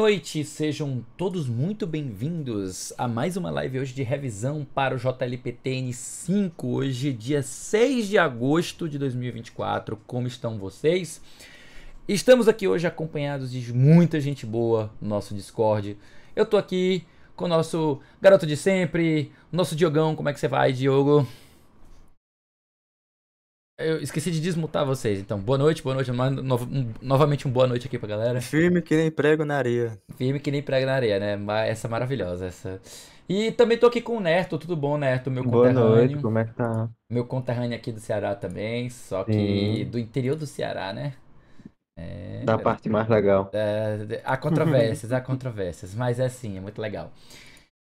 noite, sejam todos muito bem-vindos a mais uma live hoje de revisão para o JLPTN 5, hoje dia 6 de agosto de 2024. Como estão vocês? Estamos aqui hoje acompanhados de muita gente boa no nosso Discord. Eu tô aqui com o nosso garoto de sempre, nosso Diogão. Como é que você vai, Diogo? Eu esqueci de desmutar vocês, então. Boa noite, boa noite. Nov novamente um boa noite aqui pra galera. Firme que nem prego na areia. Firme que nem prego na areia, né? Essa é maravilhosa, essa. E também tô aqui com o Nerto, tudo bom, Nerto? Meu conterrâneo. Boa noite, como é que tá? Meu conterrâneo aqui do Ceará também, só que Sim. do interior do Ceará, né? É, da parte mais legal. É, há controvérsias, há controvérsias, mas é assim, é muito legal.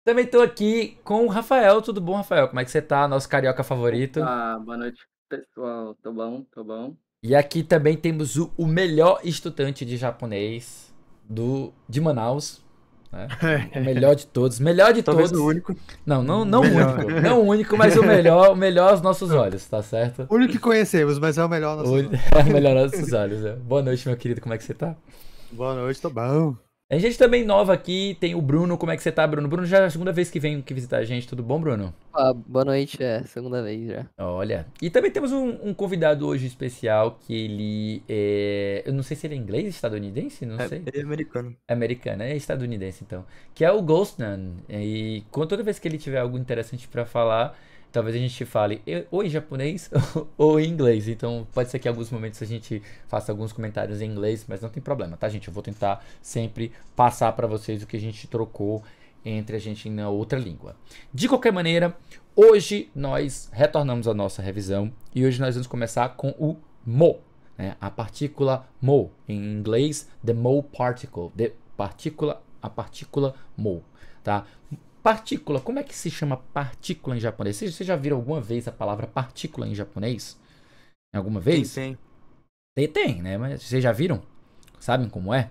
Também tô aqui com o Rafael. Tudo bom, Rafael? Como é que você tá? Nosso carioca favorito. Ah, boa noite, pessoal? Tô bom, tô bom. E aqui também temos o, o melhor estudante de japonês do de Manaus. Né? O melhor de todos, melhor de Talvez todos. o único. Não, não, não melhor. único, não único, mas o melhor, o melhor aos nossos olhos, tá certo? O único que conhecemos, mas é o melhor aos nossos o... olhos. É o melhor aos nossos olhos. É. Boa noite, meu querido, como é que você tá? Boa noite, tô bom. Tem gente também nova aqui, tem o Bruno. Como é que você tá, Bruno? Bruno já é a segunda vez que vem que visitar a gente. Tudo bom, Bruno? Ah, boa noite, é, segunda vez já. Olha. E também temos um, um convidado hoje especial que ele é. Eu não sei se ele é inglês, estadunidense, não é, sei. Ele é americano. É americano, é estadunidense então. Que é o Ghostman. E toda vez que ele tiver algo interessante para falar talvez a gente fale ou em japonês ou em inglês. Então pode ser que em alguns momentos a gente faça alguns comentários em inglês, mas não tem problema, tá, gente? Eu vou tentar sempre passar para vocês o que a gente trocou entre a gente na outra língua. De qualquer maneira, hoje nós retornamos à nossa revisão e hoje nós vamos começar com o mo, né? a partícula mo. Em inglês, the mo particle, the partícula, a partícula mo. Tá? Partícula, como é que se chama partícula em japonês? Vocês você já viram alguma vez a palavra partícula em japonês? Alguma vez? Tem, tem. Tem, tem, né? Mas vocês já viram? Sabem como é?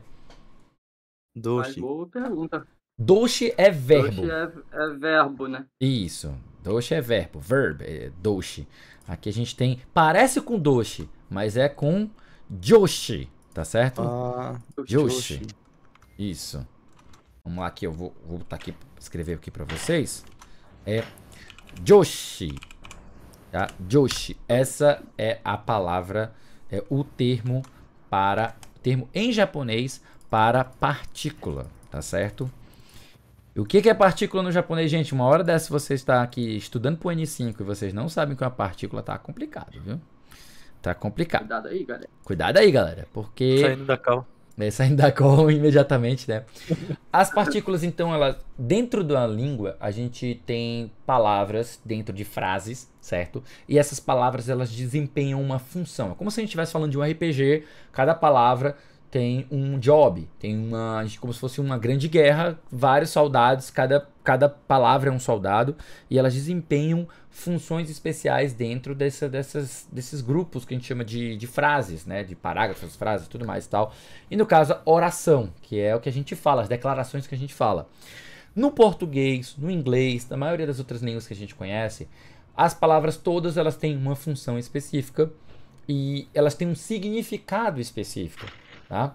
Doshi. Boa pergunta. Doshi é verbo. Doshi é, é verbo, né? Isso. Doshi é verbo. Verb, é doshi. Aqui a gente tem... Parece com doshi, mas é com joshi, tá certo? Ah, joshi. joshi. Isso. Vamos lá aqui, eu vou, vou botar aqui, escrever aqui pra vocês. É Joshi. Tá? Joshi. Essa é a palavra, é o termo para, termo em japonês para partícula, tá certo? O que, é partícula no japonês, gente? Uma hora dessa você está aqui estudando pro N5 e vocês não sabem o que é uma partícula, tá complicado, viu? Tá complicado. Cuidado aí, galera. Cuidado aí, galera, porque... Saindo da calma né, saindo da call imediatamente, né? As partículas, então, elas dentro da língua a gente tem palavras dentro de frases, certo? E essas palavras elas desempenham uma função. É como se a gente estivesse falando de um RPG. Cada palavra tem um job, tem uma como se fosse uma grande guerra, vários soldados, cada cada palavra é um soldado e elas desempenham funções especiais dentro dessa, dessas, desses grupos que a gente chama de, de frases, né? De parágrafos, frases, tudo mais e tal. E no caso, oração, que é o que a gente fala, as declarações que a gente fala. No português, no inglês, na maioria das outras línguas que a gente conhece, as palavras todas elas têm uma função específica e elas têm um significado específico, tá?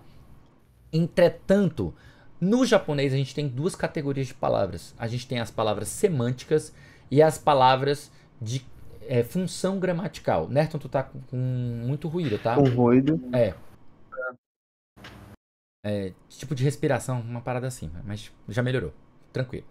Entretanto, no japonês, a gente tem duas categorias de palavras. A gente tem as palavras semânticas e as palavras de é, função gramatical. Nerton, tu tá com muito ruído, tá? Com ruído. É. é. Tipo de respiração, uma parada assim, mas já melhorou. Tranquilo.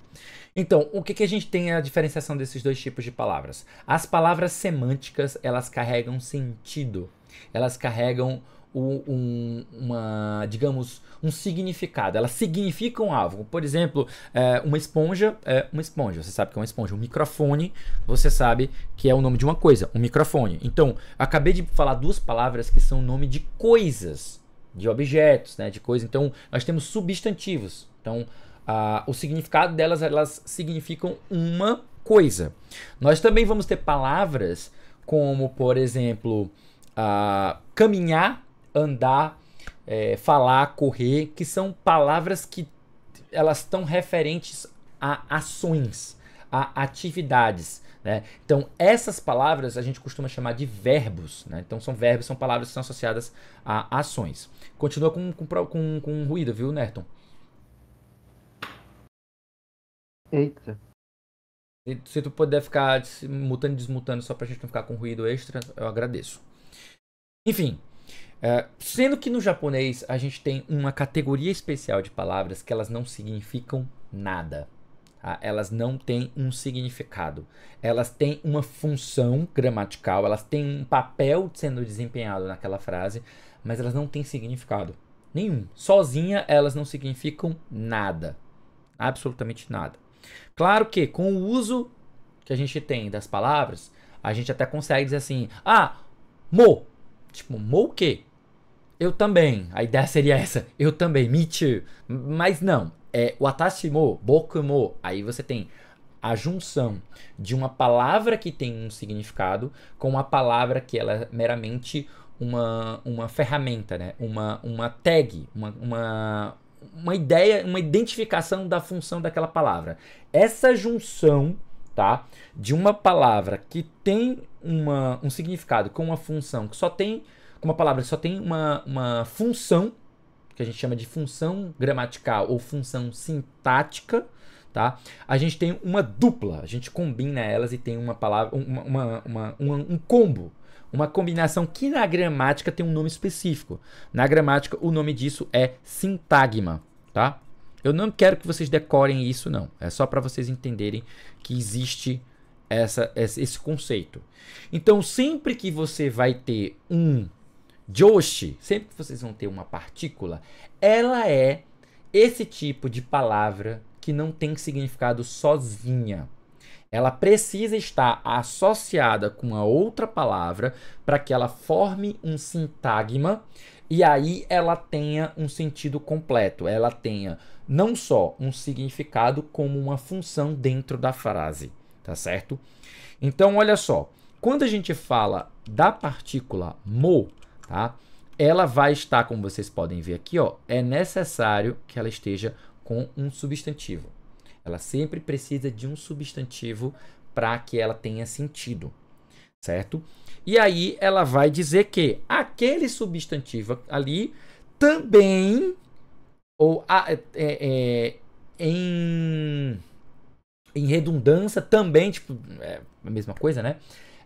Então, o que, que a gente tem a diferenciação desses dois tipos de palavras? As palavras semânticas, elas carregam sentido. Elas carregam um, uma, digamos, um significado. Elas significam algo. Por exemplo, é, uma esponja é uma esponja. Você sabe que é uma esponja. Um microfone, você sabe que é o nome de uma coisa. Um microfone. Então, acabei de falar duas palavras que são nome de coisas, de objetos, né, de coisas. Então, nós temos substantivos. Então, a, o significado delas, elas significam uma coisa. Nós também vamos ter palavras como, por exemplo, a, caminhar andar, é, falar, correr, que são palavras que elas estão referentes a ações, a atividades. Né? Então, essas palavras a gente costuma chamar de verbos. Né? Então, são verbos, são palavras que são associadas a ações. Continua com, com, com, com ruído, viu, Nerton? Eita. Se, se tu puder ficar mutando e desmutando só pra gente não ficar com ruído extra, eu agradeço. Enfim, é, sendo que no japonês a gente tem uma categoria especial de palavras que elas não significam nada. Tá? Elas não têm um significado. Elas têm uma função gramatical, elas têm um papel sendo desempenhado naquela frase, mas elas não têm significado nenhum. Sozinha elas não significam nada. Absolutamente nada. Claro que com o uso que a gente tem das palavras, a gente até consegue dizer assim: ah, mo. Tipo, mo o quê? Eu também. A ideia seria essa. Eu também. Me too. Mas não. É watashi mo, boku mo. Aí você tem a junção de uma palavra que tem um significado com uma palavra que ela é meramente uma, uma ferramenta, né? Uma, uma tag, uma, uma, uma ideia, uma identificação da função daquela palavra. Essa junção tá? De uma palavra que tem uma, um significado com uma função que só tem com uma palavra só tem uma, uma função, que a gente chama de função gramatical ou função sintática, tá? A gente tem uma dupla, a gente combina elas e tem uma palavra, uma, uma, uma um combo, uma combinação que na gramática tem um nome específico. Na gramática, o nome disso é sintagma, tá? Eu não quero que vocês decorem isso, não. É só para vocês entenderem que existe essa, esse conceito. Então, sempre que você vai ter um Joshi, sempre que vocês vão ter uma partícula, ela é esse tipo de palavra que não tem significado sozinha. Ela precisa estar associada com a outra palavra para que ela forme um sintagma e aí ela tenha um sentido completo. Ela tenha não só um significado, como uma função dentro da frase, tá certo? Então, olha só. Quando a gente fala da partícula mo, tá? Ela vai estar, como vocês podem ver aqui, ó, é necessário que ela esteja com um substantivo. Ela sempre precisa de um substantivo para que ela tenha sentido, certo? E aí ela vai dizer que aquele substantivo ali também ou a, é, é, é, em, em redundância também, tipo, é a mesma coisa, né?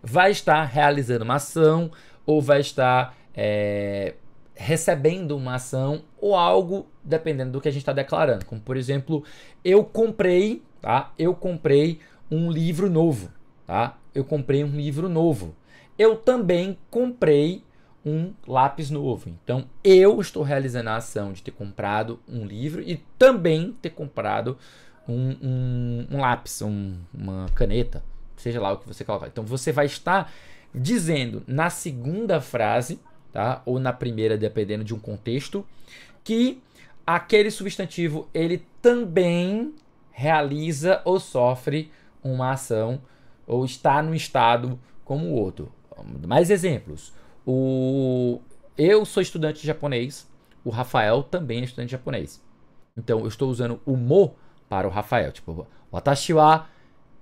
Vai estar realizando uma ação ou vai estar é, recebendo uma ação ou algo, dependendo do que a gente está declarando. Como por exemplo, eu comprei, tá? Eu comprei um livro novo, tá? Eu comprei um livro novo. Eu também comprei um lápis novo. Então, eu estou realizando a ação de ter comprado um livro e também ter comprado um, um, um lápis, um, uma caneta, seja lá o que você colocar. Então, você vai estar dizendo na segunda frase tá? Ou na primeira, dependendo de um contexto, que aquele substantivo ele também realiza ou sofre uma ação ou está no estado como o outro. Mais exemplos. O eu sou estudante de japonês, o Rafael também é estudante de japonês. Então eu estou usando o mo para o Rafael, tipo, watashi wa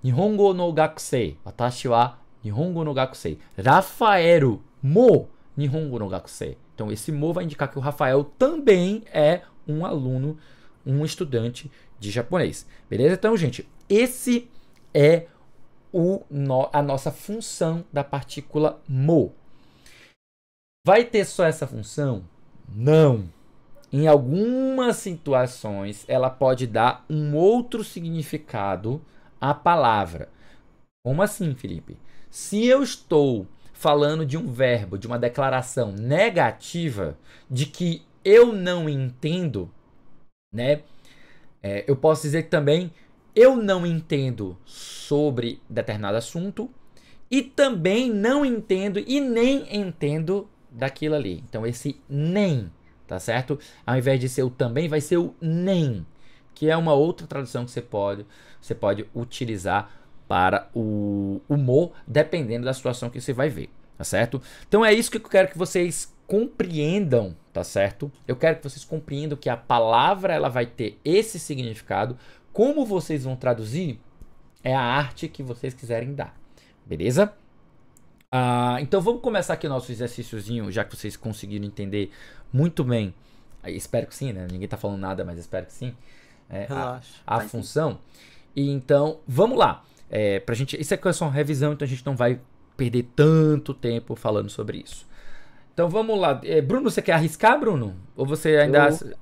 nihongo no gakusei, watashi wa nihongo no gakusei. Rafael mo Nihongo no Gakusei. Então esse mo vai indicar que o Rafael também é um aluno, um estudante de japonês. Beleza? Então, gente, esse é o no, a nossa função da partícula mo. Vai ter só essa função? Não. Em algumas situações, ela pode dar um outro significado à palavra. Como assim, Felipe? Se eu estou falando de um verbo, de uma declaração negativa, de que eu não entendo, né? É, eu posso dizer também eu não entendo sobre determinado assunto e também não entendo e nem entendo daquilo ali. Então esse nem, tá certo? Ao invés de ser o também, vai ser o nem, que é uma outra tradução que você pode, você pode utilizar para o humor, dependendo da situação que você vai ver, tá certo? Então é isso que eu quero que vocês compreendam, tá certo? Eu quero que vocês compreendam que a palavra ela vai ter esse significado, como vocês vão traduzir é a arte que vocês quiserem dar, beleza? Ah, então vamos começar aqui nosso exercíciozinho, já que vocês conseguiram entender muito bem. Ah, espero que sim, né? Ninguém tá falando nada, mas espero que sim. É, Relaxa. A, tá a função. E então, vamos lá. É, pra gente, isso aqui é só uma revisão, então a gente não vai perder tanto tempo falando sobre isso. Então vamos lá. É, Bruno, você quer arriscar, Bruno? Ou você ainda. Eu...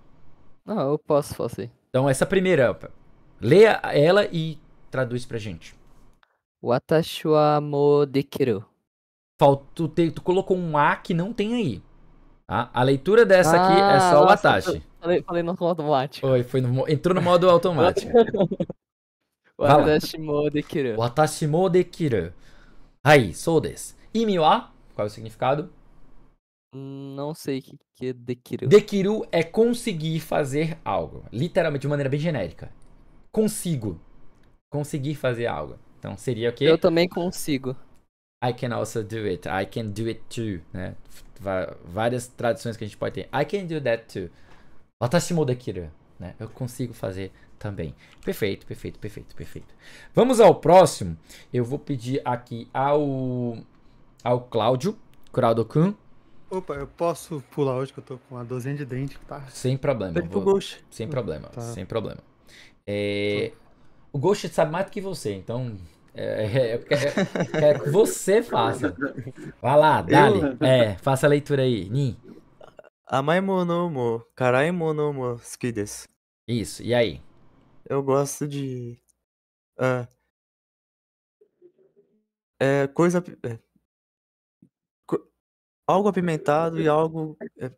Não, eu posso fazer. Então, essa primeira. Leia ela e traduz pra gente. Watashi wa dekiru. Faltou, tu, tu colocou um A que não tem aí. a tá? a leitura dessa ah, aqui é ah, só o Atashi. Falei, falei no modo automático. Foi, foi no, entrou no modo automático. Watashi mo dekiru. Hai, sou desu. Imi wa? Qual é o significado? Não sei o que, que é dekiru. Dekiru é conseguir fazer algo. Literalmente, de maneira bem genérica. Consigo. Conseguir fazer algo. Então seria o quê? Eu também consigo. I can also do it. I can do it too. Né? Várias traduções que a gente pode ter. I can do that too. Watashi mo dekiru. Né? Eu consigo fazer também. Perfeito, perfeito, perfeito, perfeito. Vamos ao próximo. Eu vou pedir aqui ao, ao Cláudio, Claudio Opa, eu posso pular hoje que eu tô com uma dozinha de dente, tá? Sem problema. Vou, Sem problema, tá. sem problema. É, tá. o Ghost sabe mais do que você, então é, é eu quero, quero que você faça. Vai lá, Dali É, faça a leitura aí, Nin. Amai monomo, carai monomo, skides. Isso, e aí? eu gosto de. Uh, é coisa. É, co, algo apimentado e algo é,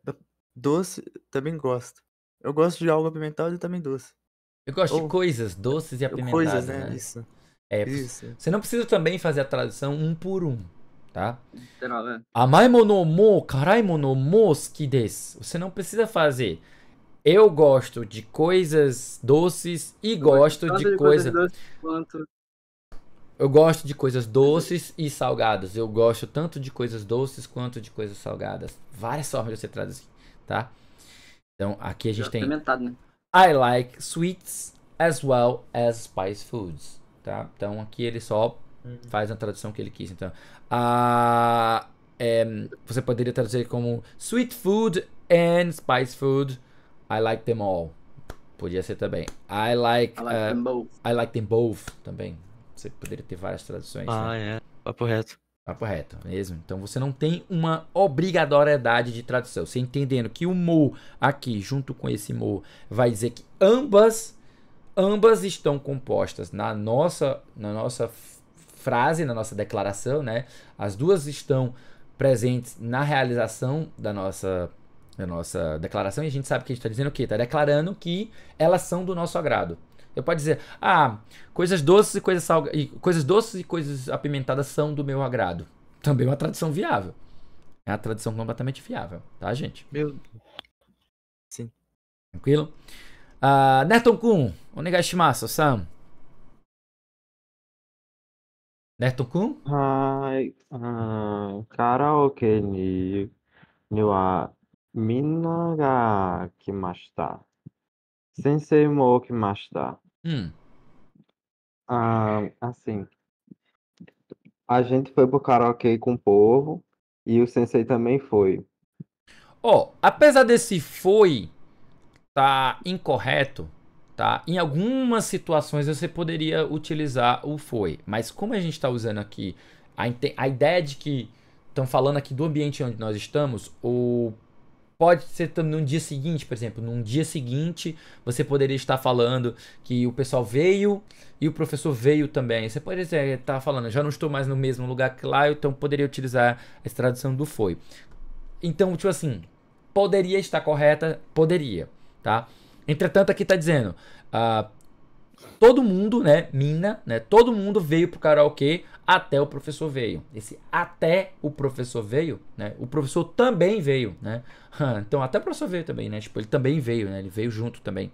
doce também gosto. Eu gosto de algo apimentado e também doce. Eu gosto Ou, de coisas doces e apimentadas. Coisas, né? né? Isso. É, Isso. Você não precisa também fazer a tradução um por um, tá? É. Amai monomo, karai monomo desu. Você não precisa fazer. Eu gosto de coisas doces e eu gosto de, de coisa... Eu gosto de coisas doces e salgadas. Eu gosto tanto de coisas doces quanto de coisas salgadas. Várias formas de você traduzir, tá? Então aqui a gente tem. Né? I like sweets as well as spice foods, tá? Então aqui ele só uhum. faz a tradução que ele quis. Então, a, é, você poderia traduzir como sweet food and spice food I like them all. Podia ser também. I like, I like uh, them both. I like them both também. Você poderia ter várias traduções. Né? Ah, né? é. Papo reto. Papo reto, mesmo. Então você não tem uma obrigatoriedade de tradução. Você entendendo que o mo aqui, junto com esse mo, vai dizer que ambas ambas estão compostas na nossa na nossa frase, na nossa declaração, né? As duas estão presentes na realização da nossa a nossa declaração, e a gente sabe que a gente está dizendo o quê? Está declarando que elas são do nosso agrado. Eu posso dizer, ah, coisas doces e coisas salgadas, coisas doces e coisas apimentadas são do meu agrado. Também é uma tradição viável. É uma tradição completamente viável, tá, gente? Meu. Sim. Tranquilo? Uh, ah, Nerton Kun, onegashimasu, Sam. Nerton Kun? Ai, ah, karaoke ni, ni wa みんなが来ました。先生も来ました。Hum. Ah, assim, a gente foi pro karaokê com o povo e o sensei também foi. Ó, oh, apesar desse foi tá incorreto, tá? Em algumas situações você poderia utilizar o foi, mas como a gente está usando aqui a, a ideia de que estão falando aqui do ambiente onde nós estamos, o Pode ser no dia seguinte, por exemplo. Num dia seguinte, você poderia estar falando que o pessoal veio e o professor veio também. Você poderia estar eh, tá falando, já não estou mais no mesmo lugar que lá, então poderia utilizar essa tradução do foi. Então, tipo assim, poderia estar correta? Poderia, tá? Entretanto, aqui está dizendo, uh, todo mundo, né, mina, né, todo mundo veio pro karaokê até o professor veio. Esse até o professor veio, né? O professor também veio, né? Então até o professor veio também, né? Tipo, ele também veio, né? Ele veio junto também.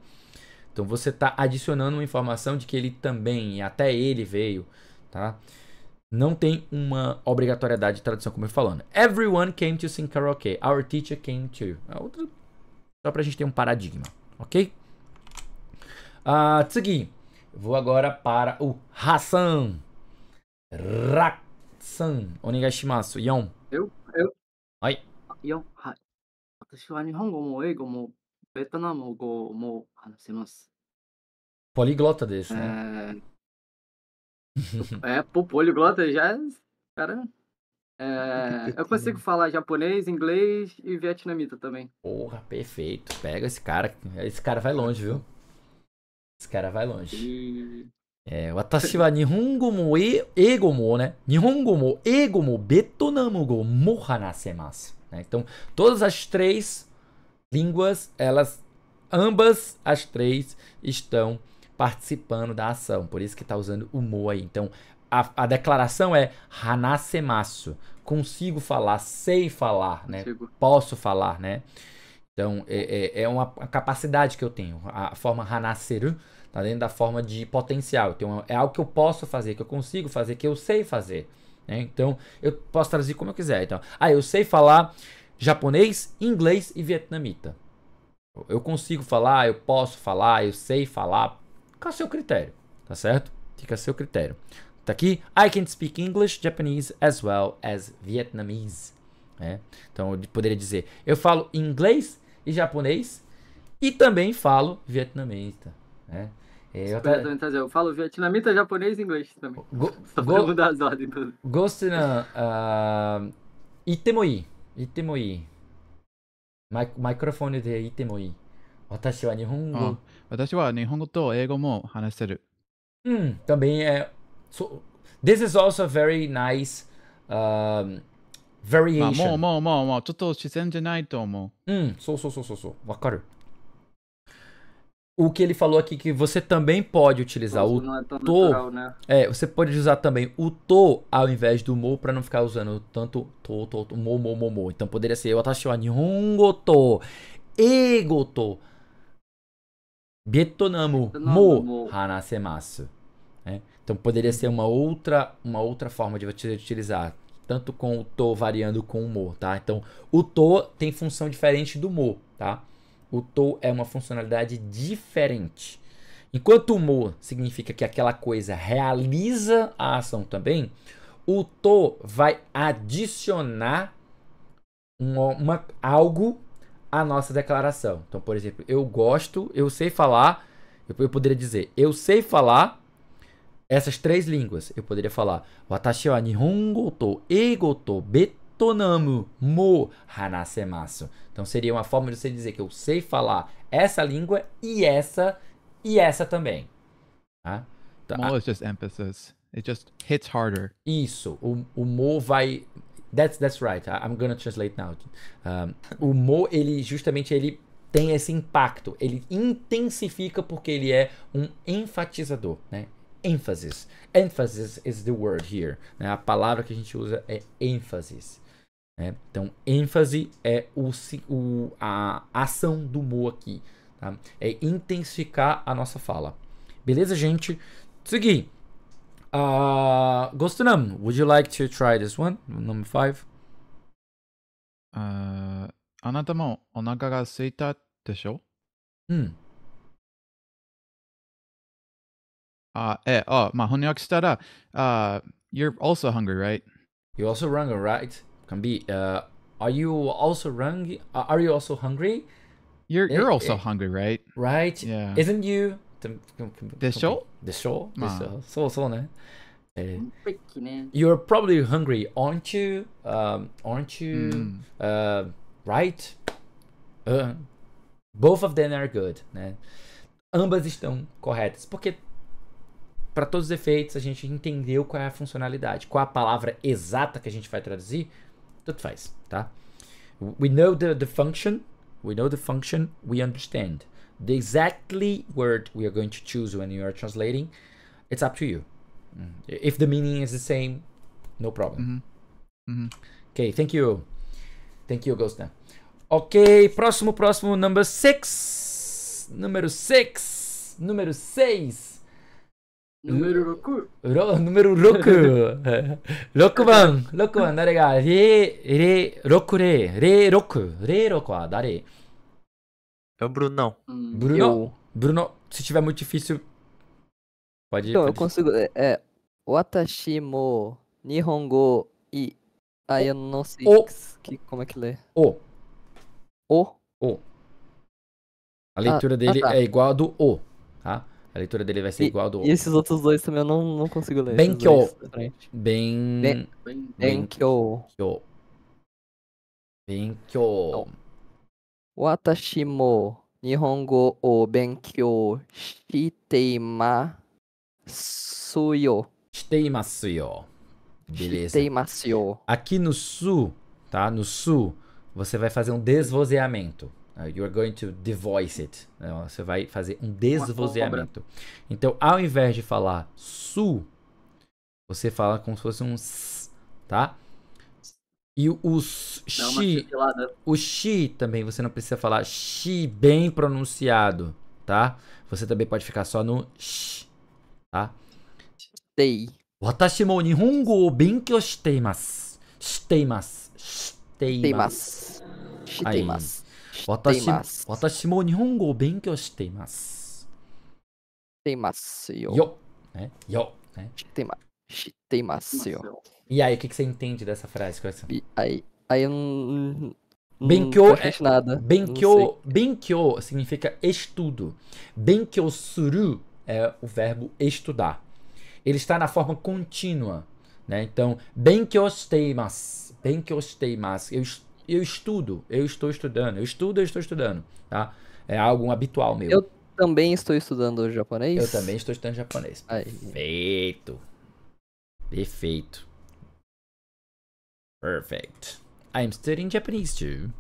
Então você está adicionando uma informação de que ele também, até ele veio, tá? Não tem uma obrigatoriedade de tradução, como eu falando. Everyone came to sing karaoke. Our teacher came to. A é outra, só pra gente ter um paradigma, ok? Uh, ah, Tsugi, vou agora para o Hassan. Rak-san, onigashimasu, Yon. Eu? Eu? Oi. Yon. Ah, Hai. 私は日本語も英語もベトナム語も話せます。Poliglota desse, né? é pô, poliglota já, é cara. É, eu consigo falar japonês, inglês e vietnamita também. Porra, perfeito. Pega esse cara. Esse cara vai longe, viu? Esse cara vai longe. E... えー、私は日本語も英語もね、日本語も英語もベトナム語も話せます。Né? Então, todas as três línguas, elas, ambas as três estão participando da ação. Por isso que está usando o mo aí. Então, a, a declaração é hanasemasu. Consigo falar, sei falar, né? Consigo. Posso falar, né? Então, é, é, é uma capacidade que eu tenho. A forma hanaseru Tá dentro da forma de potencial. Então é algo que eu posso fazer, que eu consigo fazer, que eu sei fazer. Né? Então eu posso traduzir como eu quiser. Então, ah, eu sei falar japonês, inglês e vietnamita. Eu consigo falar, eu posso falar, eu sei falar. Fica a seu critério, tá certo? Fica a seu critério. Tá aqui. I can speak English, Japanese as well as Vietnamese. É? Então eu poderia dizer: eu falo inglês e japonês e também falo vietnamita. Né? É, o u t r Eu falo vietnamita, japonês e inglês também. Go, Só go, mudar as ordens. g o s t a r a Uh, itemoi. Itemoi. マイマイクロフォンでいてもいい。私は日本語。私は日本語と英語も話せる。うん、também é. So, this is also very nice um, variation. まあ、もうもうもうもう、ちょっと自然じゃないと思う。うん、そうそうそうそう、わかる。o que ele falou aqui que você também pode utilizar Nossa, o não é tão to, natural, né? é, você pode usar também o to ao invés do mo para não ficar usando tanto to, to, to mo, mo, mo, mo. Então poderia ser watashi wa nihongo to eigo to vietnamu mo hanasemasu. É? Então poderia ser uma outra uma outra forma de você utilizar tanto com o to variando com o mo, tá? Então o to tem função diferente do mo, tá? o to é uma funcionalidade diferente. Enquanto o mo significa que aquela coisa realiza a ação também, o to vai adicionar uma, uma, algo à nossa declaração. Então, por exemplo, eu gosto, eu sei falar, eu, eu poderia dizer, eu sei falar essas três línguas. Eu poderia falar Watashi wa Nihongo to Eigo to tonamu mo hanasemasu. Então seria uma forma de você dizer que eu sei falar essa língua e essa e essa também. Tá? Então, mo is just emphasis. It just hits harder. Isso. O, o mo vai That's, that's right. I'm gonna translate now. Um, o mo ele justamente ele tem esse impacto, ele intensifica porque ele é um enfatizador, né? Emphasis. Emphasis is the word here. Né? A palavra que a gente usa é emphasis. Né? Então, ênfase é o, o, a ação do mo aqui. Tá? É intensificar a nossa fala. Beleza, gente? Seguir. Uh, ah, Gostunam, would you like to try this one? Number five. Uh, ah, あなたもお腹が空いたでしょうん。あ、え、あ、まあ翻訳したら、uh, hum. ah, é, You're also hungry, right? You're also hungry, right? can be. Uh, uh, are you also hungry? Are you also hungry? You're eh, you're also eh, hungry, right? Right. Yeah. Isn't you? You're probably hungry, aren't you?、Um, aren't you?、うん hmm. uh, right? Uh, both of them are good, né? Ambas estão corretas, porque para todos os efeitos a gente entendeu qual é a funcionalidade, qual a palavra exata que a gente vai traduzir Advice, faz, tá? We know the, the function. We know the function. We understand the exactly word we are going to choose when you are translating. It's up to you. Mm-hmm. If the meaning is the same, no problem. Mm -hmm. Mm -hmm. Okay, thank you. Thank you, Augusta. Ok, próximo, próximo, number six. Número 6. Número 6. número 6número6 6番6番誰がレレ6レレ6レ6は誰 É o Brunão. Bruno. Hum. Bruno, se tiver muito difícil. Pode Então, eu consigo. É. é Watashimo Nihongo e. Aí eu não sei o. Que, como é que lê. O. O. O. A leitura ah, dele ah, tá. é igual a do O. A leitura dele vai ser e, igual ao do outro. E esses outros dois também eu não, não consigo ler. Benkyo. Ben... Benkyo. Benkyo. Benkyo. Watashimo Nihongo o Benkyo Shiteimasuyo. Shiteimasuyo. Beleza. Shiteimasuyo. Aqui no sul, tá? No sul, você vai fazer um desvozeamento. Uh, you are going to devoice it. Né? Você vai fazer um desvozeamento. Então, ao invés de falar su, você fala como se fosse um s, tá? E o shi, o shi também, você não precisa falar shi bem pronunciado, tá? Você também pode ficar só no sh, tá? Sei. Watashi mo nihongo o benkyou shiteimasu. Shiteimasu. Shiteimasu. Shiteimasu. 私私も日本語を勉強しています。していますよ。よ。É, yo. Né? Shiteimasyo. E aí, o que, você entende dessa frase? Qual é aí, aí eu não. Benkyo é nada. Benkyo, significa estudo. Benkyo suru é o verbo estudar. Ele está na forma contínua, né? Então, benkyo steimas, benkyo steimas, eu estudo eu estudo, eu estou estudando, eu estudo, eu estou estudando, tá? É algo habitual meu. Eu também estou estudando japonês? Eu também estou estudando japonês. Perfeito. Perfeito. Perfect. I'm studying Japanese too.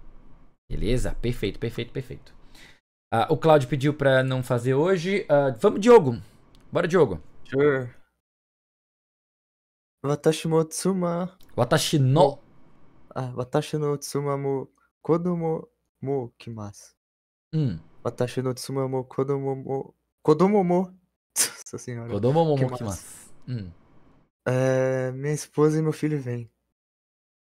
Beleza? Perfeito, perfeito, perfeito. Uh, o Claudio pediu pra não fazer hoje. Uh, vamos, Diogo. Bora, Diogo. Sure. Watashi mo Watashi no あ、私の妻も子供も来ます。うん。私の妻も子供も、子供も、そうす子供も来ます。うん。É, ah, hmm. hmm. minha esposa e meu filho vêm.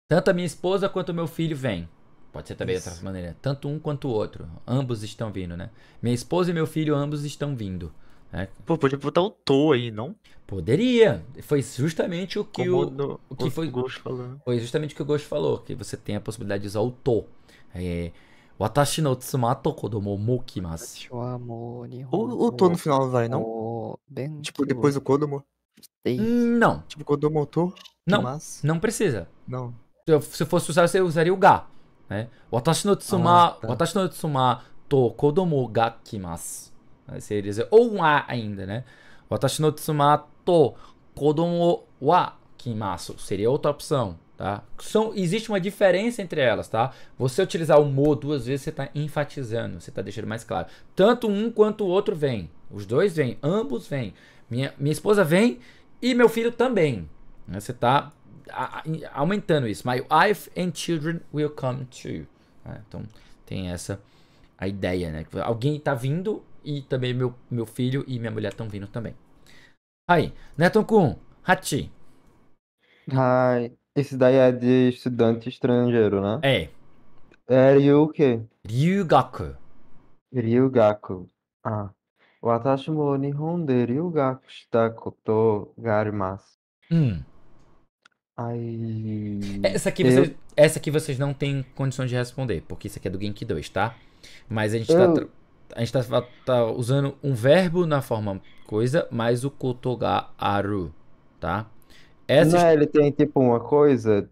Tanto a minha esposa quanto meu filho vêm. Pode ser também dessa maneira. Tanto um quanto o outro. Ambos estão vindo, né? Minha esposa e meu filho, ambos estão vindo. É. Pô, podia botar o Tô aí, não? Poderia. Foi justamente o que Como o, no, o que foi, Ghost falou. Foi justamente o que o Ghost falou, que você tem a possibilidade de usar o Tô. É, Watashi no tsuma kodomo mo kimasu. O, o Tô no final vai, não? Tipo, depois do Kodomo? Não. Tipo, Kodomo Tô? Não, kimasu. não precisa. Não. Se eu fosse usar, você usaria o Ga. Né? Watashi no tsuma, ah, tá. watashi no tsuma to kodomo ga kimasu. Seria ou um A ainda, né? Watashi no tsuma to kodomo wa kimasu. Seria outra opção, tá? São, existe uma diferença entre elas, tá? Você utilizar o mo duas vezes, você está enfatizando, você está deixando mais claro. Tanto um quanto o outro vem. Os dois vêm, ambos vêm. Minha, minha esposa vem e meu filho também. Né? Você está aumentando isso. My wife and children will come too. Né? Então, tem essa a ideia, né? Alguém está vindo e também meu, meu filho e minha mulher estão vindo também. Aí, Neton-kun, Hachi. Ah, esse daí é de estudante estrangeiro, né? É. É Ryu o quê? Ryugaku. Ryugaku. Ah. Watashi mo nihon de ryugaku shita koto ga Hum. Ai... Essa aqui, vocês, essa aqui vocês não têm condições de responder, porque isso aqui é do Genki 2, tá? Mas a gente tá eu... tá a gente está tá, tá usando um verbo na forma coisa, mais o kotoga aru, tá? Essa Não, ele tem tipo uma coisa.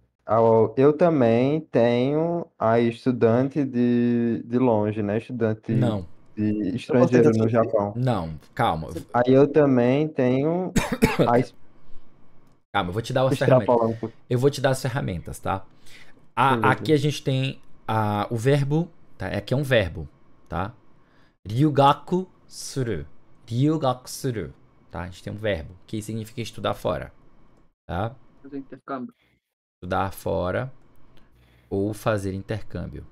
Eu também tenho a estudante de, de longe, né? Estudante Não. de estrangeiro no Japão. Não, calma. Aí eu também tenho a Calma, eu vou te dar as ferramentas. Eu vou te dar as ferramentas, tá? A, aqui a gente tem a, o verbo, tá? Aqui é, é um verbo, tá? Ryugaku suru. Ryugaku suru. Tá? A gente tem um verbo que significa estudar fora. Tá? Fazer intercâmbio. Estudar fora ou fazer intercâmbio.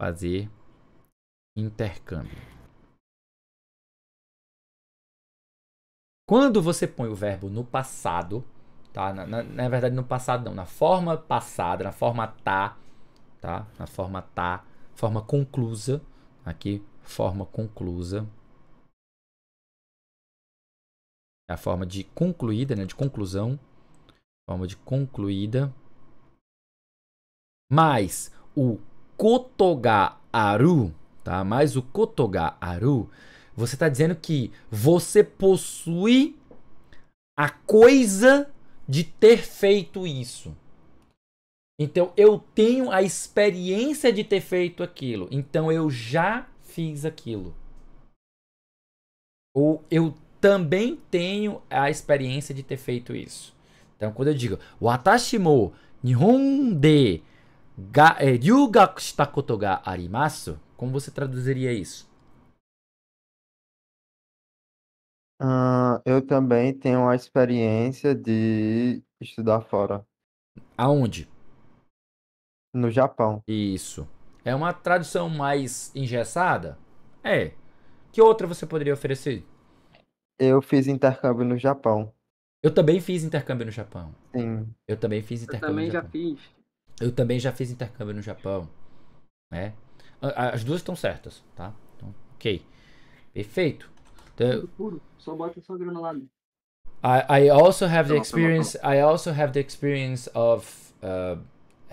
Fazer intercâmbio. Quando você põe o verbo no passado, tá? Na, na, na verdade, no passado não, na forma passada, na forma tá, tá? Na forma tá forma conclusa, aqui, forma conclusa, é a forma de concluída, né, de conclusão, forma de concluída, mais o kotoga aru, tá? Mais o kotoga aru, você está dizendo que você possui a coisa de ter feito isso. Então eu tenho a experiência de ter feito aquilo. Então eu já fiz aquilo. Ou eu também tenho a experiência de ter feito isso. Então quando eu digo Watashi mo Nihon de ga, eh, é, ryugaku shita koto ga arimasu, como você traduziria isso? Uh, eu também tenho a experiência de estudar fora. Aonde? No Japão. Isso. É uma tradução mais engessada? É. Que outra você poderia oferecer? Eu fiz intercâmbio no Japão. Eu também fiz intercâmbio no Japão. Sim. Eu também fiz intercâmbio Eu também já fiz. Eu também já fiz intercâmbio no Japão. É. As duas estão certas, tá? Então, ok. Perfeito. Então, puro. Só bota só granulado. I, I also have the experience. I also have the experience of uh,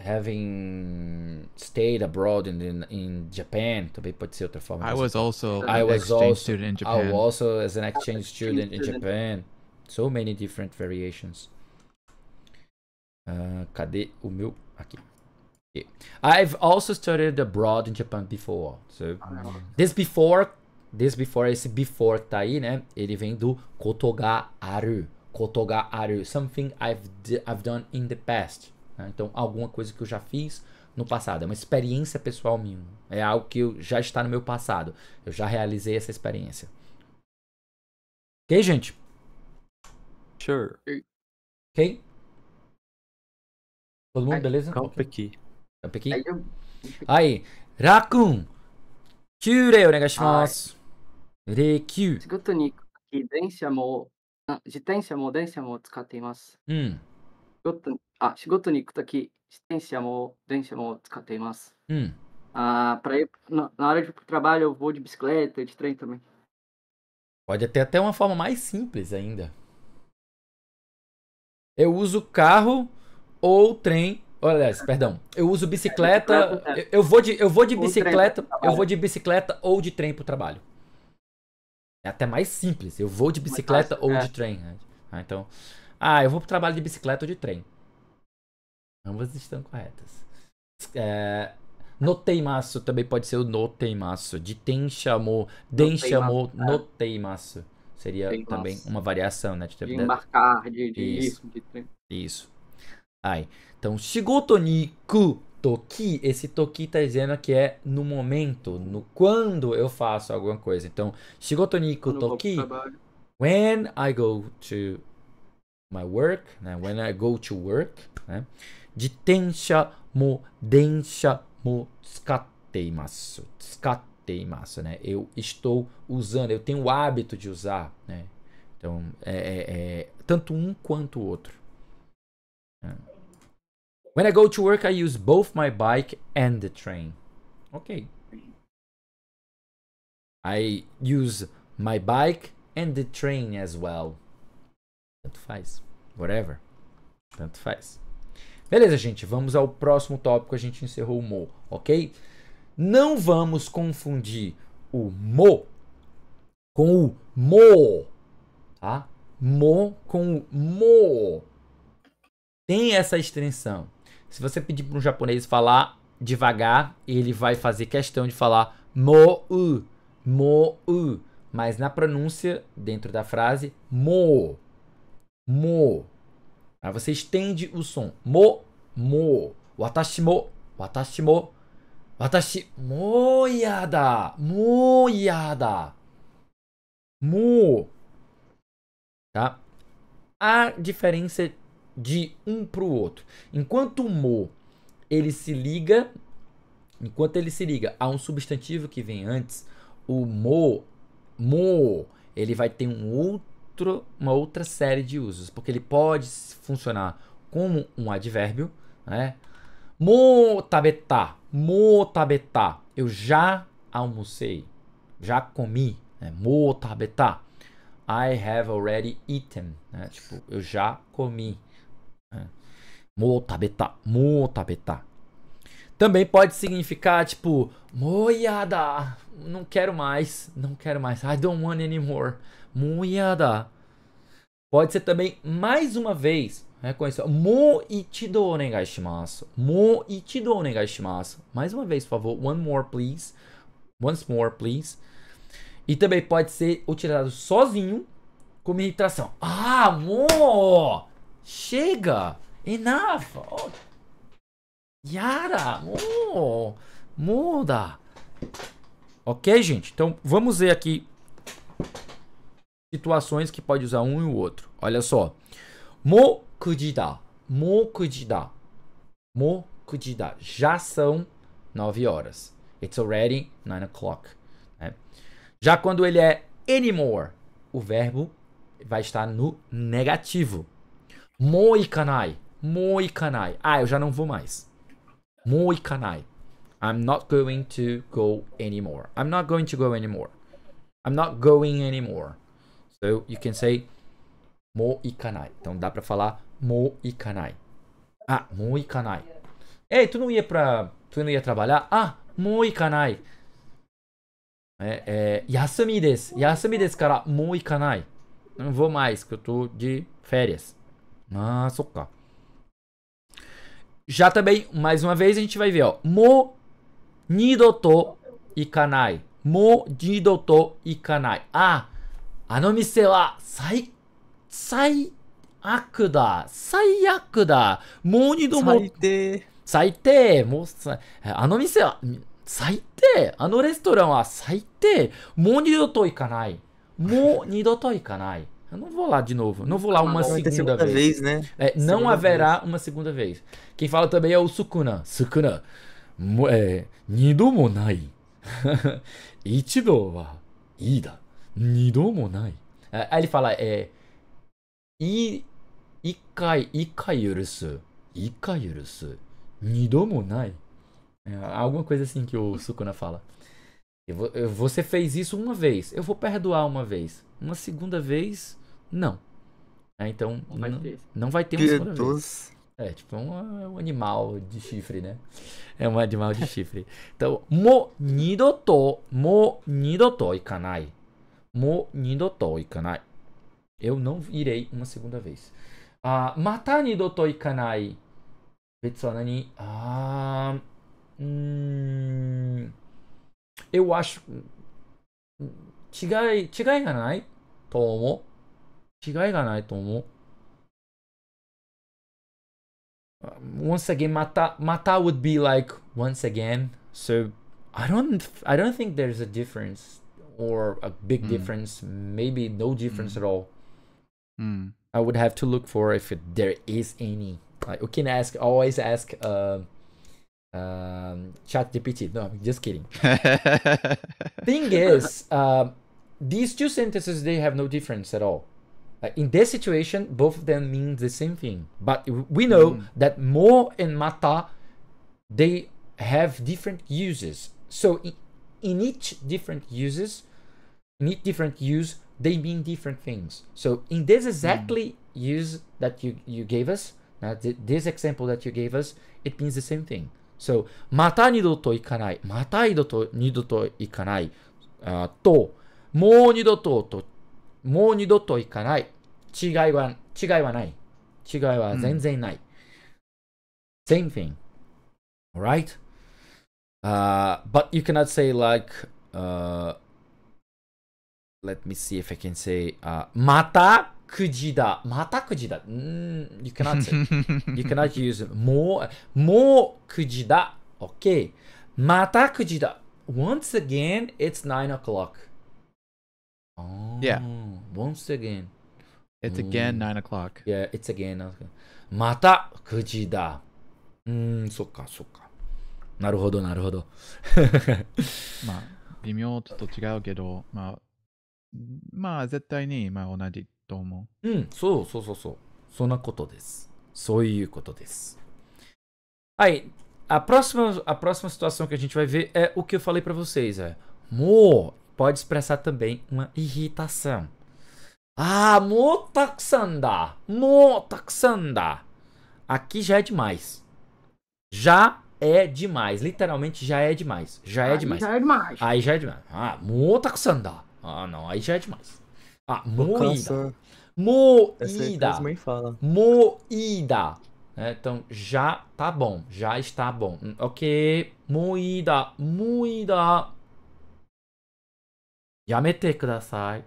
having stayed abroad in, in, in Japan, também pode ser outra forma. I was also I was exchange also, student in Japan. I was also as an exchange student in Japan. So many different variations. Uh, cadê o meu aqui? I've also studied abroad in Japan before. So ah. this before this before esse before tá aí, né? Ele vem do kotoga aru. Kotoga aru, something I've I've done in the past. Né? Então, alguma coisa que eu já fiz no passado, é uma experiência pessoal minha, é algo que eu, já está no meu passado, eu já realizei essa experiência. Ok, gente? Sure. Ok? Todo mundo, beleza? Camp aqui. Camp aqui? Aí, Rakun! Kyurei o negashimos! Reikyu! Segundo Nico, que densha mo... Ah, Jitensha mo mo Hum. あ、仕事に行くとき、自転車も電車も使っています。うん。Ah, para ir na, na hora de ir pro trabalho, eu vou de bicicleta, de trem também. Pode ter até uma forma mais simples ainda. Eu uso carro ou trem. Olha, perdão. Eu uso é, bicicleta. É. Eu, vou de, eu vou de bicicleta. Eu vou de bicicleta ou de trem pro trabalho. É até mais simples. Eu vou de bicicleta ou é. de trem. Né? Ah, então. Ah, eu vou pro trabalho de bicicleta ou de trem. Ambas estão corretas. É, no teimaço também pode ser o no teimaço. De ten chamou, den chamou, é. no teimaço. Seria tem também massa. uma variação, né? De, de embarcar, de, de isso. de... Isso. Aí. Então, shigoto ni toki. Esse toki tá dizendo que é no momento, no quando eu faço alguma coisa. Então, shigoto ni toki. When I go to my work, né? When I go to work, né? 自転車も電車も使っています。使っていますね。Eu né? estou usando, eu tenho o hábito de usar, né? Então, é, é, é tanto um quanto o outro. É. When I go to work, I use both my bike and the train. Ok. I use my bike and the train as well. Tanto faz. Whatever. Tanto faz. Beleza, gente, vamos ao próximo tópico, a gente encerrou o mo, ok? Não vamos confundir o mo com o mo, tá? Mo com o mo. Tem essa extensão. Se você pedir para um japonês falar devagar, ele vai fazer questão de falar mo u, mo u, mas na pronúncia dentro da frase mo, mo. Aí ah, você estende o som. Mo, mo, watashi mo, watashi mo, watashi mo yada, mo yada. Mo. Tá? A diferença de um para o outro. Enquanto o mo, ele se liga, enquanto ele se liga a um substantivo que vem antes, o mo, mo, ele vai ter um outro outro, uma outra série de usos, porque ele pode funcionar como um advérbio, né? mo tabetá, eu já almocei, já comi, né? tabetá, I have already eaten, né? Tipo, eu já comi. Né? mo tabetá. Também pode significar, tipo, moiada, não quero mais, não quero mais, I don't want anymore muiada. Pode ser também mais uma vez. Reconhecer. Né, mo itido onegai Mo itido onegai Mais uma vez, por favor. One more, please. Once more, please. E também pode ser utilizado sozinho com meditação Ah, amor! Chega! Enough! Oh. Yara! mo Muda! Ok, gente? Então, vamos ver aqui situações que pode usar um e o outro. Olha só. Mokujida. Mokujida. Mokujida. Já são 9 horas. It's already 9 o'clock. Né? Já quando ele é anymore, o verbo vai estar no negativo. Moikanai. Moikanai. Ah, eu já não vou mais. Moikanai. I'm not going to go anymore. I'm not going to go anymore. I'm not going anymore. So então, you can say mo ikanai. Então dá para falar mo ikanai. Ah, mo ikanai. Ei, tu não ia para, tu não ia trabalhar? Ah, mo ikanai. É, é, yasumi des. Yasumi des kara mo ikanai. Não vou mais, que eu tô de férias. Ah, soca. Já também, mais uma vez, a gente vai ver, ó. Mo nidoto ikanai. Mo nidoto ikanai. Ah, あの店は最、最悪だ。最悪だ。もう二度も。最低。最低。もうさ、あの店は最低。あのレストランは最低。もう二度と行かない。もう二度と行かない。Eu não vou lá de novo. Não vou lá uma n ã segunda, segunda vez. vez né? É, não haverá vez. uma segunda vez. Quem fala também é o Sukuna. Sukuna. É, 二 i もない。一度はいいだ。二度もない。Aí ele fala, é. E. Ikai, ikai yurusu. Ikai yurusu. Nido mo nai. É, alguma coisa assim que o Sukuna fala. Você fez isso uma vez, eu vou perdoar uma vez. Uma segunda vez, não. É, então, não vai, não, ter. Não vai ter uma segunda vez. É, tipo um, um, animal de chifre, né? É um animal de chifre. Então, mo nidoto, mo nidoto ikanai. もう二度と行かない。Eu não irei uma segunda vez. Ah, また二度と行かない。別は何あうん。Eu acho. 違い、違いがないと思う。違いがないと思う。once again mata mata would be like once again so i don't i don't think there's a difference or a big mm. difference, maybe no difference mm. at all. Mm. I would have to look for if it, there is any. Like you can ask, always ask uh, um, ChatGPT. No, I'm just kidding. Thing is, uh, these two sentences they have no difference at all. Uh, in this situation, both of them mean the same thing. But we know mm. that mo and mata, they have different uses. So in, in each different uses, need different use they mean different things so in this exactly use that you you gave us now this example that you gave us it means the same thing so mata nido to ikanai mata ido to nido to ikanai uh, to mo nido to to mo nido to ikanai chigai wa chigai wa nai chigai wa hmm. zenzen nai same thing right? Uh, but you cannot say like uh, let me see if I can say uh, またくじだ。またくじだ。Mm, you cannot say. you cannot use もう、もうくじだ。Okay. またくじだ。Once again, it's 9 o'clock. Oh, yeah. Once again. It's again 9 o'clock. Yeah, it's again. またくじだ。うん、そっかそっか。なるほど、なるほど。まあ、微妙ちょっと違うけど、まあ、a próxima, a próxima situação que a gente vai ver é o que eu falei para vocês. É, mo pode expressar também uma irritação. Ah, mo taksanda. Mo taksanda. Aqui já é demais. Já é demais. Literalmente já é demais. Já é demais. Já é demais. Aí já é demais. Ah, mo taksanda. あの、愛し合っます。あ、もういいだ。もういいだ。もういいだ。えっと、じゃ、たぼん。じゃ、したぼオッケー。もういいだ。もういいだ。やめてください。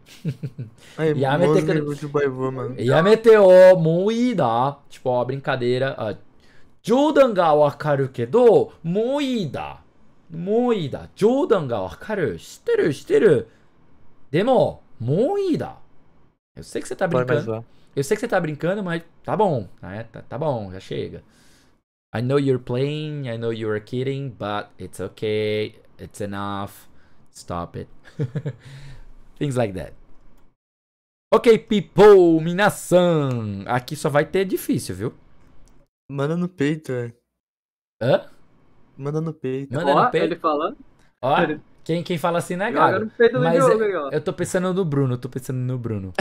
やめてください。やめてよ。もういいだ。ちょ、ブリンカデラ。冗談がわかるけど、もういいだ。もういいだ。冗談がわかる。知ってる、知ってる。Demo, moída. Eu sei que você tá brincando. Eu sei que você tá brincando, mas tá bom, né? Tá, tá bom, já chega. I know you're playing, I know you're kidding, but it's okay, it's enough, stop it. Things like that. Ok, people, minação. Aqui só vai ter difícil, viu? Manda no peito, é. Hã? Manda no peito. Manda oh, no peito. Ele falando. Ó. Oh. Quem, quem fala assim não é Gago. Mas jogo, é, eu, eu tô pensando no Bruno, tô pensando no Bruno.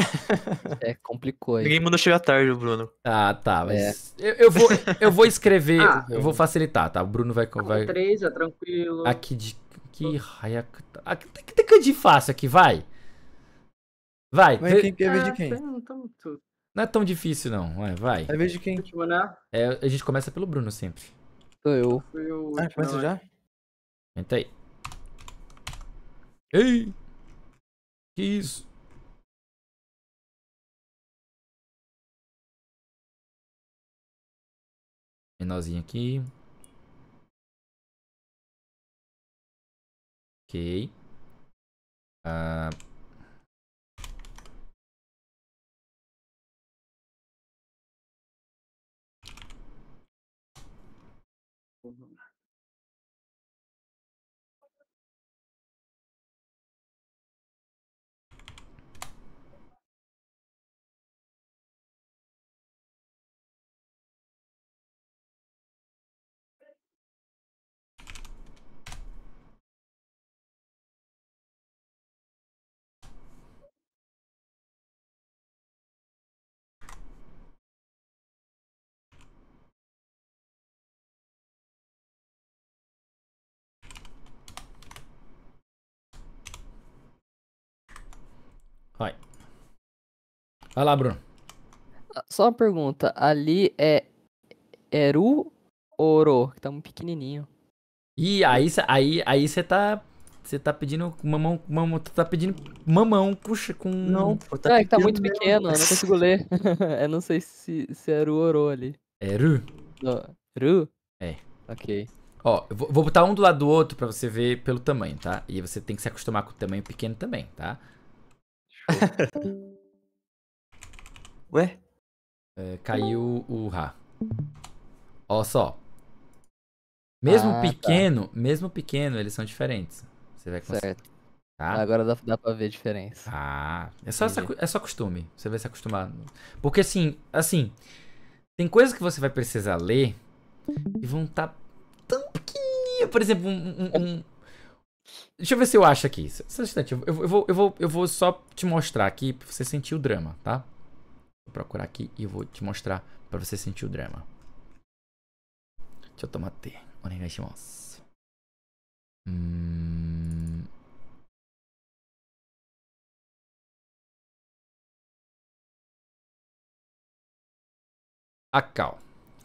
É, complicou aí. Ninguém mandou chegar tarde, o Bruno. Ah, tá, mas. É. Eu, eu, vou, eu vou escrever, ah, eu vou facilitar, tá? O Bruno vai. vai... Três, é tranquilo. Aqui de. Que raia. Aqui, tem tá, ah, que de fácil aqui, vai. Vai. Mas quem quer ver de ah, quem? Tá não é tão difícil, não. Vai. vai. É de quem? É, a gente começa pelo Bruno sempre. Sou eu. Ah, começa já? É? Entra aí. Ei! Que isso? Menorzinho aqui. Ok. Ah... Uh... Vai lá, Bruno. Ah, só uma pergunta. Ali é Eru ou Oro? Que tá muito pequenininho. E aí você aí, aí tá. Você tá pedindo mamão. mamão tá pedindo mamão com. com não, pô, tá, é, que tá muito mesmo. pequeno, eu não consigo ler. eu não sei se, se é Eru ou Oro ali. Eru? É Eru? É. Ok. Ó, eu vou, vou botar um do lado do outro pra você ver pelo tamanho, tá? E você tem que se acostumar com o tamanho pequeno também, tá? Show. Ué? É, caiu o Ra. Ó só. Mesmo ah, tá. pequeno, tá. mesmo pequeno, eles são diferentes. Você vai conseguir. Certo. Tá? Agora dá, dá pra ver a diferença. Ah, é só, essa, é só costume. Você vai se acostumar. Porque assim, assim, tem coisas que você vai precisar ler e vão estar tá tão pequenininhas. Por exemplo, um, um, um, Deixa eu ver se eu acho aqui. Só um instante, eu, eu, vou, eu, vou, eu vou só te mostrar aqui pra você sentir o drama, tá? Vou procurar aqui e vou te mostrar para você sentir o drama. Deixa eu tomar T. Onegai shimasu. Hum...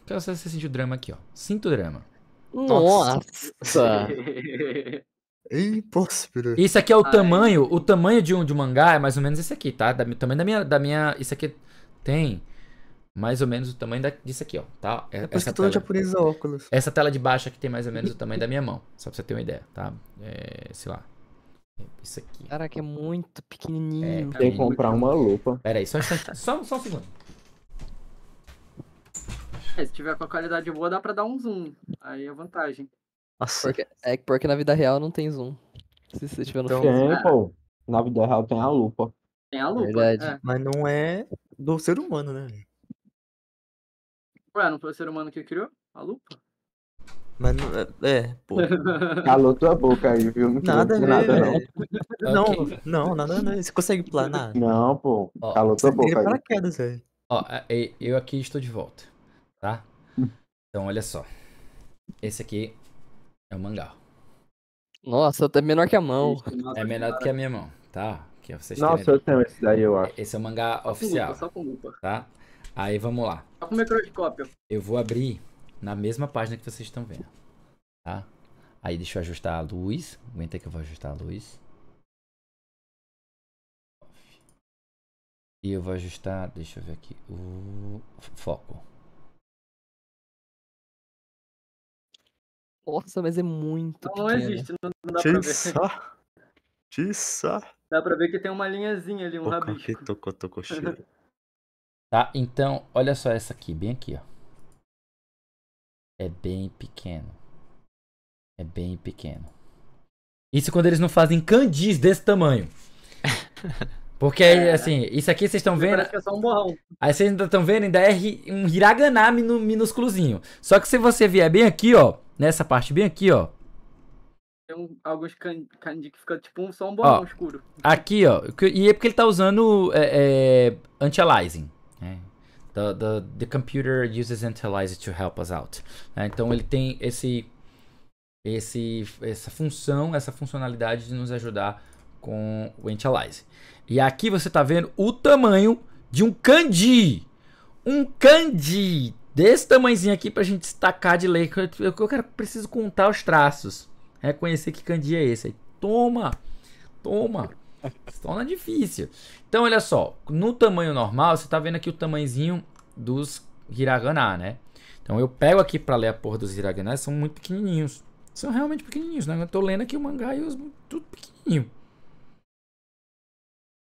Quero saber se você sentiu o drama aqui, ó. Sinto o drama. Nossa! Impossível. Isso aqui é o Ai. tamanho. O tamanho de um, de um mangá é mais ou menos esse aqui, tá? Da, tamanho da minha, da minha. Isso aqui é tem mais ou menos o tamanho da, disso aqui, ó, tá? É por é isso que tela, óculos. Essa tela de baixo aqui tem mais ou menos o tamanho da minha mão, só pra você ter uma ideia, tá? É, sei lá. É isso aqui. Caraca, é muito é, pequenininho. É, tem que comprar uma lupa. Pera aí, só um instante. só, só um segundo. É, se tiver com a qualidade boa, dá pra dar um zoom. Aí é vantagem. Nossa, porque, é porque na vida real não tem zoom. Se você tiver no então, Tem, pô. Na vida real tem a lupa. Tem a lupa. Verdade. É. Mas não é do ser humano, né? Ué, não foi o ser humano que criou? A lupa? Mas não, é, é pô. Calou tua boca aí, viu? Não nada, a nada né? não. Okay. Não, não, nada, não. Você consegue planar? Não, pô. Ó, Calou tua boca aí. Ó, é, é, eu aqui estou de volta, tá? Então, olha só. Esse aqui é o mangá. Nossa, até tá menor que a mão. É menor do que a minha mão, tá? Aqui, ó, vocês Nossa, eu tenho esse daí, eu é, acho. Esse é o mangá só oficial. Com lupa, só com lupa. Tá? Aí vamos lá. Só com microscópio. Eu vou abrir na mesma página que vocês estão vendo. Tá? Aí deixa eu ajustar a luz. Aguenta que eu vou ajustar a luz. E eu vou ajustar, deixa eu ver aqui, o foco. Nossa, mas é muito Não, pequeno. não existe, não dá Tissa. pra ver. Tissa. Dá pra ver que tem uma linhazinha ali, um Poco, rabisco. Tocou, tocou, Tá, então, olha só essa aqui, bem aqui, ó. É bem pequeno. É bem pequeno. Isso quando eles não fazem candis desse tamanho. Porque, é, assim, isso aqui vocês estão vendo. Parece que é só um borrão. Aí vocês ainda estão vendo, ainda é um hiraganá minúsculozinho. Só que se você vier bem aqui, ó, nessa parte bem aqui, ó, tem alguns candy que fica tipo um, só um bolão ó, escuro. Aqui, ó. E é porque ele tá usando é, é, anti-aliasing. Né? The, the, the computer uses anti-aliasing to help us out. Né? então ele tem esse, esse, essa função, essa funcionalidade de nos ajudar com o anti-aliasing. E aqui você tá vendo o tamanho de um candy. Um candy desse tamanhozinho aqui pra gente destacar de lei. Eu, eu, eu preciso contar os traços reconhecer que Candia é esse. Aí, toma! Toma! Se é difícil. Então, olha só. No tamanho normal, você tá vendo aqui o tamanhozinho dos hiragana, né? Então, eu pego aqui para ler a porra dos hiragana, são muito pequenininhos. São realmente pequenininhos, né? Eu tô lendo aqui o mangá e os, tudo pequenininho.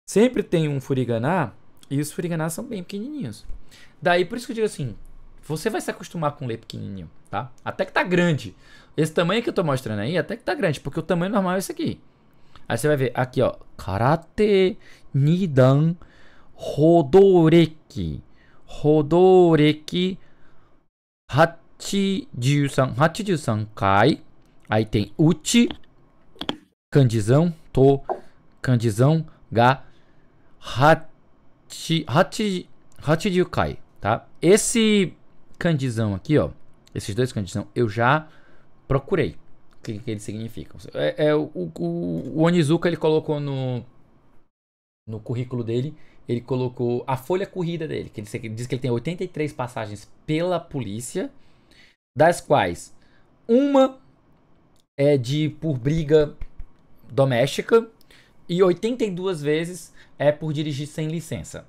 Sempre tem um furigana e os furigana são bem pequenininhos. Daí, por isso que eu digo assim, você vai se acostumar com ler pequenininho, tá? Até que tá grande. Esse tamanho que eu tô mostrando aí até que tá grande, porque o tamanho normal é esse aqui. Aí você vai ver aqui, ó. Karate Nidan Hodoreki. Hodoreki Hachijusan. Hachijusan Kai. Aí tem Uchi. Candizão. To. Candizão. Ga. Hachi, hachi, Hachijukai. Tá? Esse candizão aqui, ó. Esses dois candizão eu já procurei o que, que eles significam. É, é o, o, o Onizuka ele colocou no, no currículo dele, ele colocou a folha corrida dele, que ele diz que ele tem 83 passagens pela polícia, das quais uma é de por briga doméstica e 82 vezes é por dirigir sem licença.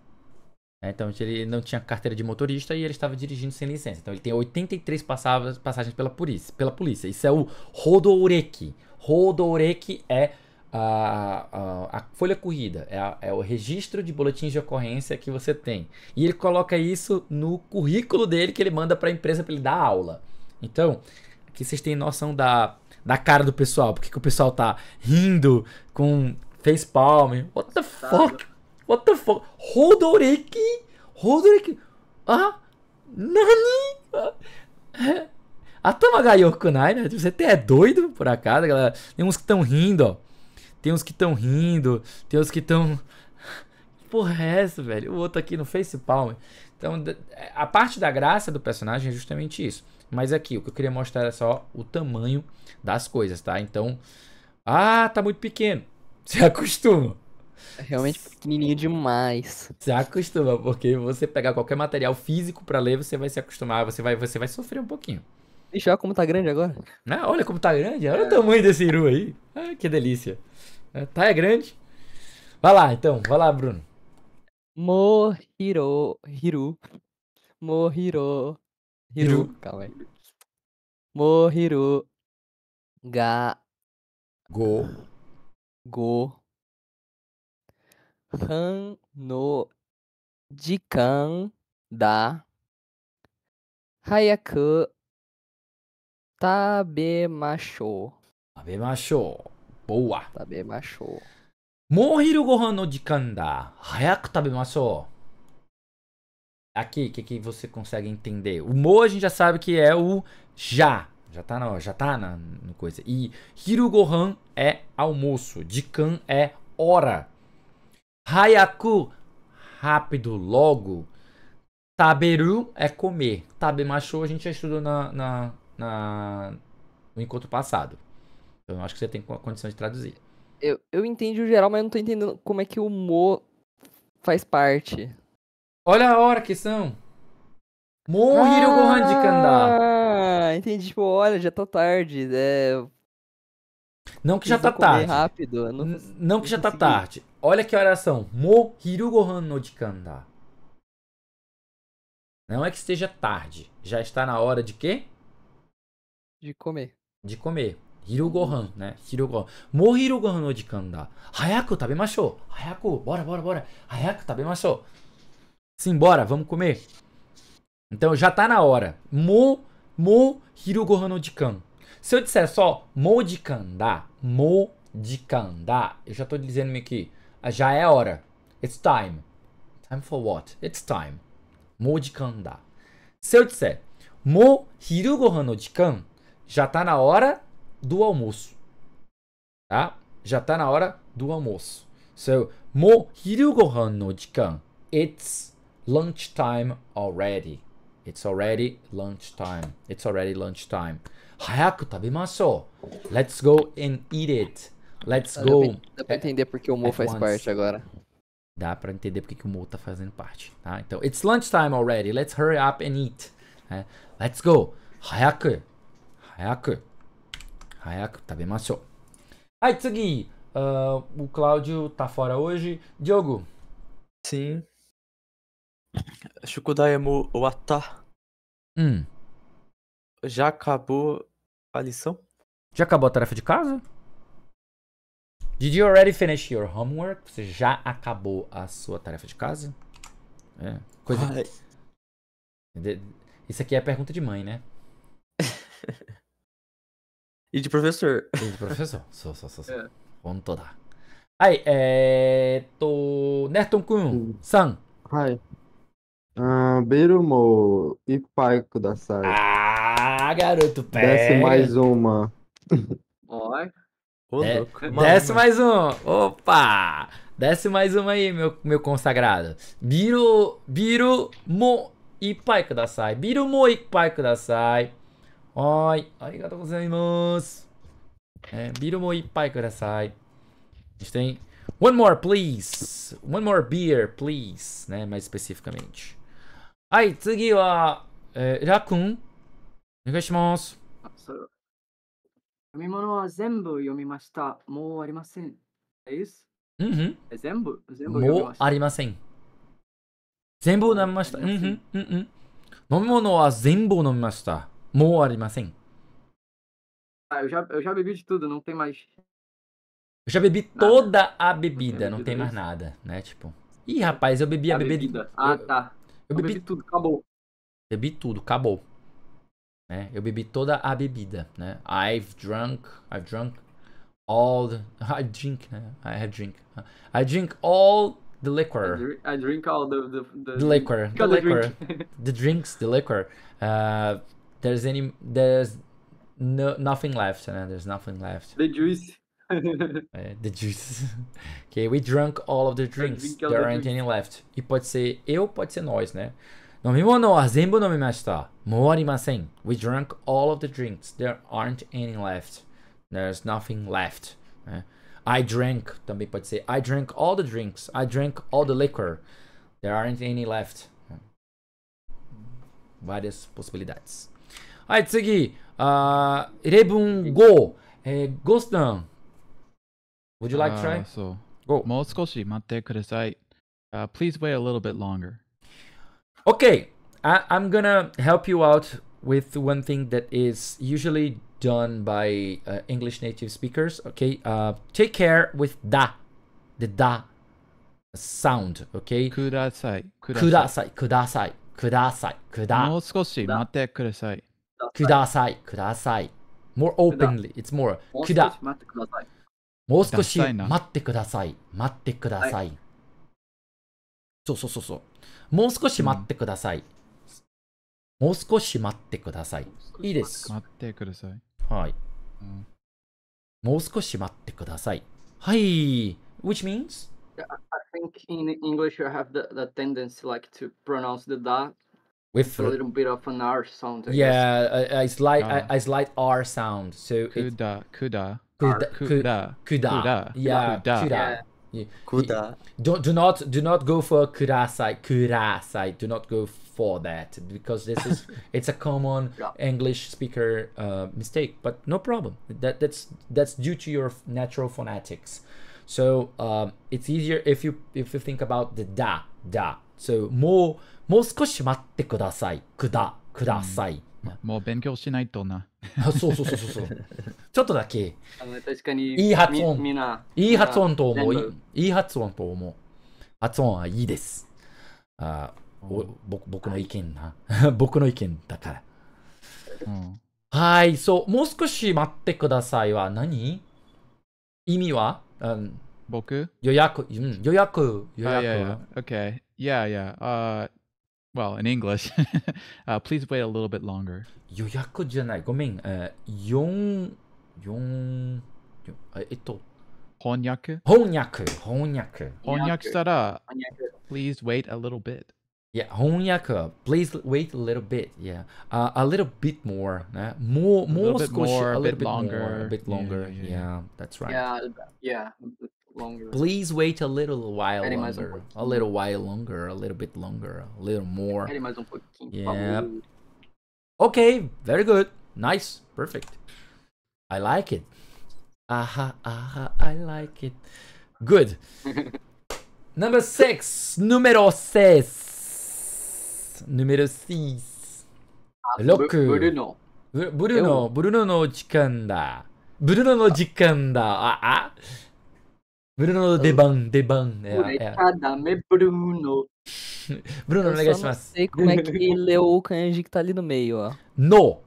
Né? Então ele não tinha carteira de motorista e ele estava dirigindo sem licença. Então ele tem 83 passagens, passagens pela, polícia, pela polícia. Isso é o Rodoureque. Rodoureque é a, a, a folha corrida, é, a, é, o registro de boletins de ocorrência que você tem. E ele coloca isso no currículo dele que ele manda para a empresa para ele dar aula. Então, aqui vocês têm noção da, da cara do pessoal, porque o pessoal tá rindo com face palm. What the tá. fuck? What the fuck? ah, nani? あ何 ah. A Tamagayokunai, né? Tipo, você até é doido por acaso, galera. Tem uns que estão rindo, ó. Tem uns que estão rindo. Tem uns que estão. Porra, é essa, velho? O outro aqui no Face Palm. Então, é, a parte da graça do personagem é justamente isso. Mas aqui, o que eu queria mostrar é só o tamanho das coisas, tá? Então. Ah, tá muito pequeno. Se acostuma. Realmente pequenininho demais. Se acostuma, porque você pegar qualquer material físico para ler, você vai se acostumar, você vai, você vai sofrer um pouquinho. Ixi, olha como tá grande agora. Ah, olha como tá grande, olha é. o tamanho desse Iru aí. Ah, que delícia. É, tá, é grande. Vai lá, então, vai lá, Bruno. Mohiro. Hiru. Mohiro. Hiru. Hiru. Calma aí. Mohiru. Ga. Go. Go. Han no jikan da hayaku tabemashou. Tabemashou. Boa. gohan no da, Tabemashou. Aqui, o que, que você consegue entender? O mo a gente já sabe que é o já. Já tá, no, já tá na, no coisa. E hirugohan é almoço. Dikan é hora. Hayaku, rápido, logo. Taberu é comer. Tabemachou a gente já estudou na, na, na, no encontro passado. Então eu acho que você tem condição de traduzir. Eu, eu entendi o geral, mas não tô entendendo como é que o mo faz parte. Olha a hora que são. Mo ah, de Kanda. Ah, entendi. Tipo, olha, já tá tarde. É... Não que já tá tarde. Rápido, não, não que já tá tarde. Olha que oração. Mo hirugohan no jikanda. Não é que esteja tarde. Já está na hora de quê? De comer. De comer. Hirugohan, né? Hirugohan. Mo hirugohan no jikanda. Hayaku tabemashou. Hayaku, bora, bora, bora. Hayaku tabemashou. Simbora, vamos comer. Então já está na hora. Mo, mo hirugohan no dikan. Se eu disser só mo jikanda, mo jikanda, eu já estou dizendo meio que ah, já é hora. It's time. Time for what? It's time. もう時間だ。Se eu disser, もう昼ご飯の時間 já tá na hora do almoço. Tá? Já tá na hora do almoço. So, もう昼ご飯の時間 It's lunchtime already. It's already lunchtime. It's already lunchtime. let's go and eat it. Let's Go. Dá pra, dá pra é, entender porque o Mo faz once. parte agora. Dá pra entender porque que o Mo tá fazendo parte, tá? Então, it's time already. Let's hurry up and eat. É. Let's go. Hayaku. Hayaku. Hayaku. Tabemashou. Tá Aí, Tsugi. Uh, o Cláudio tá fora hoje. Diogo. Sim. Shukudai wata. Hum. Já acabou a lição? Já acabou a tarefa de casa? Did you already finish your homework? Você já acabou a sua tarefa de casa? É. Coisa. Isso aqui é pergunta de mãe, né? e de professor. E de professor. Sou, sou, sou. sou. É. Vamos toda. Aí, é. Tô. Nerton Kun, San. Hi. Ah, Birumo e mo Ipaico da Sai. Ah, garoto, pega. Desce mais uma. Oi. Ô, é, louco. desce mano. mais um. Opa! Desce mais uma aí, meu, meu consagrado. Biru. Biru. mo, ippai kudasai. Biru mo, ippai kudasai. Oi, arigatou gozaimasu. É, biro, mo, ippai kudasai. A gente tem... One more, please. One more beer, please. Né, mais especificamente. Aí, 次は、えー、ラクン。お願いします。み物は全部読みました。もうありません。É isso? É eu já, eu já bebi de tudo, não tem mais. Eu já bebi nada. toda a bebida, não, tem mais nada, né? Tipo. Ih, rapaz, eu bebi a, a bebida. bebida. Ah, tá. Eu, eu bebi... bebi tudo, acabou. Bebi tudo, acabou. Né? Eu bebi toda a bebida, né? I've drunk, I've drunk all the, I drink, né? I had drink. I drink all the liquor. I drink, all the the, the, the liquor, the, liquor, drink. the drinks, the liquor. Uh, there's any there's no, nothing left, né? There's nothing left. The juice. É, the juice. okay, we drank all of the drinks. There aren't any left. E pode ser eu, pode ser nós, né? 飲み物は全部飲みました。もうありません。We drank all of the drinks. There aren't any left. There's nothing left. Eh? I drank também pode ser. I drank all the drinks. I drank all the liquor. There aren't any left. Várias possibilidades. Ah, go 11.5. Would you like to ah, try? そう。Go. もう少し待ってください。Uh, please wait a little bit longer. Okay, I, am gonna help you out with one thing that is usually done by uh, English native speakers. Okay, uh, take care with da, the da sound. Okay. Kudasai. Kudasai. Kudasai. Kudasai. Kudasai. More openly, it's more. くだ。もう少し待ってください。待ってください。そうそうそうそう。もう少し待ってください。もう少し待ってください。いいです。待ってください。はい。うん、もう少し待ってください。はい。Which means? I think in English you have the, the tendency like to pronounce the da with a little bit of an R sound. I yeah, a, a slight a, a slight R sound. So kuda, kuda, kuda, kuda, kuda, kuda, yeah, kuda. kuda. Kuda. do, do not do not go for kurasai. Kurasai. Do not go for that because this is it's a common yeah. English speaker uh, mistake. But no problem. That that's that's due to your natural phonetics. So um, it's easier if you if you think about the da da. So more もう少し待ってください。くだ、ください。もう勉強しないとな。そうそうそうそう。ちょっとだけ。確かに。いい発音。いい発音と思う。いい発音と思う。発音はいいです。あ僕僕の意見な。僕の意見だから。うん、はい、そう。もう少し待ってくださいは何意味は、うん、僕予約、うん、予約、予約。y e a o k Yeah, yeah.、Uh... well, in English, uh, please wait a little bit longer. please wait a little bit. Yeah, Please wait a little bit. Yeah, uh, a little bit more. ね、もう、もう少し、more, eh? a little bit, bit longer. a bit longer. Yeah, yeah, that's right. yeah longer. Please wait a little while Querem longer. Um a little while longer, a little bit longer, a little more. mais um pouquinho, yeah. Okay, very good. Nice. Perfect. I like it. Aha, aha, I like it. Good. Number six. Número seis. Número seis. Roku. Ah, Bruno. Bruno. Bruno no 時間だ。Bruno no Ah. ah. Bruno Deban, Deban. É, é. me Bruno. Bruno, eu não só não sei como é que leu o kanji que tá ali no meio, ó. No.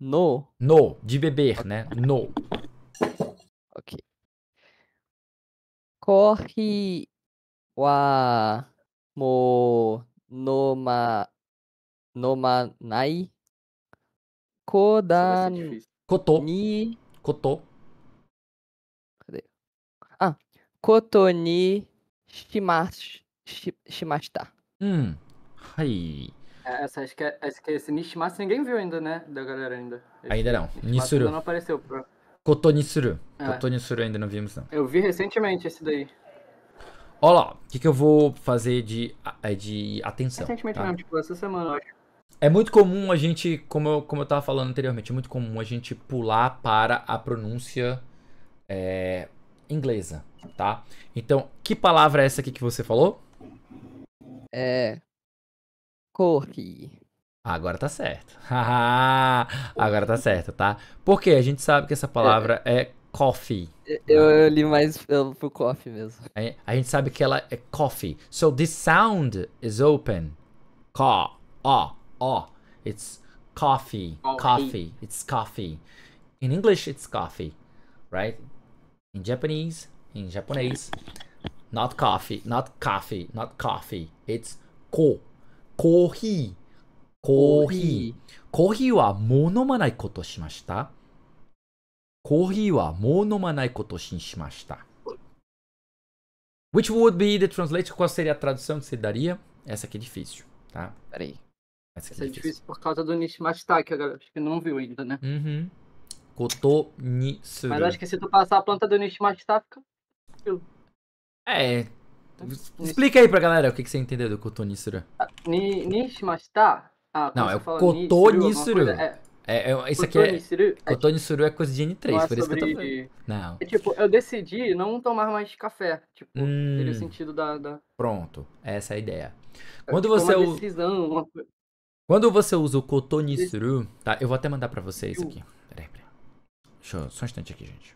No? No, de beber, né? No. Ok. Corre wa mo noma noma nai kodan koto ni koto Kotoni Shimashita. Hum, ai. É, essa, acho, que é, acho que é esse Nishimatsu ninguém viu ainda, né? Da galera ainda. Esse, ainda não. Nissuru. Ainda não apareceu. Pro... Suru. É. Suru ainda não vimos, não. Eu vi recentemente esse daí. Olha lá, o que, que eu vou fazer de, é, de atenção? Recentemente tá? mesmo, tipo, essa semana, eu acho. É muito comum a gente, como eu, como eu tava falando anteriormente, é muito comum a gente pular para a pronúncia é, inglesa, tá? Então, que palavra é essa aqui que você falou? É. Corky. Agora tá certo. Agora tá certo, tá? Porque a gente sabe que essa palavra é, é coffee. Eu, eu, né? li mais pelo, pro coffee mesmo. A, gente sabe que ela é coffee. So this sound is open. Co, o, o. It's coffee, coffee, coffee. It's coffee. In English, it's coffee, right? In Japanese, em japonês, not coffee, not coffee, not coffee. It's ko. Coffee. Coffee. Coffee wa mou nomanai koto shimashita. wa mou nomanai shimashita. Which would be the translation? Qual seria a tradução que você daria? Essa aqui é difícil, tá? Peraí. Essa, aqui é Essa é, difícil. é difícil por causa do Nishimashita, que eu acho que não viu ainda, né? Uhum. Cotonicera. Mas acho que se tu passar a planta do Nishimatita, fica É. Então, explica aí pra galera o que, que você entendeu do Cotonicera. Ah, Ni, Ah, não, é o Cotonicera. É, é, é, aqui é. Cotonicera é, tipo- é coisa de N3, é por isso sobre... que eu tô Não. É, tipo, eu decidi não tomar mais café. Tipo, hum, seria o sentido da, da, Pronto, essa é a ideia. Quando você. Uma decisão, uma... Quando você usa o Cotonicera, tá? Eu vou até mandar pra vocês aqui. Peraí, peraí. Deixa eu, só um instante aqui, gente.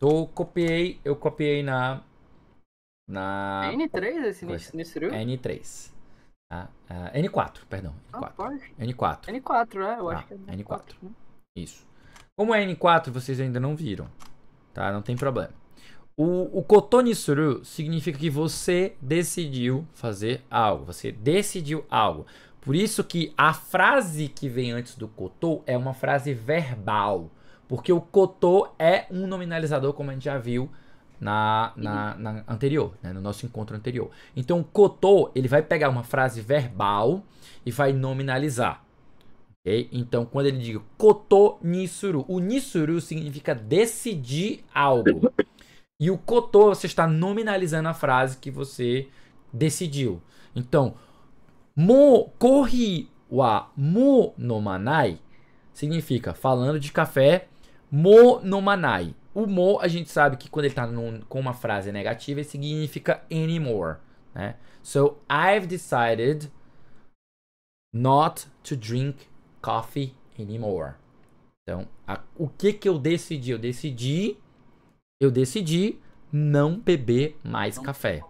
Eu copiei, eu copiei na. Na. N3 esse nesse, nesse é N3. Ah, ah, N4, perdão. N4. Ah, N4. N4, é, eu tá, acho que é N4. N4. Né? Isso. Como é N4, vocês ainda não viram tá? Não tem problema. O, o kotonisuru significa que você decidiu fazer algo, você decidiu algo. Por isso que a frase que vem antes do koto é uma frase verbal, porque o koto é um nominalizador, como a gente já viu na, na, na anterior, né? no nosso encontro anterior. Então, o koto ele vai pegar uma frase verbal e vai nominalizar. Okay? Então, quando ele diz koto nisuru, o nisuru significa decidir algo. E o koto, você está nominalizando a frase que você decidiu. Então, mo corri wa mo no manai significa falando de café, mo no manai. O mo a gente sabe que quando ele está com uma frase negativa, ele significa anymore. Né? So, I've decided not to drink coffee anymore. Então, a, o que que eu decidi? Eu decidi, eu decidi não beber mais não. café.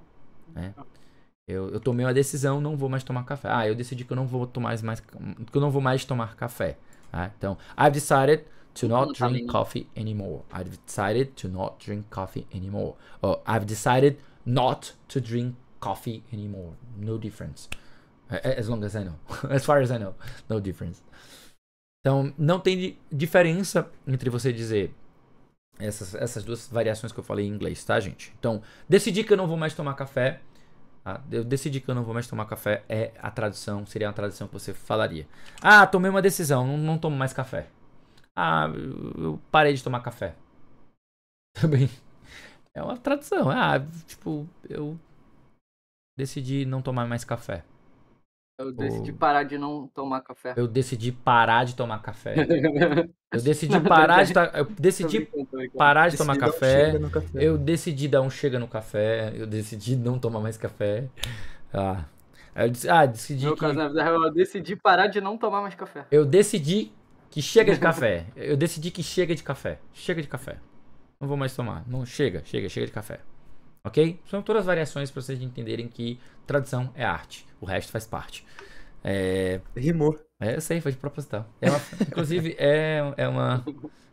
Né? Eu, eu, tomei uma decisão, não vou mais tomar café. Ah, eu decidi que eu não vou tomar mais, que eu não vou mais tomar café. Tá? então, I've decided to not tá drink coffee anymore. I've decided to not drink coffee anymore. Oh, I've decided not to drink coffee anymore. No difference. É, é, as long as I know. As far as I know. No difference. Então, não tem diferença entre você dizer essas, essas duas variações que eu falei em inglês, tá, gente? Então, decidi que eu não vou mais tomar café. Tá? Eu decidi que eu não vou mais tomar café é a tradução, seria a tradução que você falaria. Ah, tomei uma decisão, não, não tomo mais café. Ah, eu parei de tomar café. Também é uma tradução. Ah, tipo, eu decidi não tomar mais café. Eu decidi parar de não tomar café. Eu decidi parar de tomar café. eu decidi parar de, eu decidi parar de tomar café. Eu decidi dar um chega no café. Eu decidi não tomar mais café. Ah, eu ah decidi que... caso, eu decidi parar de não tomar mais café. Eu decidi que chega de café. Eu decidi que chega de café. Chega de café. Não vou mais tomar. Não, chega, chega, chega de café. Ok? São todas as variações para vocês entenderem que Tradução é arte. O resto faz parte. É... Rimou. É, eu sei, foi de proposital. É uma... inclusive, é, é, uma,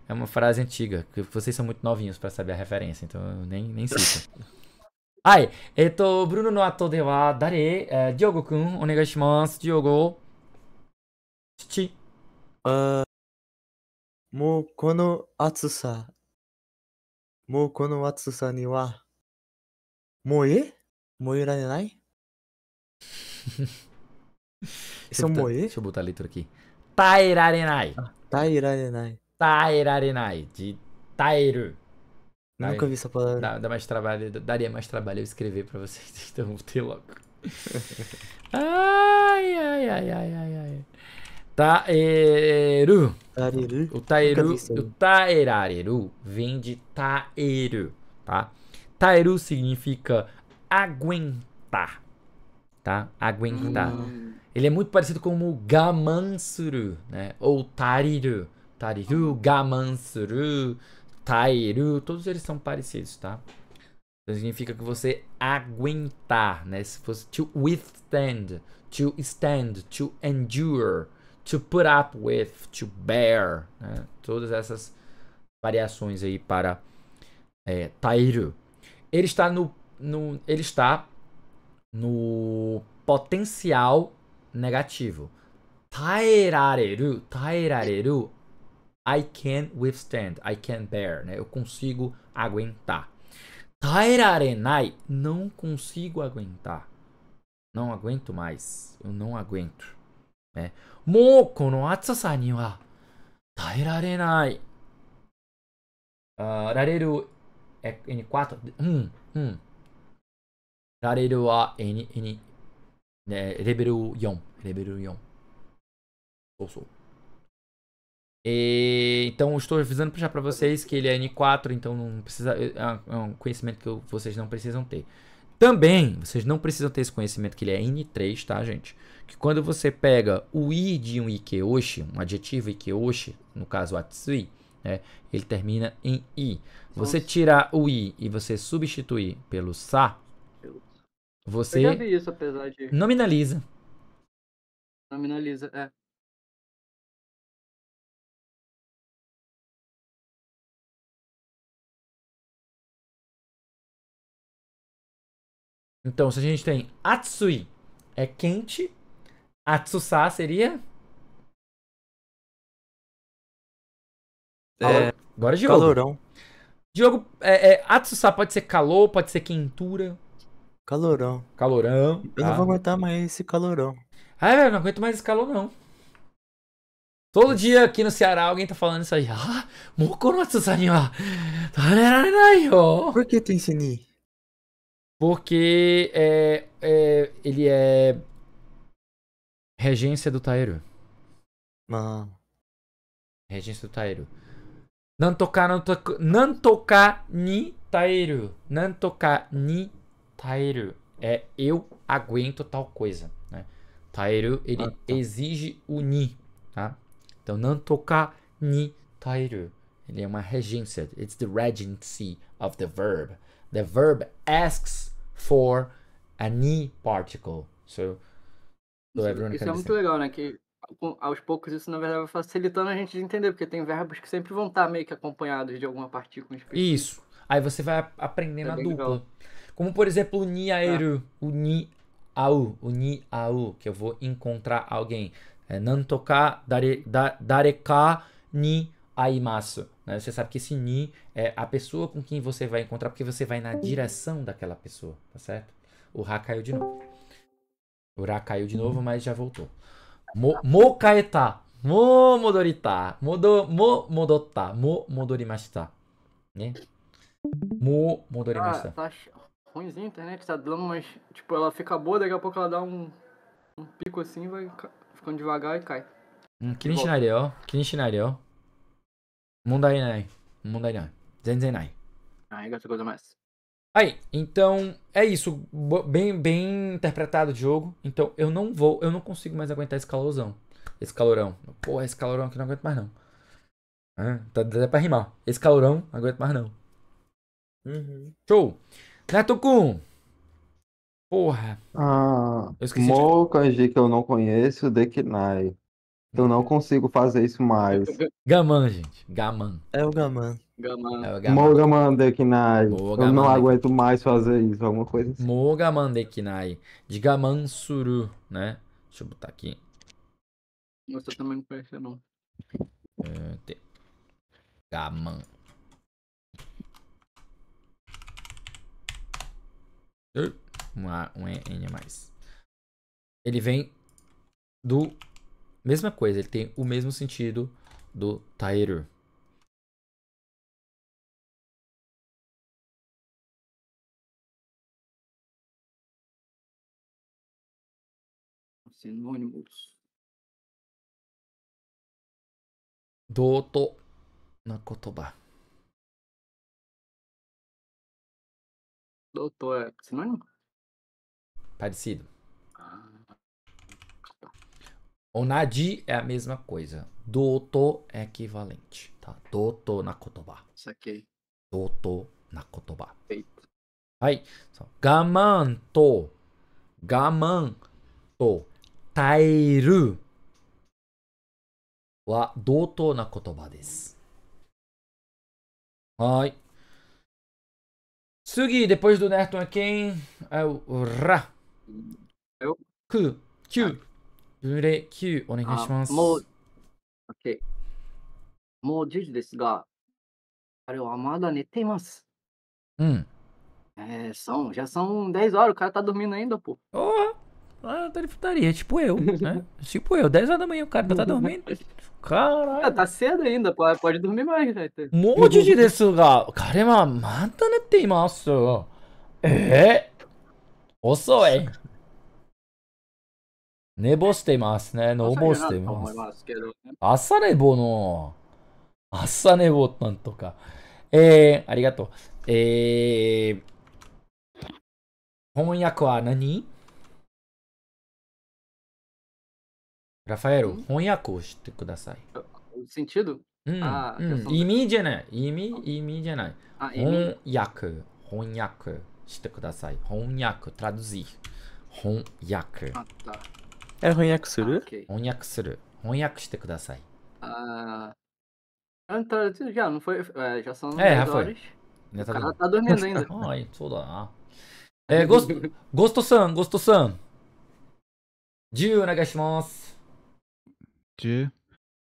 é uma frase antiga, que vocês são muito novinhos para saber a referência, então eu nem, nem cito. Ai, eto, é, Bruno no ato de wa dare, é, Diogo-kun, onegai shimasu, Diogo. Chichi. Uh, ah, mo kono atsusa. Mo kono atsusa ni wa moe? Moeranai? Esse é um moe? Deixa eu botar a leitura aqui. Tairarenai. Ah, Tairarenai. Tairarenai, de Tairu. Nunca vi essa palavra. Dá, dá, mais trabalho, daria mais trabalho eu escrever pra vocês, então vou ter logo. ai, ai, ai, ai, ai, ai. Taeru. O Taeru, o Taerareru vem de Taeru, tá? Taeru significa aguentar, tá? Aguentar. Hum. Ele é muito parecido com o gamansuru, né? Ou tariru. Tariru, gamansuru, tairu, todos eles são parecidos, tá? Então significa que você aguentar, né? Se fosse to withstand, to stand, to endure, to put up with, to bear, né? Todas essas variações aí para é, tairu. Ele está no, no ele está no potencial negativo. Taerareru, taerareru, I can withstand, I can bear, né? Eu consigo aguentar. Taerarenai, não consigo aguentar. Não aguento mais, eu não aguento, né? Mo no atsasa ni wa taerarenai. Ah, rareru é N4? Hum, hum. られるは、えに、えに、ね、レベル4。レベル 4. Sou, sou. então, estou avisando já para vocês que ele é N4, então não precisa. É, é um conhecimento que eu, vocês não precisam ter. Também, vocês não precisam ter esse conhecimento que ele é N3, tá, gente? Que quando você pega o I de um Ikeoshi, um adjetivo Ikeoshi, no caso Atsui, né, ele termina em I. Você tirar o I e você substituir pelo Sa, você. Eu já vi isso, apesar de. Nominaliza. Nominaliza, é. Então, se a gente tem Atsui é quente, Atsusa seria. É, Agora é Diogo. Calorão. Diogo, é, é, Atsusa pode ser calor, pode ser quentura. Calorão. Calorão. Eu não tá. vou aguentar mais esse calorão. Ah, velho, não aguento mais esse calor, não. Todo dia aqui no Ceará alguém tá falando isso aí. Ah, Por que tem Sini? Porque é, é, ele é regência do Taero. Mano. Regência do Tairo. Nantoka, nantoka, nantoka ni não Nantoka ni Taeru é eu aguento tal coisa, né? Taeru, ele ah, tá. exige o ni, tá? Então, tocar ni taeru. Ele é uma regência. It's the regency of the verb. The verb asks for a ni particle. So, isso, isso é muito legal, né? Que aos poucos isso, na verdade, vai facilitando a gente de entender, porque tem verbos que sempre vão estar meio que acompanhados de alguma partícula. Específica. Isso. Aí você vai aprendendo é a dupla. Legal. Como por exemplo o Ni ah. o Ni-au, o Ni-au, que eu vou encontrar alguém. É, nantoka dare, da, dareka ni aimasu. Né? Você sabe que esse ni é a pessoa com quem você vai encontrar, porque você vai na direção daquela pessoa, tá certo? O ra caiu de novo. O ra caiu de hum. novo, mas já voltou. Mo, mo kaeta. Mo modorita. mo modotta. Mo modorimashita. Né? Mo modorimashita. Ah, tá ruimzinha internet, tá dando, mas tipo, ela fica boa, daqui a pouco ela dá um, um pico assim, vai ficando devagar e cai. Hum, que nishinario, que nishinario. Mundai nai, mundai nai, zenzen nai. Ai, gato mais. Aí, então é isso, bem bem interpretado o jogo. Então eu não vou, eu não consigo mais aguentar esse calorzão. Esse calorão. Porra, esse calorão aqui não aguento mais não. Ah, tá até pra rimar. Esse calorão, não aguento mais não. Uhum. Show! Neto Kun. Porra. Ah, eu esqueci. Mo que eu não conheço, Dekinai. Eu não consigo fazer isso mais. Gaman, gente. Gaman. É o Gaman. Gaman. É o Gaman. Dekinai. eu não aguento mais fazer isso, alguma coisa assim. Gaman Dekinai. De Gaman Suru, né? Deixa eu botar aqui. Nossa, também não conheço não. É, Gaman. Um A, um N a mais. Ele vem do. Mesma coisa, ele tem o mesmo sentido do Taeru. Sinônimos. Doto na Kotoba. Doutor é sinônimo? Parecido. Ah, tá. O Nadi é a mesma coisa. Doutor é equivalente, tá? Doutor na kotoba. Saquei. Doutor na kotoba. Feito. Aí, so, gamanto. Gamanto. Tairu. Wa doutor na kotoba desu. はい。Sugi, depois do Nerton é quem? É o Ra. Eu? Ku. O ah. Jure Kyu, onegai shimasu. Ah, mo... Ok. もう10時ですが、彼はまだ寝ています。うん。É, hum. são, já são 10 horas, o cara tá dormindo ainda, pô. Oh. Ah, eu tô de putaria, é tipo eu, né? tipo eu, 10 horas da manhã, o cara tá dormindo. Caralho. Ah, tá cedo ainda, pode, pode dormir mais, né? 文字時ですが、彼はまた寝ています。えー、遅い。寝坊していますね。寝坊しています。ます朝寝坊の、朝寝坊なんとか。えー、ありがとう。えー、翻訳は何 Rafael, hum? honyakushite kudasai. O sentido? Hum, ah, hum. Imi janai. Imi, imi janai. Ah, imi. Honyaku. Honyaku shite kudasai. Honyaku, traduzir. Honyaku. Ah, tá. É honyaku suru? Ah, okay. Honyaku suru. Honyaku shite kudasai. Ah... Não traduziu já, não foi? É, já são é, já foi. Já tá... O cara tá dormindo ainda. Ai, そうだな。えー、ゴスゴストさん、ゴストさん。10お願いします。中、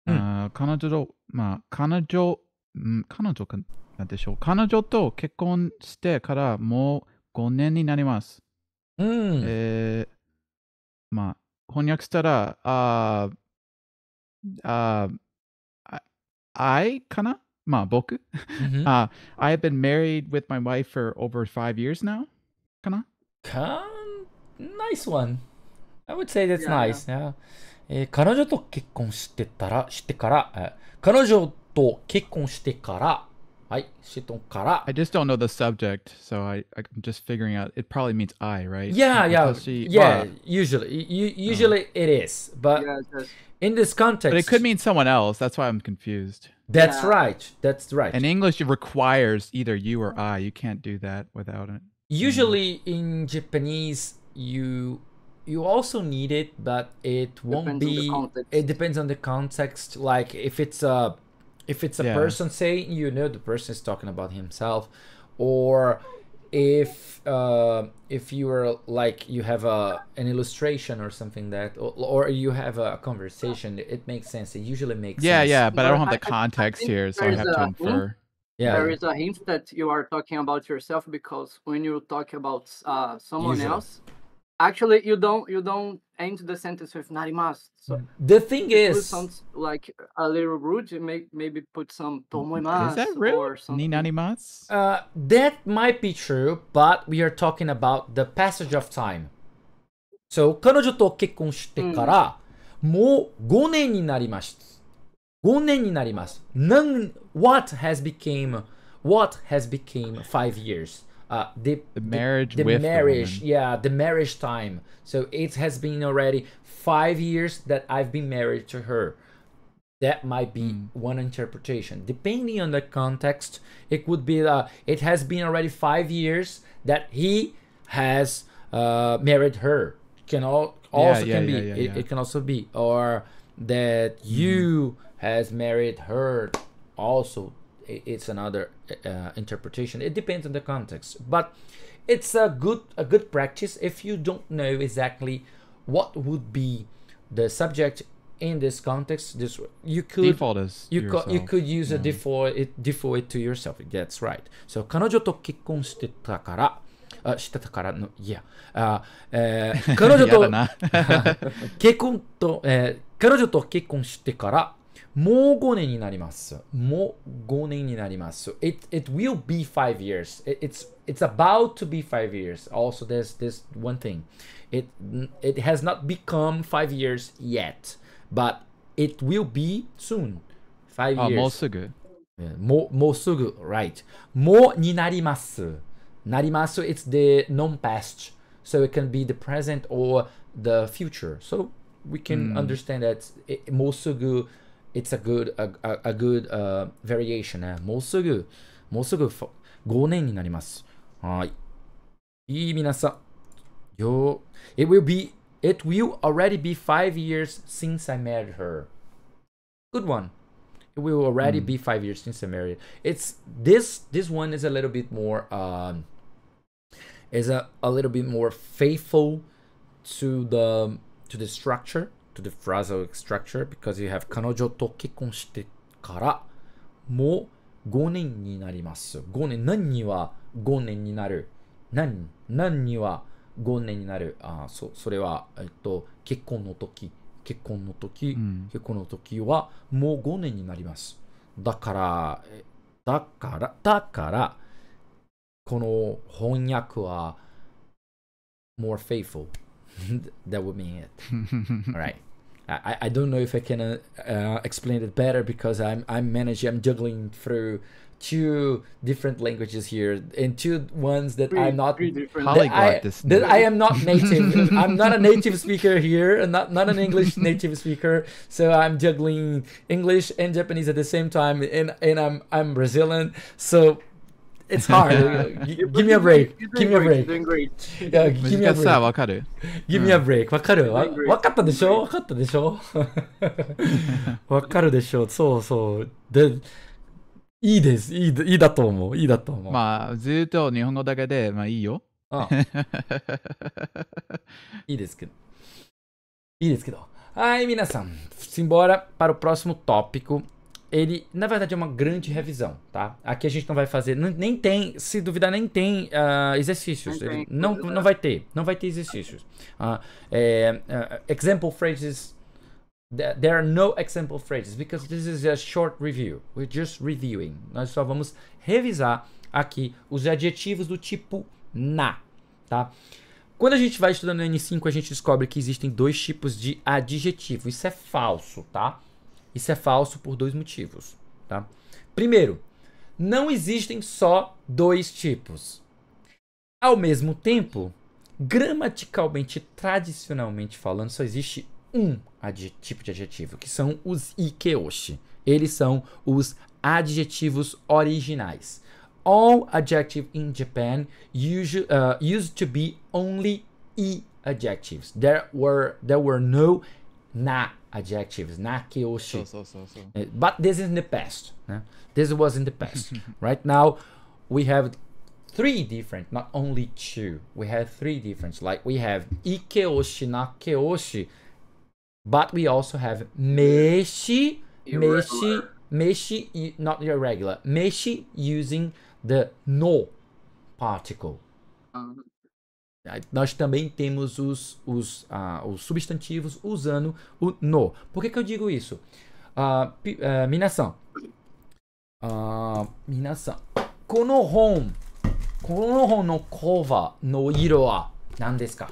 うん、彼女と、まあ、彼女、うん、彼女かなんでしょう。彼女と結婚してからもう5年になります。うん。えー、まあ、翻訳したら、ああ、I かなまあ、僕、mm hmm. uh, I have been married with my wife for over five years now. かなか Nice one. I would say that's yeah. nice. Yeah. えー、彼女と結婚してたら、してから、えー、彼女と結婚してから、はい、してから。I just don't know the subject, so I, I'm just figuring out. It probably means I, right? Yeah, yeah, yeah. Usually, usually oh. it is, but in this context, but it could mean someone else. That's why I'm confused. That's right. That's right. In English it requires either you or I. You can't do that without it. Usually in Japanese, you you also need it, but it won't depends be. It depends on the context. Like if it's a, if it's a yeah. person, saying, you know the person is talking about himself, or if uh, if you are like you have a an illustration or something that or, or you have a conversation it makes sense it usually makes yeah sense. yeah but i don't have the context here so i have to infer yeah there is a hint that you are talking about yourself because when you talk about uh, someone else Actually, you don't you don't end the sentence with narimasu. So mm. the thing is, sounds like a little rude. You May, maybe put some mm, tomoimasu. Mm. Is that real? Or something. Ninanimasu. Uh, that might be true, but we are talking about the passage of time. So 彼女と結婚してから、うん、もう5年になりました。5年になります。なん what has became what has became 5 years? uh, the, the marriage the, the marriage the yeah the marriage time so it has been already five years that i've been married to her that might be mm. one interpretation depending on the context it would be uh, it has been already five years that he has uh, married her can all also yeah, yeah, can yeah, be it, it, can also be or that mm. you has married her also it's another uh, interpretation. It depends on the context, but it's a good a good practice if you don't know exactly what would be the subject in this context. This you could default is you could you could use yeah. a mm-hmm. default it default it to yourself. That's right. So 彼女と結婚してたから。あしてたからの、いや、あえー、彼女と結婚と、えー、彼女と結婚してから もう5年になります。もう5年になります。It, it will be 5 years. It, it's, it's about to be 5 years. Also, there's this one thing. It, it has not become 5 years yet, but it will be soon. 5 ah, years. もうすぐ。もう,もうすぐ、right. もうになります。なります。It's the non-past. So it can be the present or the future. So we can hmm. understand that もうすぐ。it's a good a, a, a good、uh, variation ねもうすぐもうすぐ5年になりますはいいい皆さんよ eh? it will be it will already be five years since I married her good one it will already mm. be five years since I married it's this this one is a little bit more um, is a, a little bit more faithful to the to the structure to the phrasal structure because you have 彼女と結婚してからもう5年になります。5年、何には5年になる何、何には5年になる。あそそれは、えっと、結婚の時、結婚の時、うん、結婚の時はもう5年になります。だから、だから、だから、この翻訳は more faithful. that would mean it. All right. I, I don't know if I can uh, uh, explain it better because I'm I'm managing I'm juggling through two different languages here and two ones that i I'm not that I, that I am not native. I'm not a native speaker here and not not an English native speaker. So I'm juggling English and Japanese at the same time and and I'm I'm Brazilian. So It's hard. give me a break. Give me a break. Yeah, g i わかる。Give me a break. わかる。わかったでしょ。わかったでしょ。わかるでしょそうそう。で、いいです。いいいいだと思う。いいだと思う。まあずっと日本語だけでまあいいよ。あ いいですけど。いいですけど。はい皆さん。シンボルパロプロスモトピック。ele, na verdade, é uma grande revisão, tá? Aqui a gente não vai fazer, nem tem, se duvidar, nem tem uh, exercícios. Não, não, não, vai ter, não vai ter exercícios. Uh, é, uh, example phrases. There are no example phrases because this is a short review. We're just reviewing. Nós só vamos revisar aqui os adjetivos do tipo na, tá? Quando a gente vai estudando N5, a gente descobre que existem dois tipos de adjetivo. Isso é falso, tá? Isso é falso por dois motivos. Tá? Primeiro, não existem só dois tipos. Ao mesmo tempo, gramaticalmente, tradicionalmente falando, só existe um tipo de adjetivo, que são os ikeoshi. Eles são os adjetivos originais. All adjectives in Japan usually, uh, used to be only e adjectives. There were, there were no na adjectives, na kyoshi. So, so, so, but this is in the past. This was in the past. right now, we have three different, not only two. We have three different. Like we have ikeoshi, nakeoshi, but we also have meshi, irregular. meshi, meshi, not irregular, meshi using the no particle. Um. Nós também temos os, os, uh, os substantivos usando o no. Por que, que eu digo isso? Uh, uh, minação. Uh, minação. Kono hon. Kono hon no cover no iro wa nan desu ka?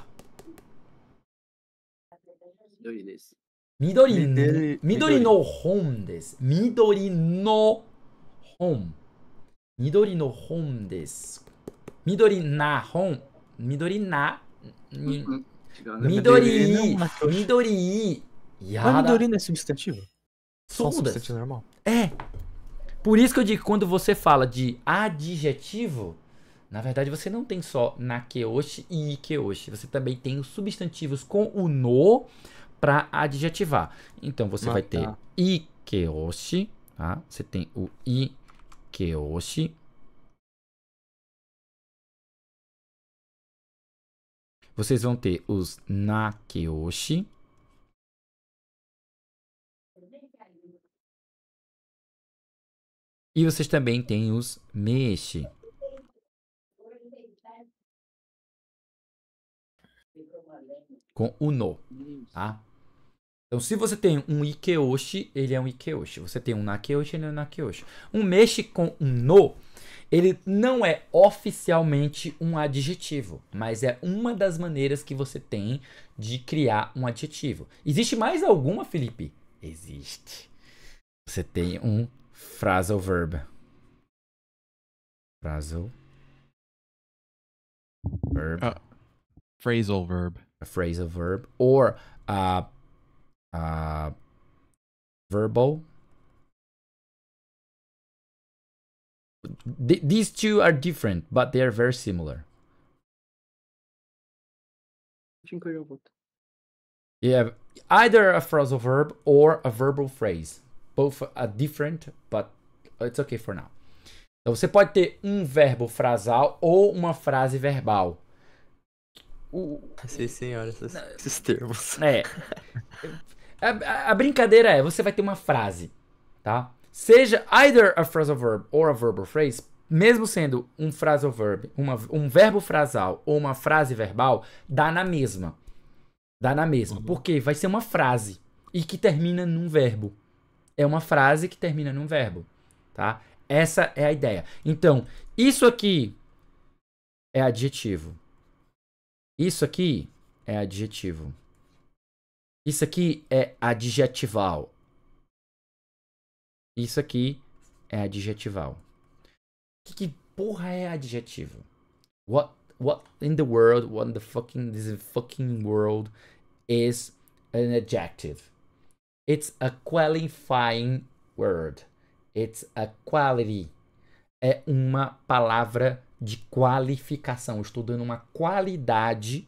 Midori desu. Midori, midori no hon desu. Midori no hon. Midori no hon desu. Midori na hon. Midori na, uhum. Midori. Midori. Yada. Midori não é substantivo? Só substantivo normal. É. Por isso que eu digo que quando você fala de adjetivo, na verdade você não tem só nakeoshi e ikeoshi. Você também tem os substantivos com o no para adjetivar. Então você ah, vai ter tá. ikeoshi, tá? Você tem o ikeoshi vocês vão ter os Nakeoshi. E vocês também têm os Meishi. Com o No, tá? Então, se você tem um Ikeoshi, ele é um Ikeoshi. Você tem um Nakeoshi, ele é um Nakeoshi. Um Meishi com um No ele não é oficialmente um adjetivo, mas é uma das maneiras que você tem de criar um adjetivo. Existe mais alguma, Felipe? Existe. Você tem um phrasal verb. Phrasal verb. Uh, phrasal verb. A phrasal verb or a, a verbal Th these two are different, but they are very similar. Yeah, either a phrasal verb or a verbal phrase. Both are different, but it's okay for now. Então você pode ter um verbo frasal ou uma frase verbal. Eu Sim, senhora, esses, esses termos. É. A, a, brincadeira é, você vai ter uma frase, tá? seja either a phrasal verb or a verbal phrase, mesmo sendo um phrasal verb, uma, um verbo frasal ou uma frase verbal, dá na mesma. Dá na mesma. Uhum. Porque vai ser uma frase e que termina num verbo. É uma frase que termina num verbo, tá? Essa é a ideia. Então, isso aqui é adjetivo. Isso aqui é adjetivo. Isso aqui é adjetival. Isso aqui é adjetival. Que, que porra é adjetivo? What, what in the world, what in the fucking, this fucking world is an adjective? It's a qualifying word. It's a quality. É uma palavra de qualificação. estou dando uma qualidade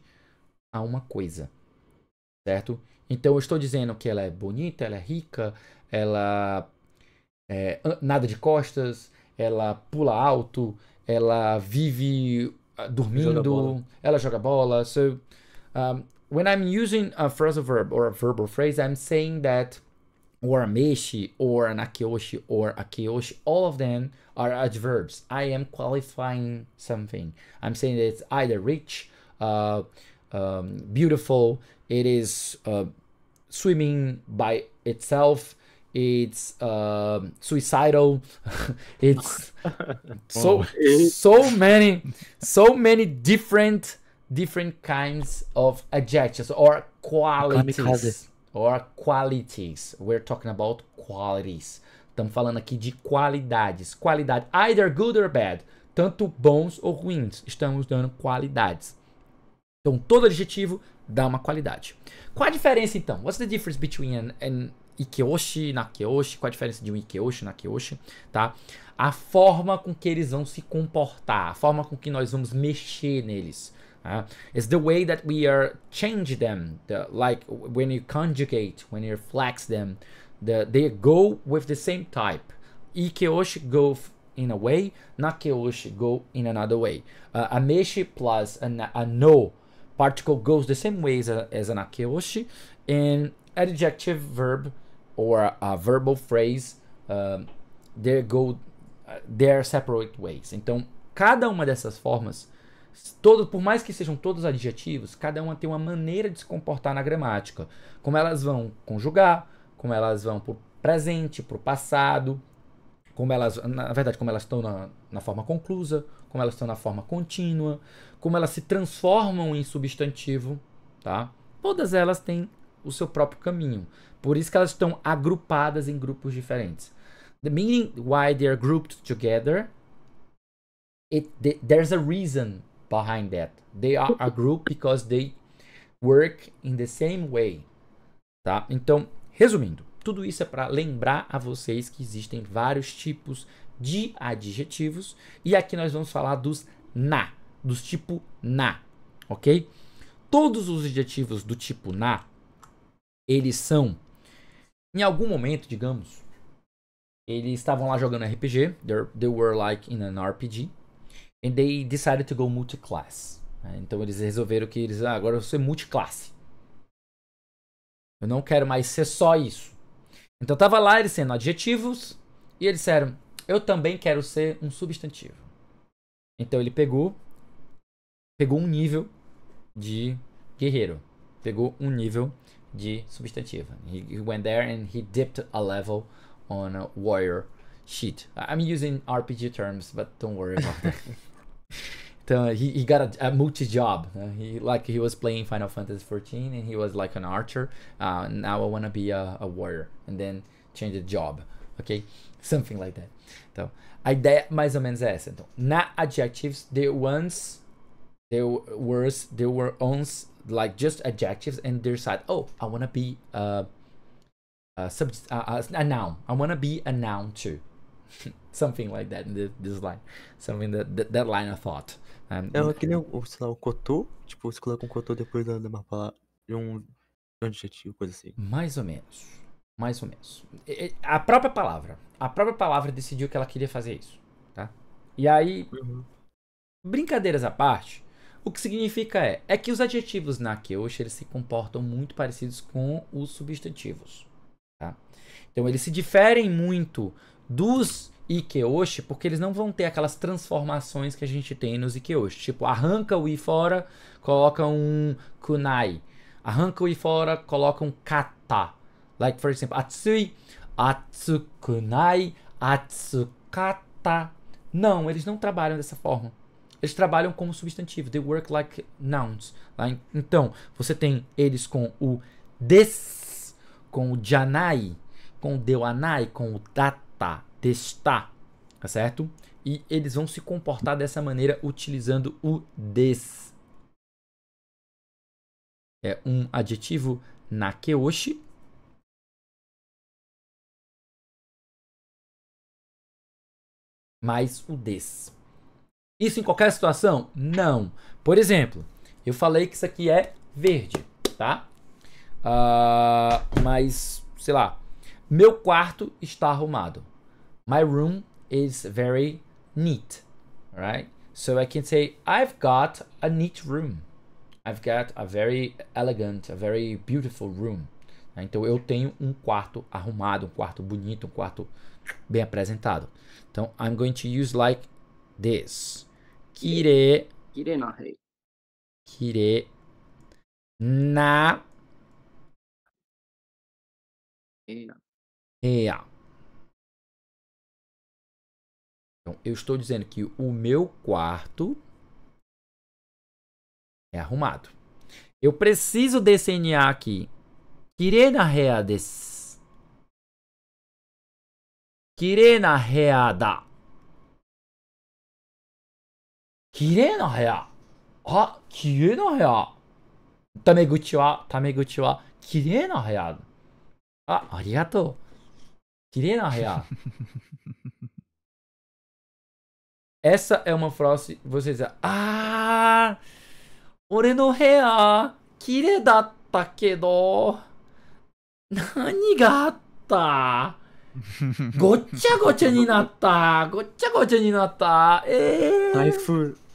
a uma coisa. Certo? Então eu estou dizendo que ela é bonita, ela é rica, ela é, nada de costas, ela pula alto, ela vive ah, dormindo, joga ela joga bola. So, um, when I'm using a phrasal verb or a verbal phrase, I'm saying that or a meshi or an akiyoshi or a all of them are adverbs. I am qualifying something. I'm saying that it's either rich, uh, um, beautiful, it is uh, swimming by itself, it's uh, suicidal it's so oh. so many so many different different kinds of adjectives or qualities or qualities we're talking about qualities estamos falando aqui de qualidades qualidade either good or bad tanto bons ou ruins estamos dando qualidades então todo adjetivo dá uma qualidade qual a diferença então what's the difference between an, an Ikeoshi na Keoshi, qual a diferença de um Ikeoshi na Nakeoshi, tá? A forma com que eles vão se comportar, a forma com que nós vamos mexer neles. Uh, it's the way that we are change them, the, like when you conjugate, when you flex them, the, they go with the same type. Ikeoshi go in a way, Nakeoshi go in another way. Uh, a meshi plus an, a no particle goes the same way uh, as, a, as an and adjective verb or a, verbal phrase, uh, they go their separate ways. Então, cada uma dessas formas, todo, por mais que sejam todos adjetivos, cada uma tem uma maneira de se comportar na gramática. Como elas vão conjugar, como elas vão para o presente, para o passado, como elas, na verdade, como elas estão na, na forma conclusa, como elas estão na forma contínua, como elas se transformam em substantivo, tá? Todas elas têm o seu próprio caminho. Por isso que elas estão agrupadas em grupos diferentes. The meaning why they are grouped together, it, there's a reason behind that. They are a group because they work in the same way. Tá? Então, resumindo, tudo isso é para lembrar a vocês que existem vários tipos de adjetivos e aqui nós vamos falar dos na, dos tipo na, ok? Todos os adjetivos do tipo na, eles são em algum momento, digamos, eles estavam lá jogando RPG. They were like in an RPG. And they decided to go multiclass. Né? Então eles resolveram que eles ah, agora eu vou ser multiclasse. Eu não quero mais ser só isso. Então tava lá eles sendo adjetivos e eles disseram: "Eu também quero ser um substantivo". Então ele pegou pegou um nível de guerreiro, pegou um nível de substantiva. He, he went there and he dipped a level on a warrior sheet. I'm using RPG terms, but don't worry about that. So he, he got a, a multi job. Uh, he like he was playing Final Fantasy 14 and he was like an archer. Uh, now I want to be a, a, warrior and then change the job, okay? Something like that. So a ideia mais ou menos é essa. Então, na adjectives, the ones, the worst, the were once. like just adjectives and they decide oh i want to be a, a, sub, a, a noun i want to be a noun too something like that in this, this line something that, that, that line of thought um, é que nem o, sei lá, o cotô, tipo, você coloca um cotô depois de uma palavra, de um, adjetivo, coisa assim. Mais ou menos, mais ou menos. A própria palavra, a própria palavra decidiu que ela queria fazer isso, tá? E aí, uhum. brincadeiras à parte, o que significa é, é que os adjetivos na Kyoshi eles se comportam muito parecidos com os substantivos. Tá? Então eles se diferem muito dos Ikeoshi porque eles não vão ter aquelas transformações que a gente tem nos Ikeoshi. Tipo, arranca o i fora, coloca um kunai. Arranca o i fora, coloca um kata. Like, for example, atsui, atsukunai, atsukata. Não, eles não trabalham dessa forma eles trabalham como substantivo. They work like nouns. Então, você tem eles com o des, com o janai, com o deuanai, com o data, desta, tá certo? E eles vão se comportar dessa maneira utilizando o des. É um adjetivo nakeoshi, mais o des. Isso em qualquer situação? Não. Por exemplo, eu falei que isso aqui é verde, tá? Uh, mas, sei lá, meu quarto está arrumado. My room is very neat, right? So I can say I've got a neat room. I've got a very elegant, a very beautiful room. Né? Então eu tenho um quarto arrumado, um quarto bonito, um quarto bem apresentado. Então I'm going to use like this. きれい。きれいな、はい。きれい。な。ええな。É. Então, eu estou dizendo que o meu quarto é arrumado. Eu preciso desenhar aqui. Kirena reades. Kirena reada. 綺麗な部屋。あ、綺麗な部屋。タメ口は、タメ口は、綺麗な部屋。あ、ありがとう。綺麗な部屋。Essa é uma frase, você diz, ah, 俺の部屋、綺麗だったけど、何があった ごっちゃごちゃになったごっちゃごちゃになったえー、台風。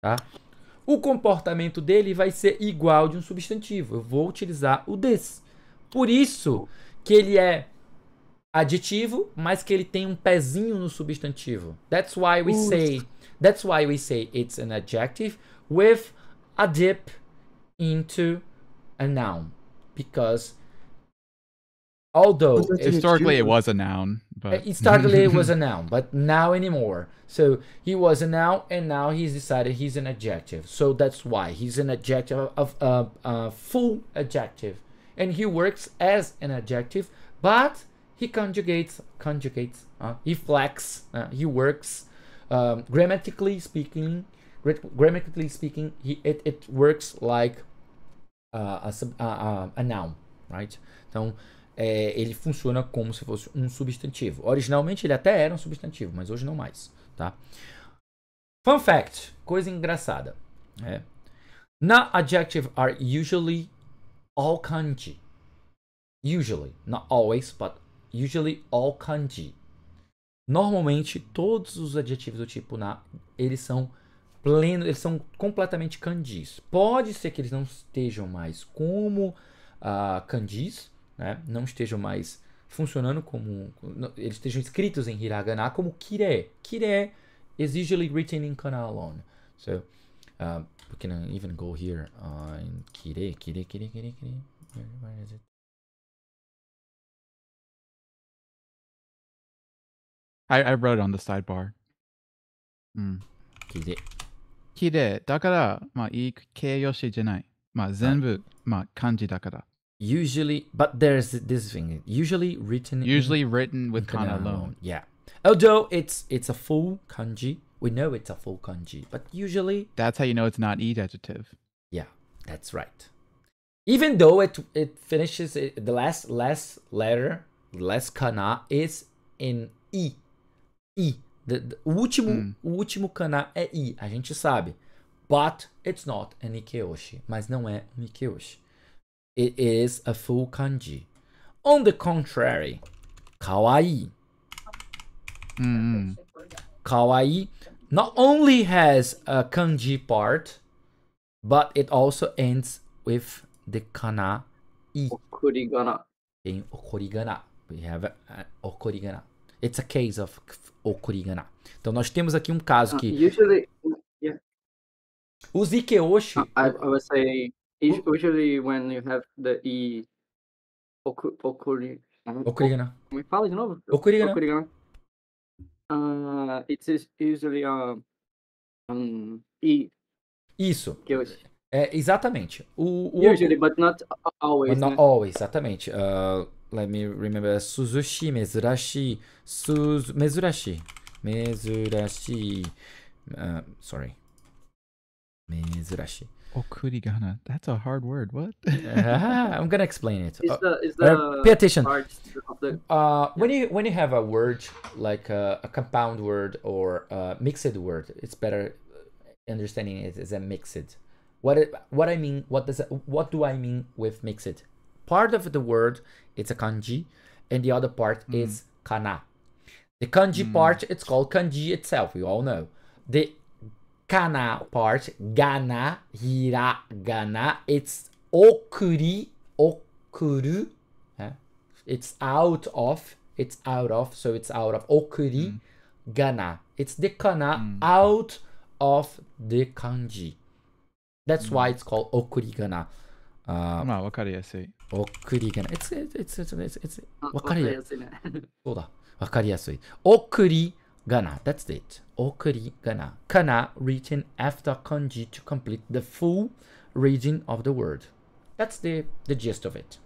Tá? O comportamento dele vai ser igual de um substantivo. Eu vou utilizar o des. Por isso que ele é aditivo, mas que ele tem um pezinho no substantivo. That's why we say that's why we say it's an adjective with a dip into a noun because although historically it was a noun. It uh, startedly was a noun, but now anymore. So he was a noun, and now he's decided he's an adjective. So that's why he's an adjective of a uh, uh, full adjective, and he works as an adjective, but he conjugates, conjugates, uh, he flex, uh, he works um, grammatically speaking. Grammatically speaking, he, it, it works like uh, a, a noun, right? So. é, ele funciona como se fosse um substantivo. Originalmente ele até era um substantivo, mas hoje não mais, tá? Fun fact, coisa engraçada, é. Not adjective are usually all kanji. Usually, not always, but usually all kanji. Normalmente todos os adjetivos do tipo na eles são pleno, eles são completamente kanjis. Pode ser que eles não estejam mais como uh, kanjis, né, não estejam mais funcionando como. Eles estejam escritos em hiragana como kire. Kire is usually written in kana alone. So, uh, we can even go here on kire, kire, kire, kire, kire. Where is it? I, I wrote it on the sidebar. Mm. キレ。キレ。だから、まあ、いい形容詞じゃない。まあ、全部、はい、まあ、漢字だから。usually but there's this thing usually written usually in, written with kana alone. yeah although it's it's a full kanji we know it's a full kanji but usually that's how you know it's not e-adjective yeah that's right even though it it finishes it, the last last letter last kana is in e e the, the último mm. último kana é i a gente sabe but it's not an ikeoshi mas não é um ikeoshi it is a full kanji. On the contrary, kawaii. Mm. Kawaii not only has a kanji part, but it also ends with the kana i. Okurigana. In okurigana. We have a, okurigana. It's a case of okurigana. Então nós temos aqui um caso uh, que. Usually, yeah. Os ikeoshi. Ah, I, I would say Usually when you have the E. Okurigana. Okurigana. Me fala de novo? Okurigana. Okurigana. Uh, it's usually um, um E. Isso. Que eu... É, exatamente. O, o usually, but not always. But not né? always, exatamente. Uh, let me remember. Suzushi, mezurashi, suz... mezurashi. Mezurashi. Uh, ah, sorry. Mezurashi. Okurigana. Oh, That's a hard word. What? uh, I'm gonna explain it. Is uh, the, is the uh, pay attention. The... Uh, when you when you have a word like a, uh, a, compound word or a mixed word, it's better understanding it as a mixed. What it, what I mean? What does what do I mean with mixed? Part of the word it's a kanji, and the other part mm. is kana. The kanji mm. part it's called kanji itself. We all know the かな part がなひらがな it's 送り送る it's out of it's out of so it's out of 送り、うん、がな it's でかな、うん、out of the 漢字 that's why it's called 送りがな、うん、まあわかりやすい送りがな it's it's it's it's, it's わかりやすいそうだわかりやすい送り Gana. that's it. Okuri Kana. Kana written after kanji to complete the full reading of the word. That's the, the gist of it.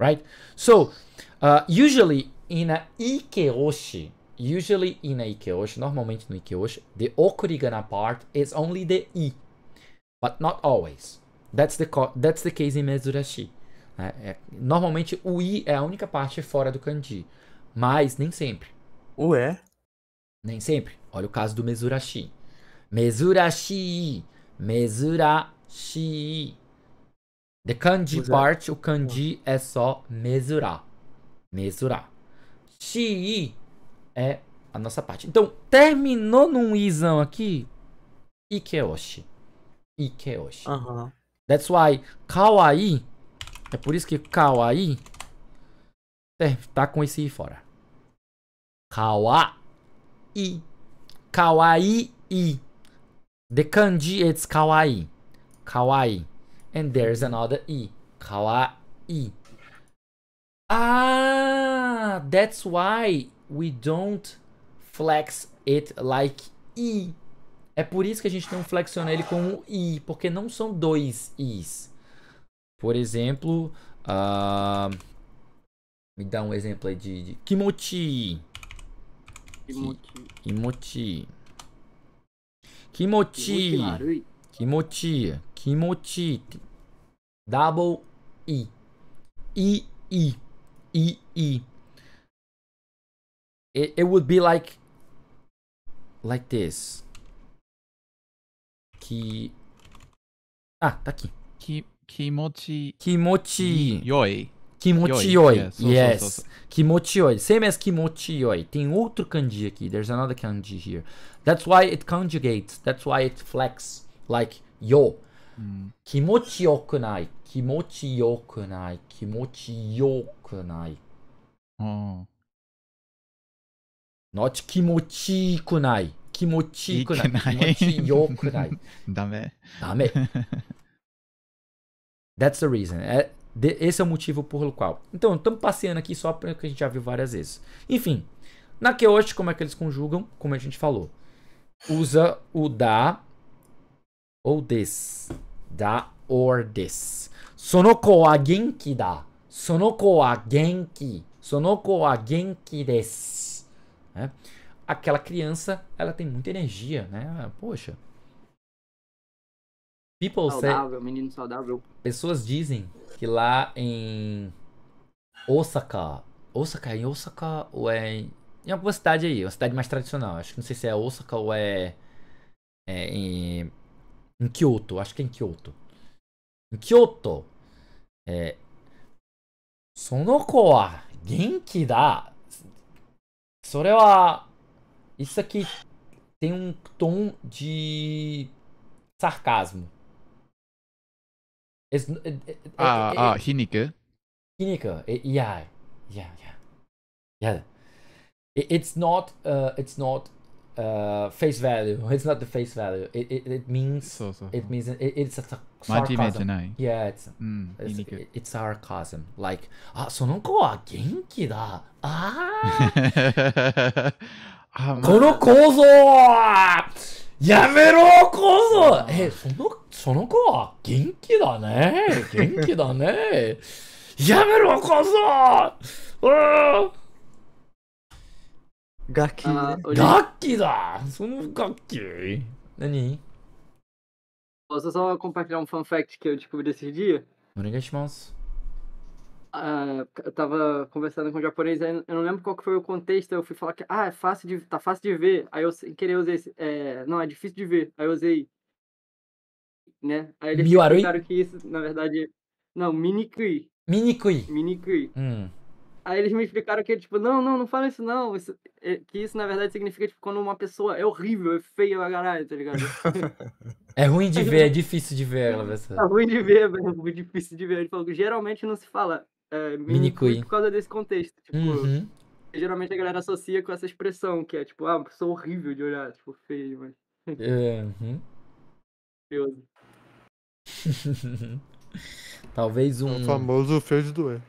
Right? So, uh, usually in a ikeoshi, usually in a ikeoshi, normalmente no ikeoshi, the okurigana part is only the i, but not always. That's the, that's the case in Mezurashi. É, uh, é, uh, normalmente o i é a única parte fora do kanji, mas nem sempre. Ué? Nem sempre. Olha o caso do mesurashi mesurashi mesurashi The kanji Usa. É. part, o kanji hum. é só mesurar. Mesurar. Shi é a nossa parte. Então, terminou num izão aqui. Ikeoshi. Ikeoshi. That's why kawaii. É por isso que kawaii é, tá com esse i fora. Kawa i. Kawaii i. The kanji it's kawaii. Kawaii. And there's another i. Kawaii. Ah, that's why we don't flex it like i. É por isso que a gente não flexiona ele com o i, porque não são dois i's. Por exemplo, uh, me dá um exemplo aí de, de kimochi. 気持ちいい。気持ちいい。気持ちいい。気持ちいい。ダボイ。イイ。イイ。It, it would be like like this. き、あ、だキけ。き、気持ちいい。気持ちいい。よい。気持ちよい。Yes. 気持ちよい。Same as 気持ちよい。Tem outro kanji aqui. There's another kanji here. That's why it conjugates. That's why it flex. Like yo. 気持ちよくない。気持ちよくない。気持ちよくない。Not 気持ちくない。気持ちよくない。気持ちよくない。ダメ。ダメ。That's the reason. De, esse é o motivo pelo qual. Então, estamos passeando aqui só porque a gente já viu várias vezes. Enfim, na hoje como é que eles conjugam? Como a gente falou. Usa o da ou des. Da or des. Sonoko que genki da. Sonoko alguém genki. Sonoko wa genki que des? Né? Aquela criança, ela tem muita energia, né? Poxa, People saudável, say... menino saudável. Pessoas dizem que lá em Osaka, Osaka é em Osaka ou é em, em alguma cidade aí, uma cidade mais tradicional. Acho que não sei se é Osaka ou é, é em, em Kyoto. Acho que é em Kyoto. Em Kyoto, é, Sonokoa. wa genki da. Sore Isso aqui tem um tom de sarcasmo. It's it, it, 아, it, 아, 히니까. 히니까. Yeah. Yeah, yeah. Yeah. it's not uh, it's not uh, face value. It's not the face value. It it, it means so, so, it means it, it's a sarcasm. Yeah, it's, um, it's, it, it's sarcasm. Like ah, ah この構造。やめろこそえ、その、その子は元気だね。元気だね。やめろこそうん楽器楽器だその楽器何 Só só compartilhar um fanfact que eu descobri esses dias. Obrigado, Uh, eu tava conversando com um japonês, eu não lembro qual que foi o contexto, eu fui falar que, ah, é fácil de, tá fácil de ver, aí eu sem querer usei, esse, é, não, é difícil de ver, aí eu usei, né, aí eles Miwarui? explicaram que isso, na verdade, não, minikui. Minikui. Minikui. Hum. Aí eles me explicaram que, tipo, não, não, não fala isso não, isso, é, que isso, na verdade, significa, tipo, quando uma pessoa é horrível, é feia pra caralho, tá ligado? É ruim de ver, é difícil de ver ela, É ruim de ver, é muito difícil de ver. Ele falou que geralmente não se fala é, por causa desse contexto. Tipo, uhum. geralmente a galera associa com essa expressão, que é tipo, ah, sou horrível de olhar, tipo, feio, mas. Uhum. talvez é um. O famoso feio de doer.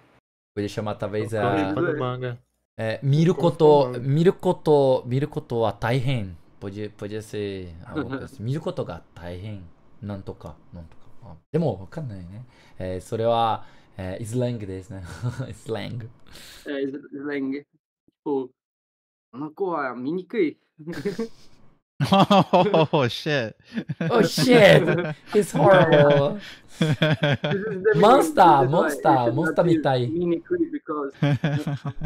Podia chamar talvez é o a. Manga. É, Mirukoto. Mirukoto. Mirukoto a Taihen. Podia, podia ser algo assim. Mirukoto ga Taihen. Nantoka. Nantoka. Demo, わかんないね。えー、それは、Eh, slang, Slang. Eh, slang. Uh, Oh shit. Oh shit. It's horrible. monster, monster, monster because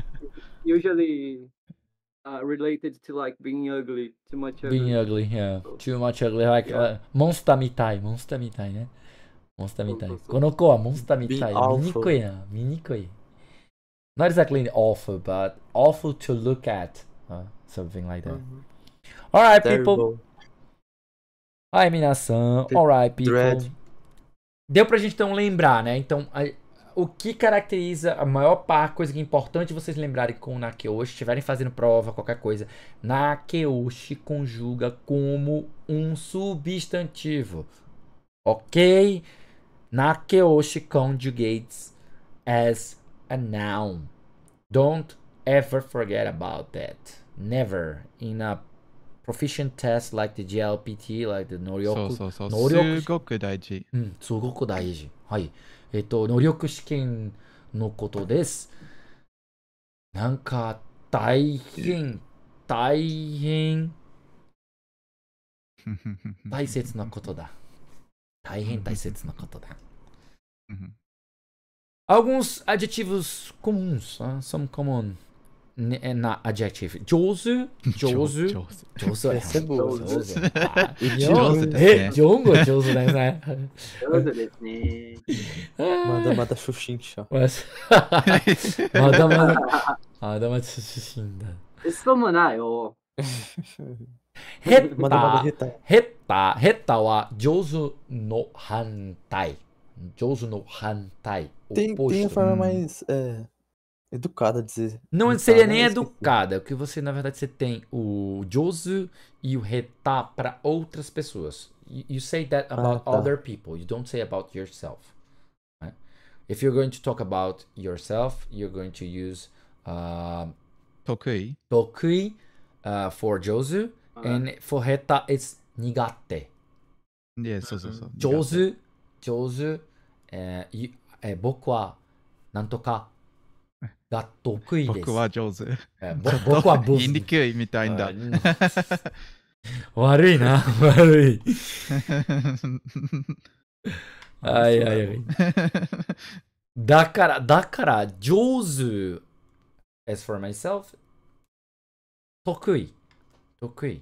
usually uh, related to like being ugly, too much ugly. Being ugly, yeah. Too much ugly. Like yeah. uh, monster みたい、monster みたいね。モンスターみたい。この子はモンスターみたい。醜いな。醜い。Not exactly awful, but awful to look at. Uh, something like that. -hmm. Alright, people. Ai, minação. Alright, people. Dread. Deu pra gente então lembrar, né? Então, a, o que caracteriza a maior parte, coisa que é importante vocês lembrarem com o Nakeushi, estiverem fazendo prova, qualquer coisa. Nakeoshi conjuga como um substantivo. Ok? Nakeoshi conjugates as a noun. Don't ever forget about that. Never in a proficient test like the GLPT, like the 能力。そうそうそう。すごく大事。うん、すごく大事。はい。えっと、能力試験のことです。なんか、大変、大変、大切なことだ。大変大切な方だ。Alguns adjetivos comuns, uh, some common né, é na adjetivo. Jozu, Jozu, Jozu é bom. Jozu, Jozu, Jongo, Jozu, né? Jozu, ah. Manda, manda, xuxinha. Mas, manda, manda, manda, manda, xuxinha. Isso é ah, uma, né? Eu. Reta, reta. た、ヘッタは上手の反対。Joso no Hantai. Tem, tem uma forma mais é, educada de dizer. Não seria nem é educada, que você, na verdade, você tem o Joso e o Reta para outras pessoas. You, you, say that ah, about ah, tá. other people, you don't say about yourself. Right? Né? If you're going to talk about yourself, you're going to use uh, Tokui. Tokui uh, for Josu, ah. and for Reta, it's 苦手。Yeah, そうそうそう。上手、上手、えーえー、僕はなんとか が得意です。僕は上手。えー、僕は 僕は。インディキュイみたいんだ。悪いな、悪い。はいはいはい。だから、だから、上手 as for myself 得意。得意。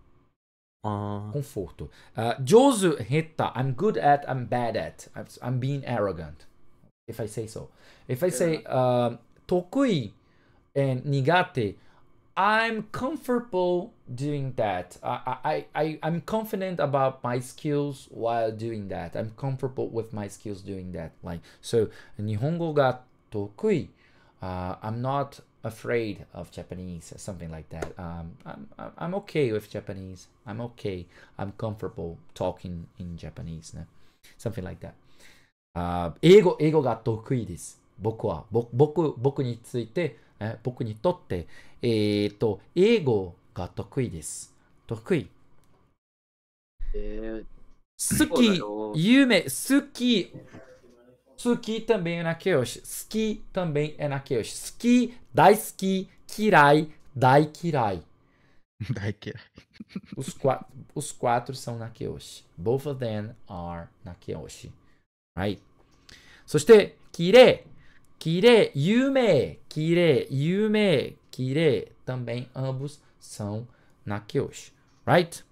Uh, Conforto. Uh, Josu Heta. I'm good at, I'm bad at. I'm, I'm being arrogant. If I say so. If I say uh, tokui and nigate, I'm comfortable doing that. I, I, I, I'm confident about my skills while doing that. I'm comfortable with my skills doing that. Like, so, Nihongo ga tokui. Uh, I'm not afraid of Japanese, something like that. Um, I'm, I'm okay with Japanese. I'm okay. I'm comfortable talking in Japanese ね。something like that. あ英語、英語が得意です。僕は、僕、僕について、え僕にとって、えー、っと、英語が得意です。得意。えー、好き、夢、好き、Suki também é Kyoshi. Ski também é Kyoshi. Ski, Daisuki, Kirai, Dai Kirai. Dai Kirai. Os, qua os quatro são Kyoshi. Both of them are Kyoshi. Right? também ambos são Kyoshi. Right?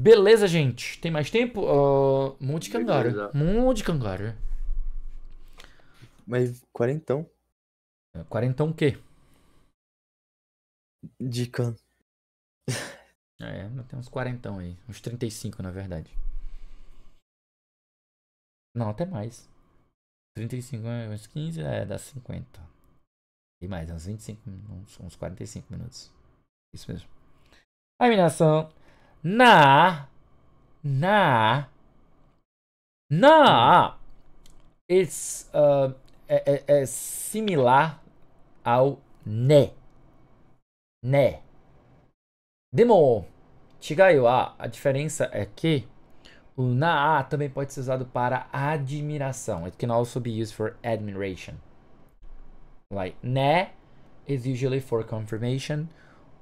Beleza, gente. Tem mais tempo? Uh, monte cangara. Monte cangara. Mas quarentão. É, quarentão o quê? De can. É, tem uns quarentão aí. Uns 35, na verdade. Não, até mais. 35, é uns 15, é, dá 50. E mais, uns 25, minutos. uns 45 minutos. Isso mesmo. A eliminação na, na, na, uh, é, é, é similar ao ne, ne. Demo, chigai wa, a diferença é que o na também pode ser usado para admiração. It é can also be used for admiration. Like ne is usually for confirmation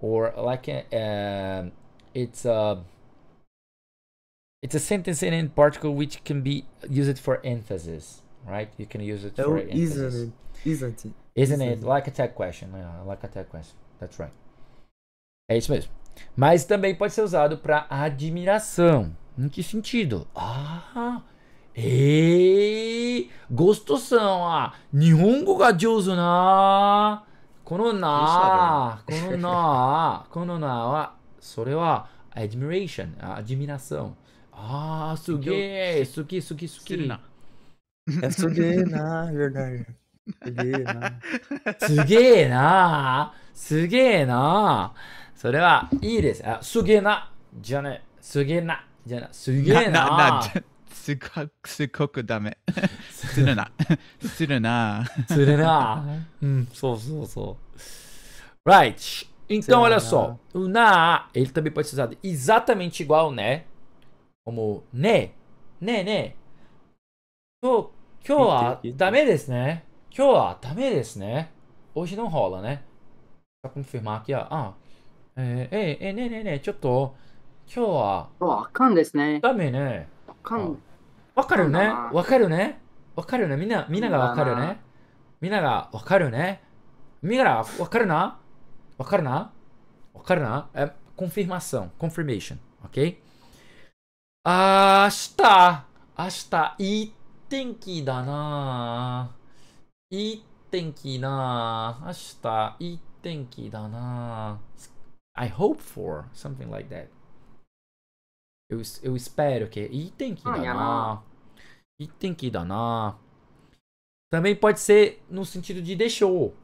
or like uh, it's a it's a sentence em particle which can be used for emphasis, right? You can use it oh, for emphasis. Isn't it? Isn't it? Isn't it? Like a tag question. Né? like a tag question. That's right. É isso mesmo. Mas também pode ser usado para admiração. Em que sentido? Ah, e gostosão! Ah, Nihongo ga jouzu na. Kono na, kono na, kono na それは admiration、アジミナシン。ああ、すげえ、好き好き好き。すげえな、すげえな。すげえな。すげえな。それはいいです。あすげえな。じゃね、すげえな。じゃな、すげえな。すごすごくダメ。するな。するな。するな。うん、そうそうそう。Right. Então, olha só. O na A, ele também pode ser usado exatamente igual, né? Como né, né, né. Kyo, kyo wa dame desu ne. Kyo wa dame desu ne. Hoje não rola, né? Pra confirmar aqui, ó. Ah, é, é, é, né, né, né. Chotto, kyo wa... Kyo wa akan desu ne. Dame ne. Akan. わかるねわかるねわかるねみんな、みんながわかるねみんながわかるねみんながわかるな é confirmação, confirmation, ok? na I hope for something like that. Eu, eu espero que. itenki tem que na. itenki tem que na. Também pode ser no sentido de deixou.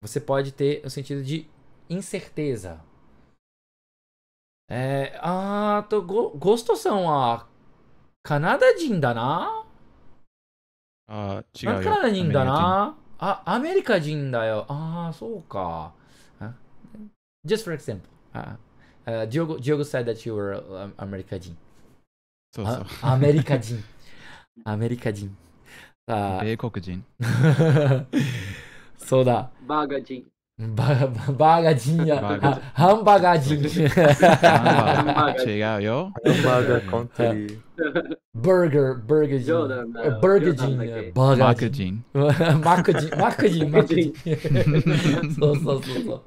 Você pode ter o sentido de incerteza. É, ah, tô go, gostosão a Ah, na? Ah, ah, ah, just for example. Uh, uh, Diogo, Diogo said that you were um, Americadin. So, so. A Americadin. Uh, 米国人。そうだ。バーガージン。バーバーガージンや。ハンバーガージン。違うよ。ハンバーガーコントリー。バーガー、バーガージン。バーガージン。バーガージン。ママクジン。マックジン。マックジン。そうそうそうそう。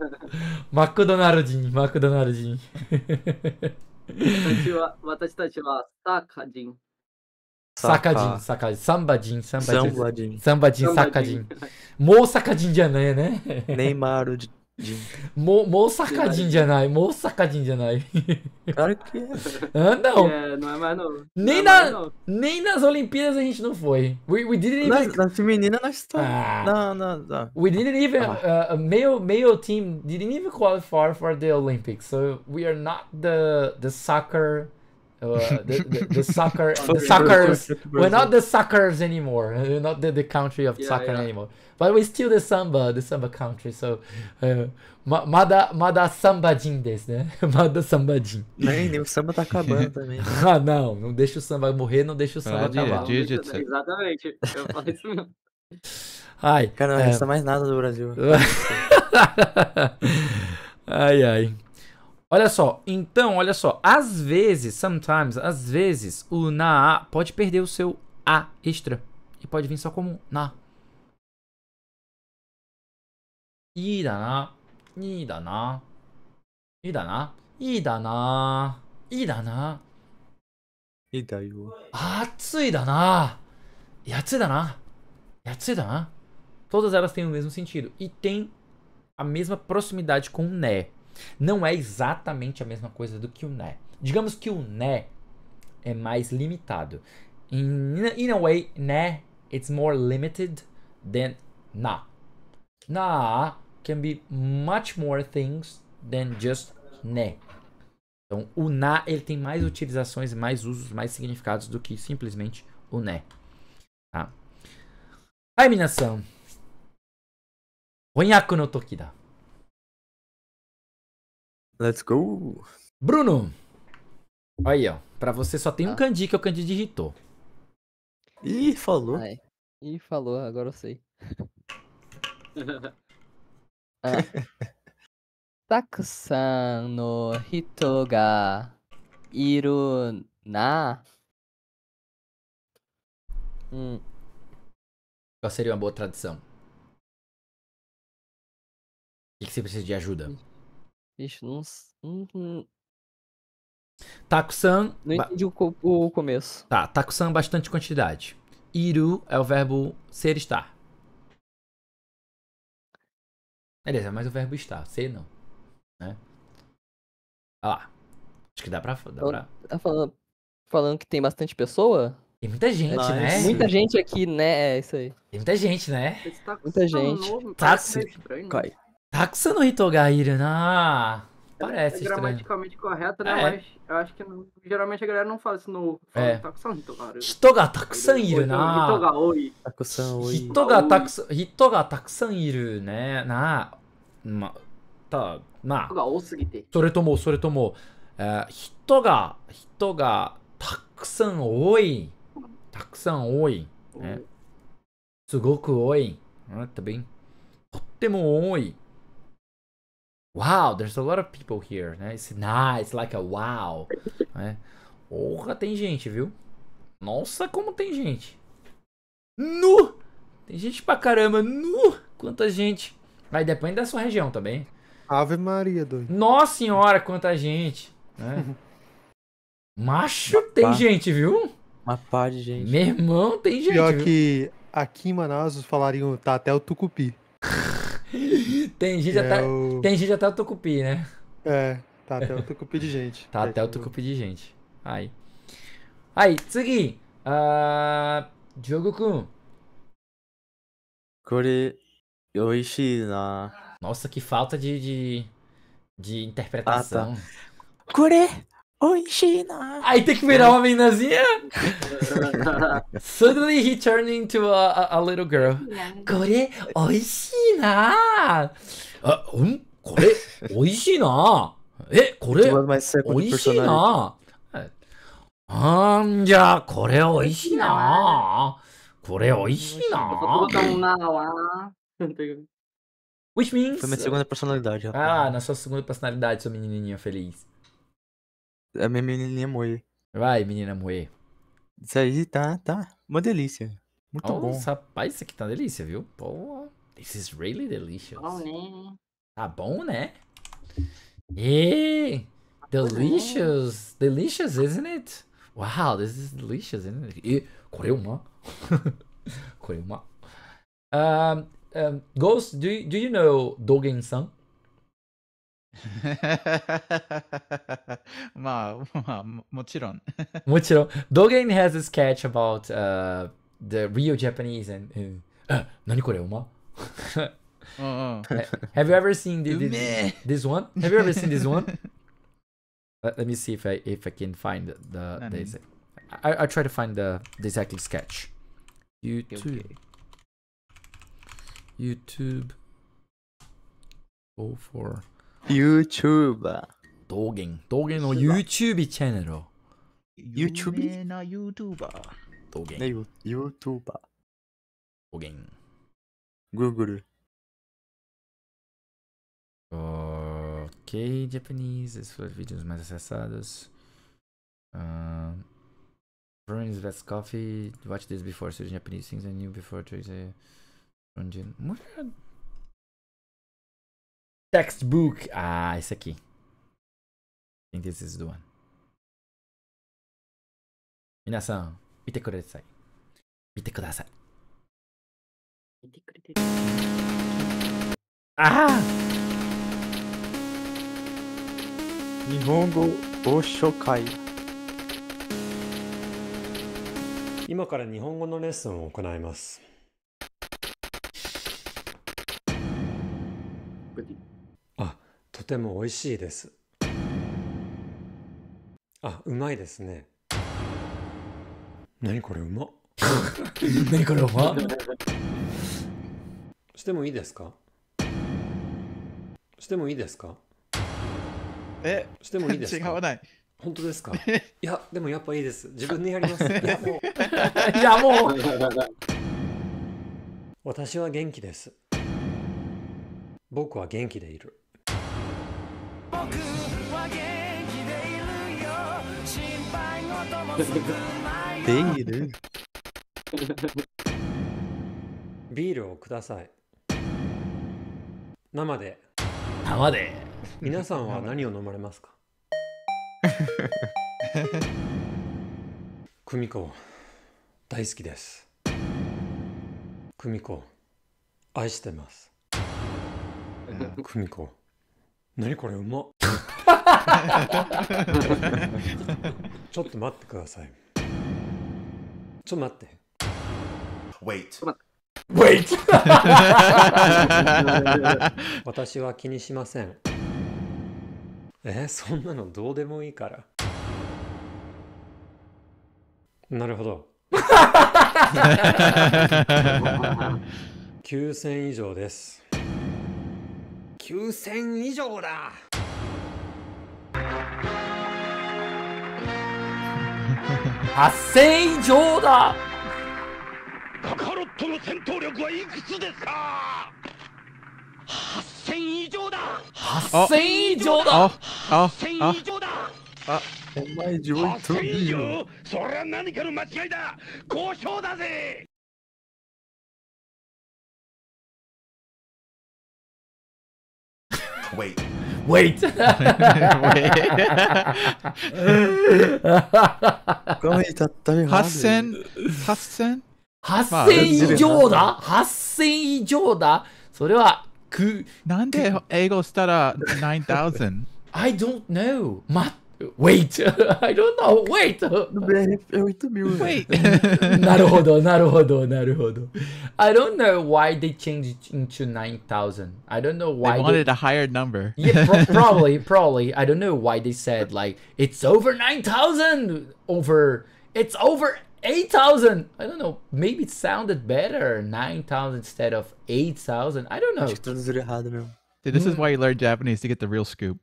マクドナルジン。マクドナルジン。私は、私たちは、スターカジン。Sacadinho, sacadinho. Sambadinho, sambadinho. Sambadinho, sambadinho sacadinho. Mo sacadinho de anã, né? Neymar de... Mo, mo sacadinho de anai, mo sacadinho de anai. Claro que é. Ah, não. É, não é mais novo. Nem, não é na, mais, nem nas Olimpíadas a gente não foi. We, we didn't even... Na, na feminina nós estamos. Tá- ah. Não, não, não. We didn't even, ah. Uh, uh, male, male team didn't even qualify for the Olympics. So we are not the, the soccer... Uh, the, soccer, oh, the suckers. We're not the suckers anymore. We're not the, the country of yeah, soccer yeah. anymore. But we're still the samba, the samba country. So, uh, mada, mada sambajin desse, né? Mada sambadin, Nem, nem o samba tá acabando também. Né? ah, não. Não deixa o samba morrer, não deixa o samba ah, acabar. Dia, dia, Exatamente. Eu falo isso mesmo. Ai, Cara, não é... resta mais nada do Brasil. ai, ai. Olha só, então, olha só, às vezes, sometimes, às vezes, o na pode perder o seu a extra e pode vir só como na. Idana, na, idana, idana, idana. いだよ。暑いだな。E Yatsudana. na. Todas elas têm o mesmo sentido e tem a mesma proximidade com o né. Não é exatamente a mesma coisa do que o né. Digamos que o né é mais limitado. In, in a way, né, it's more limited than na. Na can be much more things than just né. Então, o na ele tem mais utilizações, mais usos, mais significados do que simplesmente o né. Tá? Aí, minasan. 翻訳の時だ。Let's go. Bruno. Aí, ó. Pra você só tem ah. um Kandi, que é o Kandi de Hitô. Ih, falou. Ai. Ih, falou, agora eu sei. ah. Takusan no Hito ga iru na. Hum. Qual seria uma boa tradução? O que, que você precisa de ajuda? Vixe, não. Hum, hum. não... Não entendi o, o começo. Tá, Taku-san, é bastante quantidade. Iru é o verbo ser estar. Beleza, mas o verbo estar, ser não. Né? Olha lá. Acho que dá pra. Dá então, pra... Tá falando, falando que tem bastante pessoa? Tem muita gente, Nossa. né? Muita gente aqui, né? É isso aí. Tem muita gente, né? muita gente. Tá, tá estranho. たくさんの人がいる na. Parece é, gramaticalmente correto, né? É. Mas eu acho que não, geralmente a galera não fala isso no. Fala é. Takusan, cara. Hito ga takusan iru na. Hito ga oi. Takusan oi. Hito ga takusan, hito ga takusan iru ne. Na. ま、た、まあ。人が多すぎて。それとも、それとも、えー、人が、人がたくさん多い。たくさん多い。ね、すごく多い。あ、たびん。とっても多い。Wow, there's a lot of people here, né? Esse nice, like a wow, né? Porra, tem gente, viu? Nossa, como tem gente. Nu! Tem gente pra caramba, nu! Quanta gente. Mas depende da sua região também. Ave Maria, doido. Nossa senhora, quanta gente. Né? Macho Uma tem pá. gente, viu? Uma pá de gente. Meu irmão, tem gente. Pior viu? que aqui em Manaus falariam tá até o Tucupi. Tem gente, é até, o... tem gente até o Tucupi, né? É, tá até o Tucupi de gente. tá é. até o Tucupi de gente. Aí. Aí, Tsugi! Uh, ah, jogo kun Kore, yoishi na... Nossa, que falta de, de, de interpretação. Ah, tá. Kore, Oi, China! Aí tem que virar é. uma meninazinha. Suddenly he turned into a, a, a little girl. Kore, oi, China! Um, kore, oi, China! É, kore, oi, China! Ah, eh, hum, já, kore, oi, China! Kore, oi, China! Which means... Foi minha segunda personalidade. Ah, na sua segunda personalidade, sua menininha feliz. A minha menininha moe. Vai, menina moe. Isso aí tá, tá. Uma delícia. Muito Nossa, bom. rapaz, isso aqui tá uma delícia, viu? Pô, this is really delicious. Bom, né? Tá bom, né? E delicious. Delicious, isn't it? Wow, this is delicious, isn't it? E, correu Koreuma. Um, um, Ghost, do, do you know Dogen-san? まあ、まあ、もちろん。もちろん。Dogen has a sketch about、uh, the real Japanese and、uh, あ、何これ、おま Have you ever seen the, the, this one? Have you ever seen this one? let, let me see if I if I can find the, the, the I I try to find the, the exact sketch. YouTube. Okay. YouTube. Go YouTube. 도갱. 도갱 어 유튜브 채널로. 유튜브? 나 유튜버. 도갱. 네 유튜버. 도갱. 구글. Ok, Japanese, esses vídeos mais acessados. Um, Friends, Vest Coffee, watch this before So Japanese things I knew before Tuesday. Muito Textbook. Ah, esse aqui. I think this is the one. さん、見てください。見てください。見てくれてる。ああ日本語を紹介。今から日本語のレッスンを行います。とても美味しいですあうまいですね何これうま 何これうましてもいいですかしてもいいですかえしてもいいですか違わない本当ですか いやでもやっぱいいです自分でやりますい やもうやもう私は元気です僕は元気でいる演技でビールをください生で生で皆さんは何を飲まれますか 久美子大好きです久美子愛してます 久美子何これうま ちょっと待ってください。ちょっと待って。Wait. Wait! 私は気にしません。え、そんなのどうでもいいから。なるほど。9000 以上です。9000以上だ8000以上だカカロットの戦闘力はいくつですか8000以上だ8000以上だ8000以上だあお前自分トゥビよそれは何かの間違いだ交渉だぜ Wait! Wait! 八千たよ。8 0以上だ八千以上だそれは、く、なんで英語したら 9000?I don't know. 全 Wait! I don't know, wait! No é 8 mil. Wait! Naruhodo, Naruhodo, Naruhodo. I don't know why they changed it into 9,000. I don't know why. They wanted they... a higher number. yeah, pro probably, probably. I don't know why they said, like, it's over 9,000! Over. It's over 8,000! I don't know. Maybe it sounded better. 9,000 instead of 8,000. I don't know. Dude, this is hmm. why you learn Japanese to get the real scoop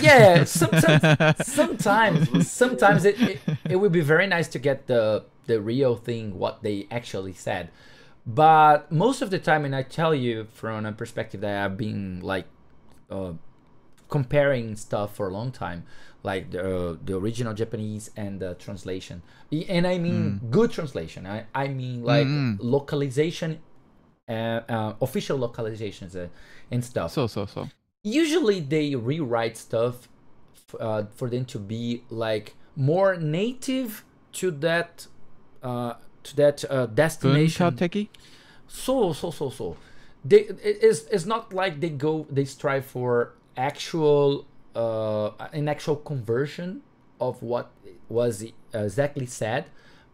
yeah, sometimes, sometimes, sometimes it, it, it would be very nice to get the the real thing, what they actually said. But most of the time, and I tell you from a perspective that I've been like uh, comparing stuff for a long time, like the uh, the original Japanese and the translation, and I mean mm. good translation. I I mean like mm-hmm. localization uh, uh, official localizations uh, and stuff. So so so usually they rewrite stuff uh, for them to be like more native to that uh, to that uh, destination. So so so so. They it is it's not like they go they strive for actual uh, an actual conversion of what was exactly said,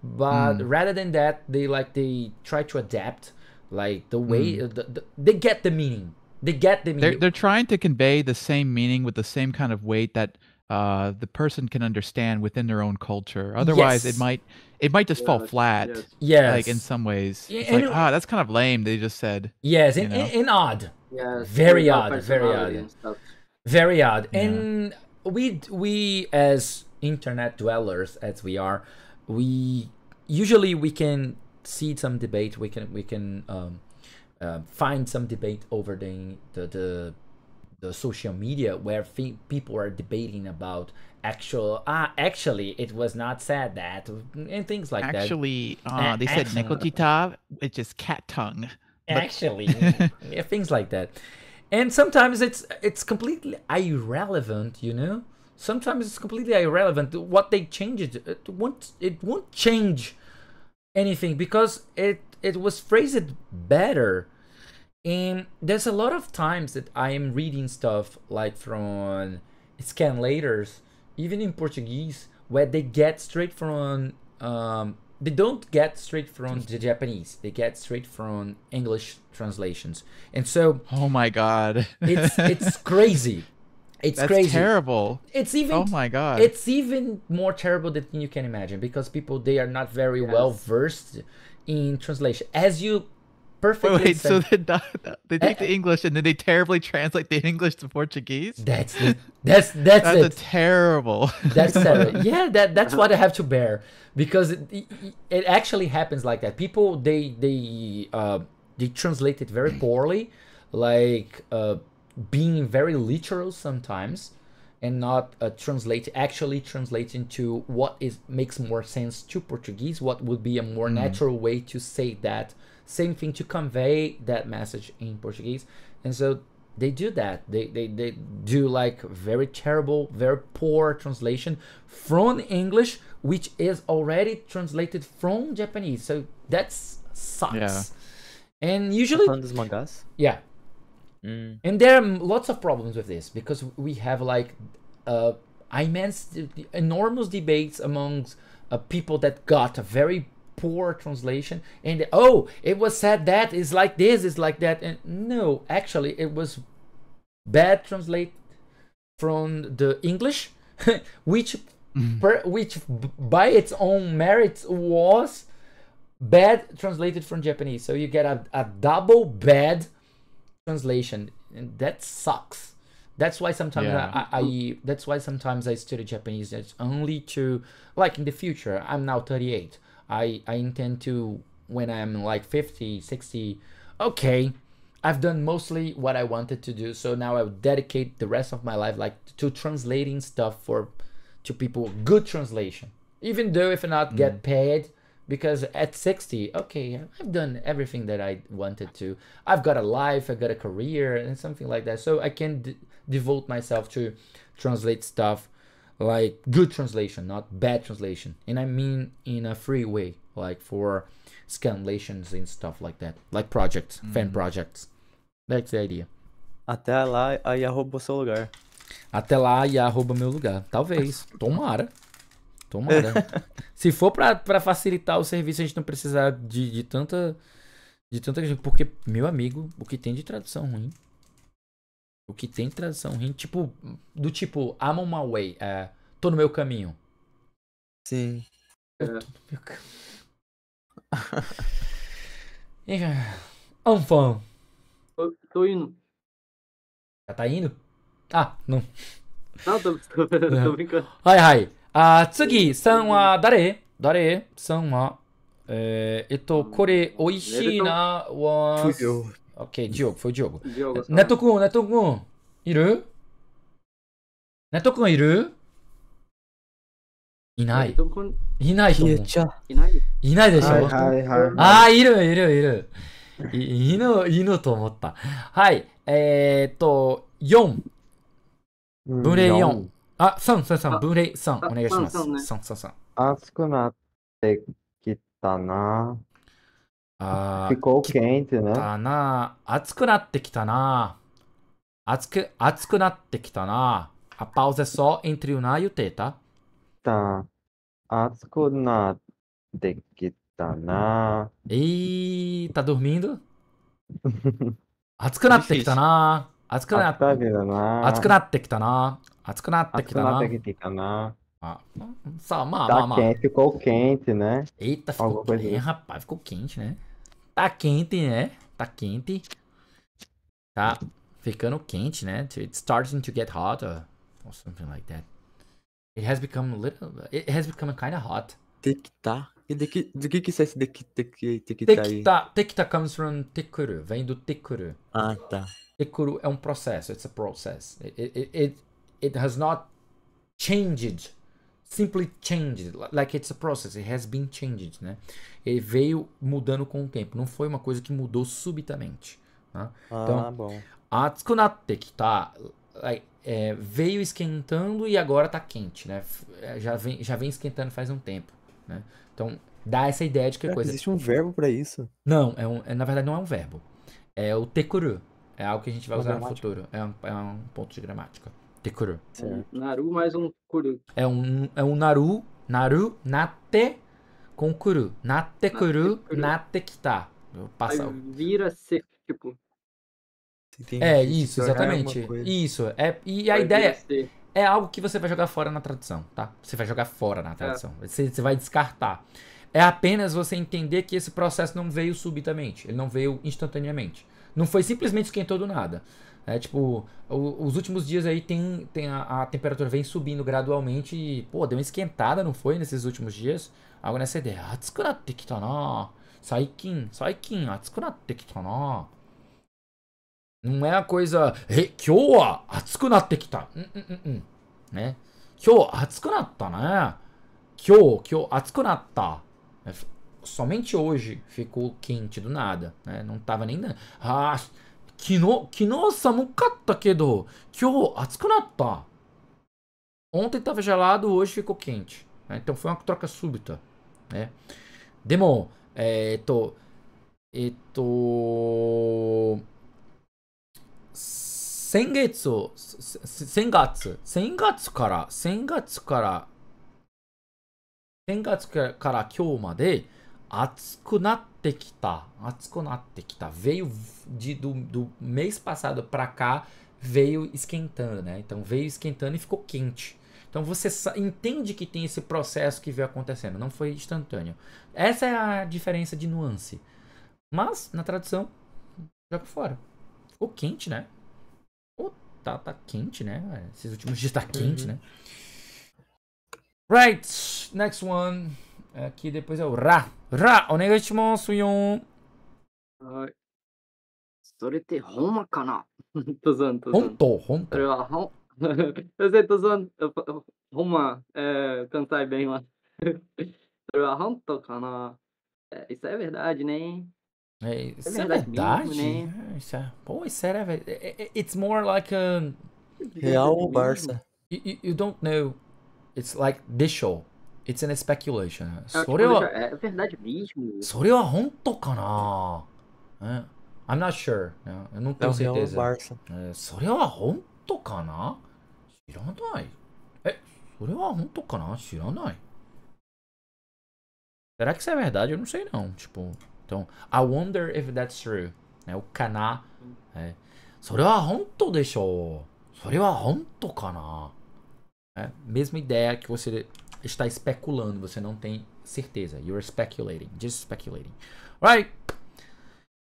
but mm. rather than that they like they try to adapt like the way mm. the, the, they get the meaning they get the meaning. They're, they're trying to convey the same meaning with the same kind of weight that uh, the person can understand within their own culture. Otherwise, yes. it might it might just yeah, fall flat. Yes, like in some ways, like ah, oh, that's kind of lame. They just said yes, and, odd. Yes, very odd, very odd, very odd. Yeah. And we we as internet dwellers as we are, we usually we can see some debate. We can we can um, uh, find some debate over the the, the, the social media where people are debating about actual ah actually it was not said that and things like actually, that. Uh, they actually, they said nekokita, which is cat tongue. But... Actually, yeah, things like that, and sometimes it's it's completely irrelevant, you know. Sometimes it's completely irrelevant. What they change it, it won't it won't change anything because it it was phrased better and there's a lot of times that I am reading stuff like from scanlators, even in Portuguese, where they get straight from um, they don't get straight from the Japanese. They get straight from English translations. And so Oh my god. it's it's crazy. It's That's crazy. terrible. It's even Oh my god. It's even more terrible than you can imagine because people they are not very yes. well versed in translation. As you perfect. Wait, wait so they, they take the eh, eh. English and then they terribly translate the English to Portuguese. That's the, that's that's that's it. a terrible. That's terrible. yeah, that that's what I have to bear because it, it actually happens like that. People they they uh, they translate it very poorly, like uh, being very literal sometimes and not uh, translate actually translate into what is makes more sense to Portuguese, what would be a more mm. natural way to say that same thing to convey that message in Portuguese. And so they do that. They, they, they do like very terrible, very poor translation from English, which is already translated from Japanese. So that sucks. Yeah. And usually. mangas? Yeah. Mm. And there are lots of problems with this because we have like uh, immense, enormous debates amongst uh, people that got a very poor translation and oh it was said that is like this is like that and no actually it was bad translate from the english which mm. per, which by its own merits was bad translated from japanese so you get a, a double bad translation and that sucks that's why sometimes yeah. I, I, that's why sometimes i study japanese it's only to like in the future i'm now 38 I, I intend to, when I'm like 50, 60, okay, I've done mostly what I wanted to do. So now I would dedicate the rest of my life like to translating stuff for to people, good translation. Even though if not mm. get paid, because at 60, okay, I've done everything that I wanted to. I've got a life, I've got a career and something like that. So I can devote myself to translate stuff like good translation, not bad translation. And I mean in a free way, like for scanlations and stuff like that, like projects, mm fan uhum. projects. That's the idea. Até lá, a IA seu lugar. Até lá, a IA rouba é meu lugar. Talvez. Tomara. Tomara. Se for para facilitar o serviço, a gente não precisar de, de tanta. De tanta gente. Porque, meu amigo, o que tem de tradução ruim. O que tem tradução ruim, tipo, do tipo, I'm on my way, é, tô no meu caminho. Sim. Eu é. tô no meu caminho. Anfão. Tô, tô indo. Já tá indo? Ah, não. Não, tô, tô, tô brincando. Hai hai. Ah, tsugi, san wa dare? Dare, san wa. É, hum, was. オッケー、ジョーク、o i o Diogo. いる。o ト o n いるいない。いないひえちいいないでしょ、はいはいはい、ああ、いる、いる、いる。いいのと思った。はい。えー、っと、4。ブレイ4。あ、3、3、3、ブレイ3。お願いします。3、3、3。暑くなってきたな。Ficou quente, né? Tá na, たな。暑くなってきたな。暑く、暑くなってきたな。A pausa é só entre o na e o te, tá? Tá. Atsuku na tekitana. Ih, tá dormindo? Atsuku na tekitana. Atsuku na tekitana. Atsuku na tekitana. na Ah, só, mas, tá mas, quente, ficou quente, né? Eita, ficou quente, coisa... Assim. rapaz, ficou quente, né? Tá quente, né? Tá quente. Tá ficando quente, né? It's starting to get hot uh, or, something like that. It has become a little. It has become kind of hot. Tekta. Tá. De que, de que que isso é esse tekita tikta tá tá, comes from tekuru. Vem do tekuru. Ah, tá. Tekuru é um processo. It's a process. It, it, it, it has not changed simply changed, like it's a process, it has been changed, né? Ele veio mudando com o tempo, não foi uma coisa que mudou subitamente. Né? Ah, então, bom. A tsukunate que tá é, veio esquentando e agora tá quente, né? É, já vem, já vem esquentando faz um tempo, né? Então dá essa ideia de que Será coisa. Que existe um verbo para isso? Não, é, um, é na verdade não é um verbo. É o tekuru. É algo que a gente vai usar gramática. no futuro. É um, é um ponto de gramática. Tekuru. É naru mais um Kuru. É um, é um Naru, Naru, Nate com Kuru. Nate Kuru, Nate Kita. Tá. Passar. Vira ser, tipo. É, isso, é exatamente. Isso. É, e a vai ideia é algo que você vai jogar fora na tradução, tá? Você vai jogar fora na é. tradução. É. Você, você vai descartar. É apenas você entender que esse processo não veio subitamente, ele não veio instantaneamente. Não foi simplesmente esquentou do nada. É, tipo, o, os últimos dias aí tem, tem a, a, temperatura vem subindo gradualmente e, pô, deu uma esquentada, não foi, nesses últimos dias? Algo nessa ideia. Saikin, saikin, atsukunatte Não é a coisa, kyou wa atsukunatte kita. Hum, hum, hum, né? Kyou atsukunatta, né? Kyou, kyou atsukunatta. É, somente hoje ficou quente do nada, né? Não tava nem... Ah, 昨日、昨日寒かったけど、今日暑くなった。Ontem estava gelado, hoje ficou quente. Né? Então foi uma troca súbita. Né? Demo, é, tô, é, tô... 先月を、先月、先月から、先月から、先月から今日まで、Atsu Kunattekita. Veio de, do, do mês passado para cá, veio esquentando, né? Então veio esquentando e ficou quente. Então você entende que tem esse processo que veio acontecendo, não foi instantâneo. Essa é a diferença de nuance. Mas, na tradução, joga fora. Ficou quente, né? Oh, tá, tá quente, né? Esses últimos dias tá quente, uhum. né? Right, next one. Aqui depois é o Ra. Ra, o onegaishimasu yon. Ai. それってほんまかな登山登山。本当本当。それはほん。そして登山ほんま、えー、関西弁は。それは本当かな eh, eh, Isso é verdade, né? É, isso é, é verdade? Mesmo, né? É, isso é, pô, isso é verdade. É, it's more like a... Real ou Barça? You, you, don't know. It's like this show. It's an speculation. それは、それは本当かな、?I'm not sure. Eu n o t e n o c e r e それは本当かな知らない。え、それは本当かな知らない。Será que isso é verdade? Eu não sei não. Tipo, então, I wonder if that's true. É, o Kana. É, それは本当でしょう。それは本当かな、é, mesma ideia que você está especulando, você não tem certeza. You're speculating, just speculating. Right?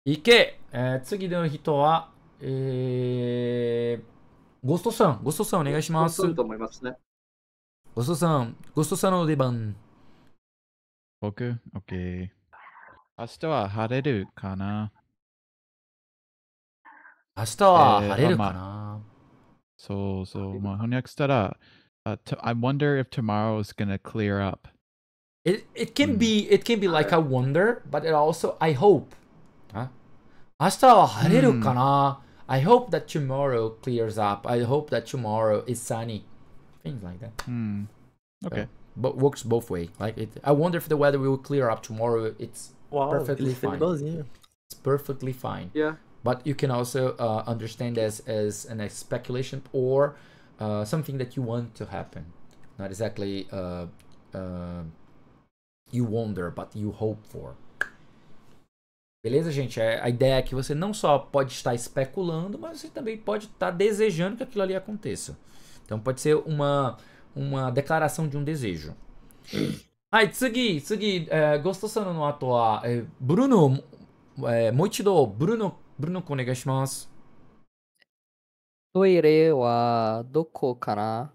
いけ、えー、次の人は、えー、ゴストさん、ゴストさんお願いします。ゴストますさん、ゴストさんの出番。僕 ?OK。明日は晴れるかな明日は晴れるかな、そうそう、まあ、翻訳したら、Uh, wonder if tomorrow is gonna clear up. It it can mm. be it can be like a wonder, but it also I hope. Huh? Mm. I hope that tomorrow clears up. I hope that tomorrow is sunny. Things like that. Mm. Okay. So, but works both way. Like it, I wonder if the weather will clear up tomorrow. It's wow, perfectly fine. yeah. It's perfectly fine. Yeah. But you can also uh, understand as as an speculation or uh, something that you want to happen. Not exactly uh, uh, you wonder, but you hope for. Beleza, gente? É, a ideia é que você não só pode estar especulando, mas você também pode estar desejando que aquilo ali aconteça. Então pode ser uma, uma declaração de um desejo. Gostou, Bruno, Bruno, はい、次、次、えー、ゴストさんの後は、えー、ブルーノ、えー、もう一度、ブルーノ、ブルーノお願いします。トイレはどこかな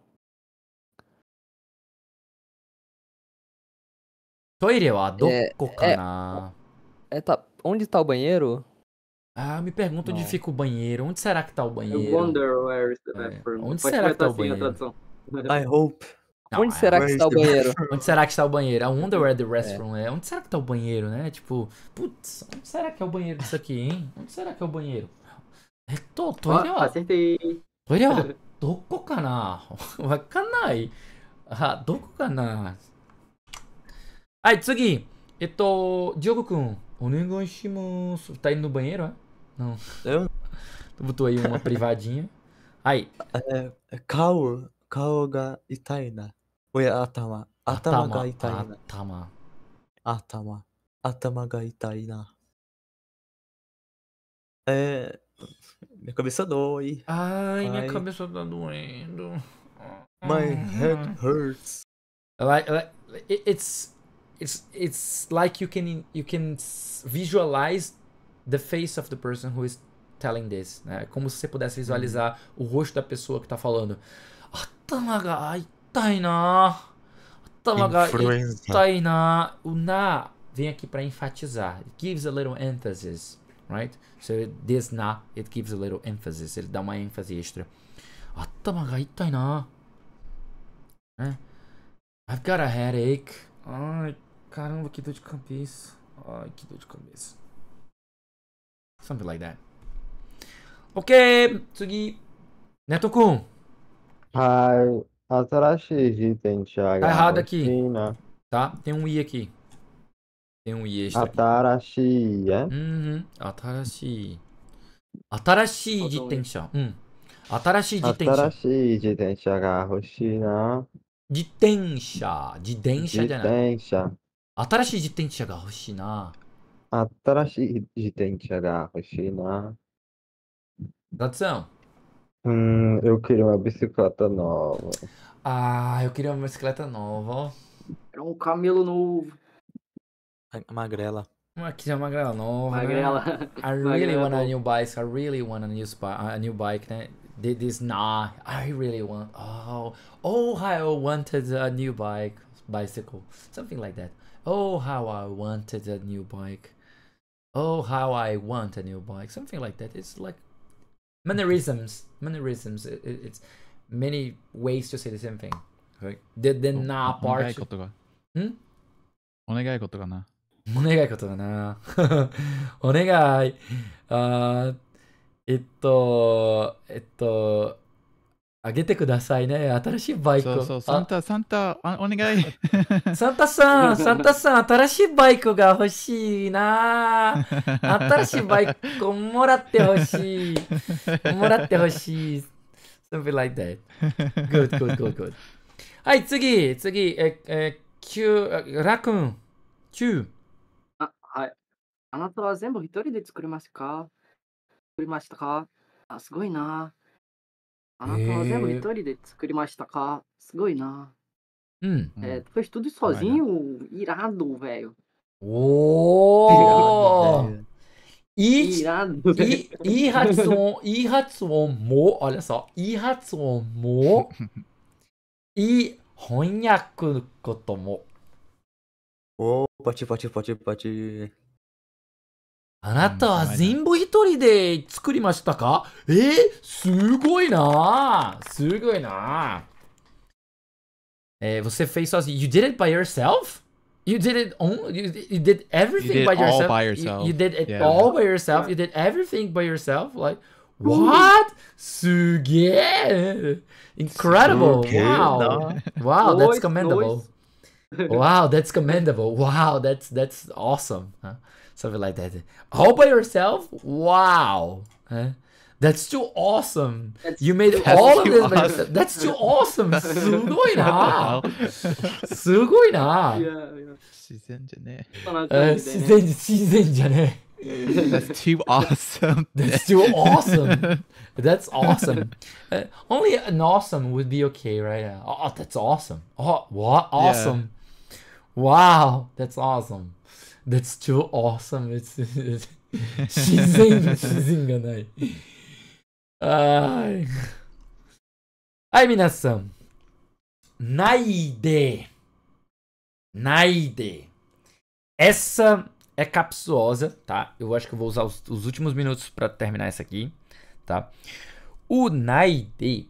トイレはどこかな é, é, é, tá, Onde está o banheiro? Ah, me pergunto onde fica o banheiro. Onde será que tá o banheiro? I wonder where is the bathroom. É. Onde Pode será que tá o banheiro? I hope. Não, onde será que está o banheiro? onde será que está o banheiro? I wonder where the restroom é. é. Onde será que está o banheiro, né? Tipo, putz, onde será que é o banheiro disso aqui, hein? Onde será que é o banheiro? えっと、トイレはトイレは どこかな わかんないあ、どこかなはい、次。えっと、ジョーグ君、お願いします。二人の番組は何と言うのプリバディン。はい。カオル、カオが痛いな。おや、頭。頭が痛いな。頭。頭。頭が痛いな。え Minha cabeça dói. Ai, Ai. minha cabeça tá doendo. My head hurts. Like, like, it's it's it's like you can you can visualize the face of the person who is telling this, né? Como se você pudesse uhum. visualizar o rosto da pessoa que tá falando. Atamaga itaina. Atamaga itaina. O na vem aqui para enfatizar. It gives a little emphasis right? So this na, it gives a little emphasis, ele dá uma ênfase extra. Atama ah, ga ittai na. Né? I've got a headache. Ai, caramba, que dor de cabeça. Ai, que dor de cabeça. Something like that. Ok, Tsugi. Neto-kun. Hi, Atarashi Hiten, Thiago. Tá errado aqui. Né? Tá? Tem um i aqui tem um i Atarashi, é? Uhum. Atarashi. Atarashi jitensha. Hum. Atarashi jitensha. Atarashi jitensha ga hoshii na. Jitensha. Jitensha じゃない。Jitensha. 新しい自転車が欲しいな。新しい自転車が欲しいな。Tradução. Hum, eu queria uma bicicleta nova. Ah, eu queria uma bicicleta nova. Era é um camelo novo. Magrela. Aqui é uma magrela nova. Magrela. Né? I really want a new bike. I really want a new a new bike, né? This nah. I really want. Oh, oh, how I wanted a new bike, bicycle, something like that. Oh, how I wanted a new bike. Oh, how I want a new bike, something like that. It's like mannerisms, mannerisms. It, it, it's many ways to say the same thing. Right. The the oh, nah part. 願い事が。ん？お願い事かな。お願いことだな。お願い。あえっと、えっと、あげてくださいね。新しいバイクそうそうサンタ、サンタ、お願い。サンタさん、サンタさん、新しいバイクが欲しいな。新しいバイクもらってほしい。もらってほしい。Something like that. Good, good, good, good. はい、次、次、え、え、9、ラクン、9。あなたは全部一人で作りましたか作りましたかあ、すごいな。あなたは全部一人で作りましたかすごいな。うん。えー、フェストでソジンをいらんど、ウェイ。おおいいいいい発音、いい発音も、あれさ、いい発音も、いい翻訳ことも。おー、パチパチパチパチ。あなたは全部一人で作りましたかえー、すごいなすごいなえー、você fez sozinho. You did it by yourself? You did it on you, you did everything you did by, yourself. by yourself. You, you did it yeah. all by yourself. Yeah. You did everything by yourself. Like what? すげえ Incredible. Wow. wow, that's commendable. wow, that's commendable. Wow, that's that's awesome. Huh? Something like that. All by yourself? Wow. Huh? That's too awesome. That's, you made all of this awesome. That's too awesome. That's too awesome. That's too awesome. that's awesome. Uh, only an awesome would be okay, right? oh, that's awesome. Oh, what? Awesome. Yeah. Wow, that's awesome. That's too awesome. She's it's, Shizen, Shizen Ganai. Ai. Ai, minação. Naide. Naide. Essa é capsuosa, tá? Eu acho que eu vou usar os, os últimos minutos para terminar essa aqui, tá? O naide,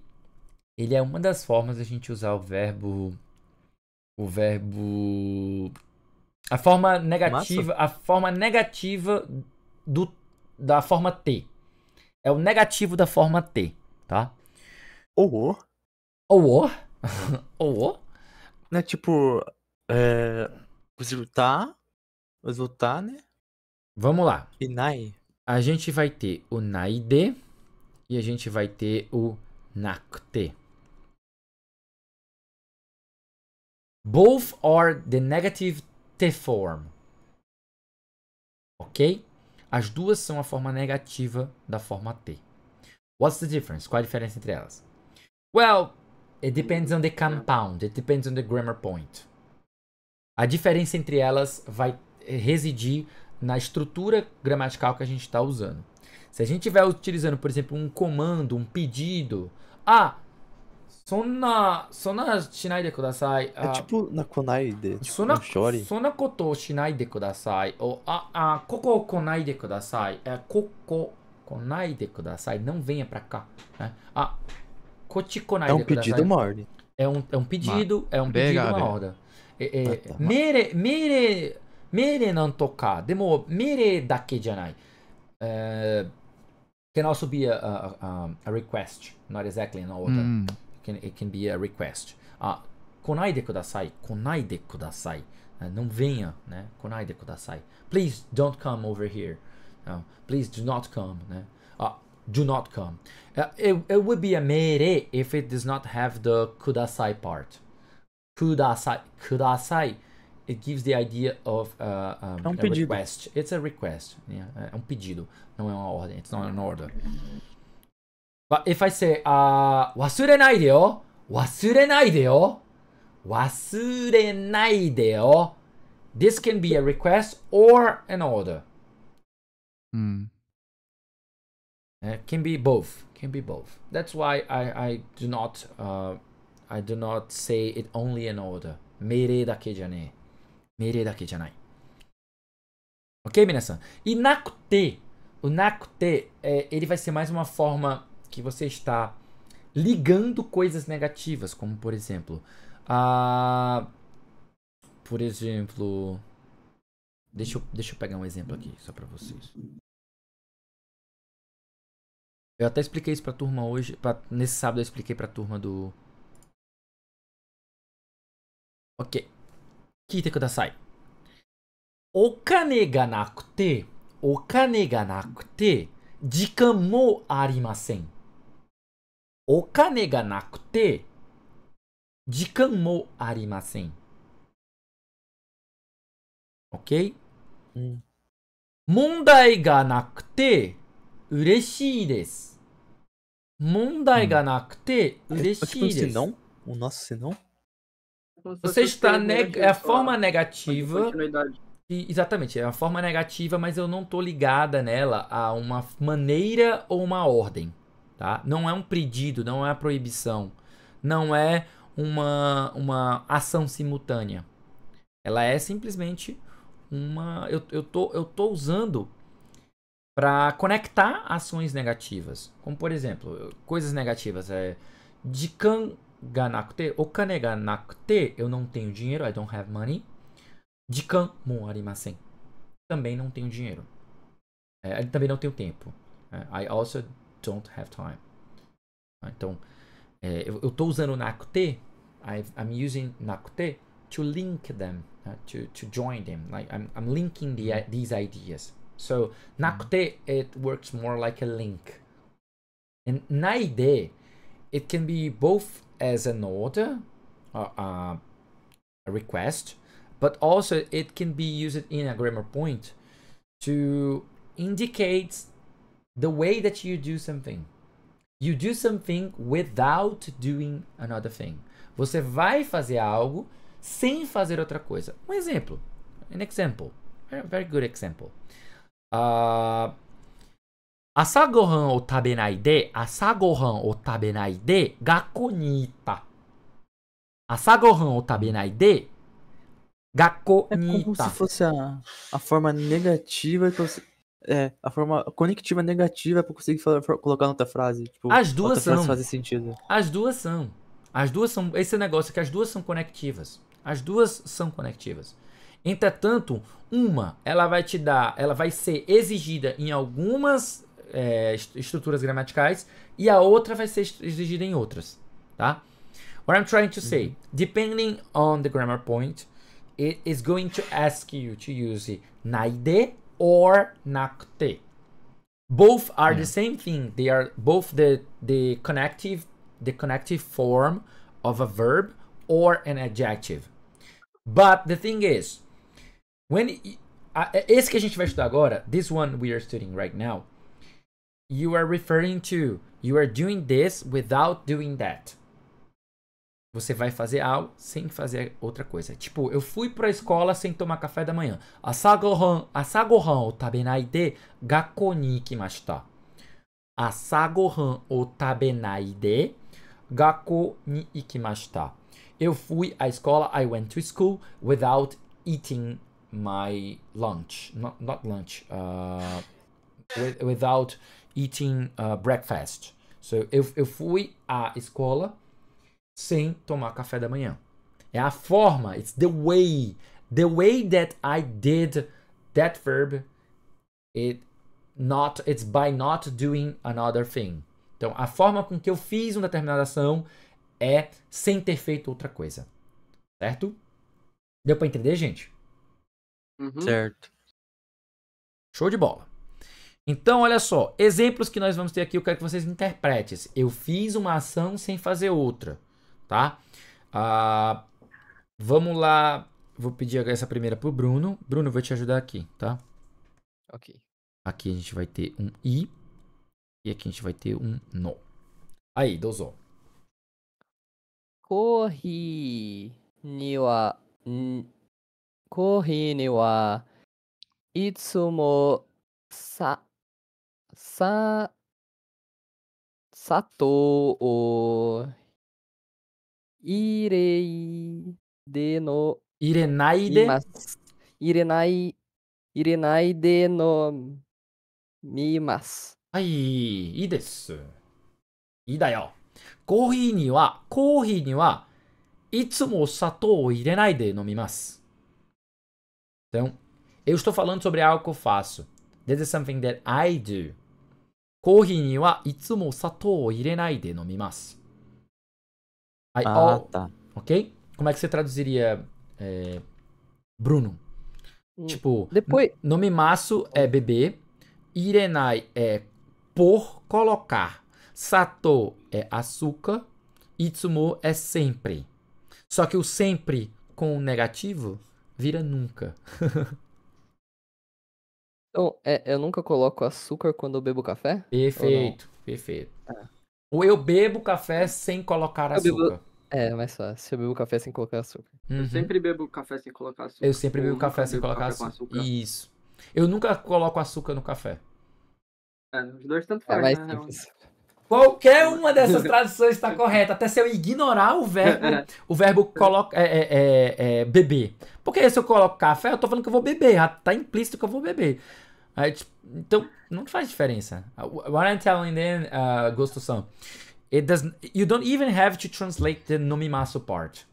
ele é uma das formas da gente usar o verbo o verbo a forma negativa, Massa. a forma negativa do, da forma T. É o negativo da forma T, tá? Ou o. Ou o. Ou o. Né, tipo, é, resultar, resultar, né? Vamos lá. E nai. A gente vai ter o naide e a gente vai ter o nakte. Both are the negative form. Ok? As duas são a forma negativa da forma T. What's the difference? Qual a diferença entre elas? Well, it depends on the compound, it depends on the grammar point. A diferença entre elas vai eh, residir na estrutura gramatical que a gente está usando. Se a gente estiver utilizando, por exemplo, um comando, um pedido, ah, そんな、そんなしないでください。あ、tipo, na tipo, venha pra cá. É, ah, um pedido, uma ordem. É um, é um pedido, é um pedido, uma ordem. É, é, tá, tá. Mere, mere, mere なんとか。でも、mere é can also be a, a, a, a request, not exactly an order. Mm can, it can be a request. Ah, de kudasai, kudasai. Ah, não venha, né? Konaide kudasai. Please don't come over here. Uh, please do not come, né? Ah, do not come. Uh, it, it would be a mere if it does not have the kudasai part. Kudasai, kudasai, it gives the idea of uh, um, é um a pedido. request. It's a request, yeah, é um pedido, não é uma ordem. It's not an order. But if I say, uh, This can be a request or an order. Mm. It eh, can be both. Can be both. That's why I, I do not uh, I do not say it only an order. da 命令だけじゃねえ。命令だけじゃない。OK, 皆さん。E na Q T, o na Q T, é, ele vai ser mais uma forma que você está ligando coisas negativas, como por exemplo, a por exemplo, deixa eu, deixa eu pegar um exemplo aqui só para vocês. Eu até expliquei isso pra turma hoje, pra, nesse sábado eu expliquei pra turma do OK. Kite kudasai. O kane ga nakute, o kane ga nakute, jikan mo arimasen. お金がなくて、時間もありません。OK? うん、問題がなくて嬉しいです。問題がなくて嬉しいです。Hum. O nosso senão? Você está neg... é a forma negativa. exatamente, é a forma negativa, mas eu não estou ligada nela a uma maneira ou uma ordem. Tá? Não é um pedido, não é uma proibição, não é uma, uma ação simultânea. Ela é simplesmente uma. Eu, eu, tô, eu tô usando para conectar ações negativas. Como por exemplo, coisas negativas. É, de kanga o ou eu não tenho dinheiro, I don't have money. De kan arimasen, também não tenho dinheiro. É, também não tenho tempo. É, I also don't have time. Então, é, eh, eu estou usando Nakute, I've, I'm using Nakute to link them, uh, to, to join them. Like I'm, I'm linking the, mm-hmm. these ideas. So Nakute, mm-hmm. it works more like a link. And Naide, it can be both as an order, uh, uh, a request, but also it can be used in a grammar point to indicate the way that you do something. You do something without doing another thing. Você vai fazer algo sem fazer outra coisa. Um exemplo. An example. A very good example. É como se fosse a, a forma negativa que você... É, a forma conectiva negativa pra conseguir falar, colocar outra frase. Tipo, as duas são. Fazer sentido. As duas são. As duas são. Esse negócio é que as duas são conectivas. As duas são conectivas. Entretanto, uma, ela vai te dar, ela vai ser exigida em algumas é, estruturas gramaticais e a outra vai ser exigida em outras, tá? What I'm trying to say, mm depending on the grammar point, it is going to ask you to use neither or nakte, Both are yeah. the same thing. They are both the the connective the connective form of a verb or an adjective. But the thing is, when esse que a gente vai estudar agora, this one we are studying right now, you are referring to you are doing this without doing that. Você vai fazer algo sem fazer outra coisa. Tipo, eu fui pra escola sem tomar café da manhã. Asagohan, asagohan o tabenai de gakoni kimashita. Asagohan o tabenai de ikimashita. Eu fui à escola, I went to school without eating my lunch. Not, not lunch. Uh, with, without eating uh, breakfast. So, eu, eu fui à escola sem tomar café da manhã. É a forma, it's the way. The way that I did that verb, it not, it's by not doing another thing. Então, a forma com que eu fiz uma determinada ação é sem ter feito outra coisa. Certo? Deu para entender, gente? Uhum. Certo. Show de bola. Então, olha só, exemplos que nós vamos ter aqui, eu quero que vocês interpretem. Eu fiz uma ação sem fazer outra tá? Ah, vamos lá. Vou pedir essa primeira pro Bruno. Bruno, eu vou te ajudar aqui, tá? Ok. Aqui a gente vai ter um i e aqui a gente vai ter um no. Aí, dozou. Corri niwa corri niwa itsumo sa sa sato o 入れでの入れないで入れない入れないでの見ますはいいいですいいだよコーヒーにはコーヒーにはいつも砂糖を入れないで飲みます Então, eu estou falando sobre algo que eu faço. This is something that I do. コーヒーにはいつも砂糖を入れないで飲みます。I ah, all... tá. Ok? Como é que você traduziria, é, Bruno? Hum. Tipo, Depois... nomimaço é bebê, irenai é por colocar, sato é açúcar, itsumo é sempre. Só que o sempre com o negativo vira nunca. então, é, eu nunca coloco açúcar quando eu bebo café? Perfeito, perfeito. Ou eu bebo café sem colocar açúcar. Bebo... É, é só se Eu bebo café sem colocar açúcar. Uhum. Eu sempre bebo café sem colocar açúcar. Eu sempre bebo café sem bebo colocar café açúcar. açúcar. Isso. Eu nunca coloco açúcar no café. É, os dois tanto é faz, é mais né? Simples. Qualquer uma dessas tradições está correta, até se eu ignorar o verbo, é, o verbo coloca, é, é, é, beber. Porque se eu coloco café, eu estou falando que eu vou beber, tá implícito que eu vou beber. Aí, tipo, então, não faz diferença. Ah, what I'm telling them, uh, ah, gusto Gostosão, it does, you don't even have to translate the nomimasu part.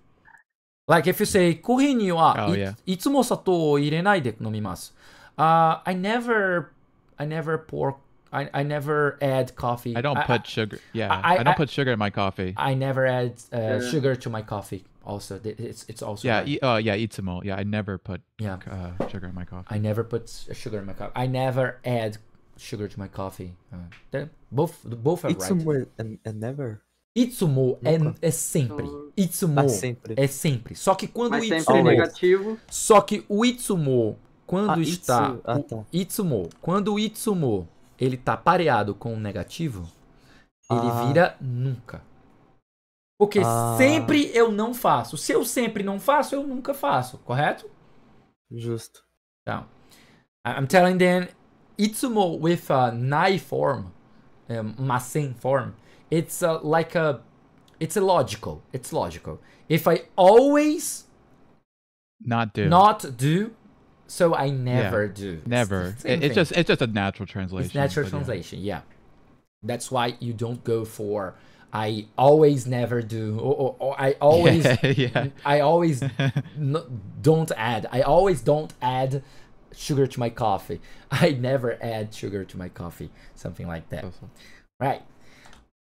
Like if you say, wa, sato コーヒーには、oh, yeah. いつも砂糖を入れないで飲みます。Uh, ah, I never, I never pour, I, I never add coffee. I don't I, put sugar. Yeah, I, I, I don't put sugar in my coffee. I never add uh, yeah. sugar to my coffee. also it's it's also yeah e- uh, yeah itsumo yeah i never put yeah. Uh, sugar in my coffee i never put sugar in my coffee i never add sugar to my coffee uh, both both are itsumo right and, and never Itsumo é, é, sempre. Itsumo tá sempre. é sempre. Só que quando o Itsumo. Negativo. Só que o Itsumo, quando ah, está. Itsu, ah, tá. Itsumo. Quando o Itsumo ele tá pareado com o negativo, ele ah. vira nunca. Porque ah. sempre eu não faço. Se eu sempre não faço, eu nunca faço, correto? Justo. Então, I'm telling them Itsumo with a nai form, um, masen form. It's a, like a it's a logical. It's logical. If I always not do not do so I never yeah, do. Never. It's, it, it's just it's just a natural translation. It's natural translation, yeah. yeah. That's why you don't go for I always never do, or, or, or I always, yeah, I always n- don't add. I always don't add sugar to my coffee. I never add sugar to my coffee, something like that. Awesome. Right.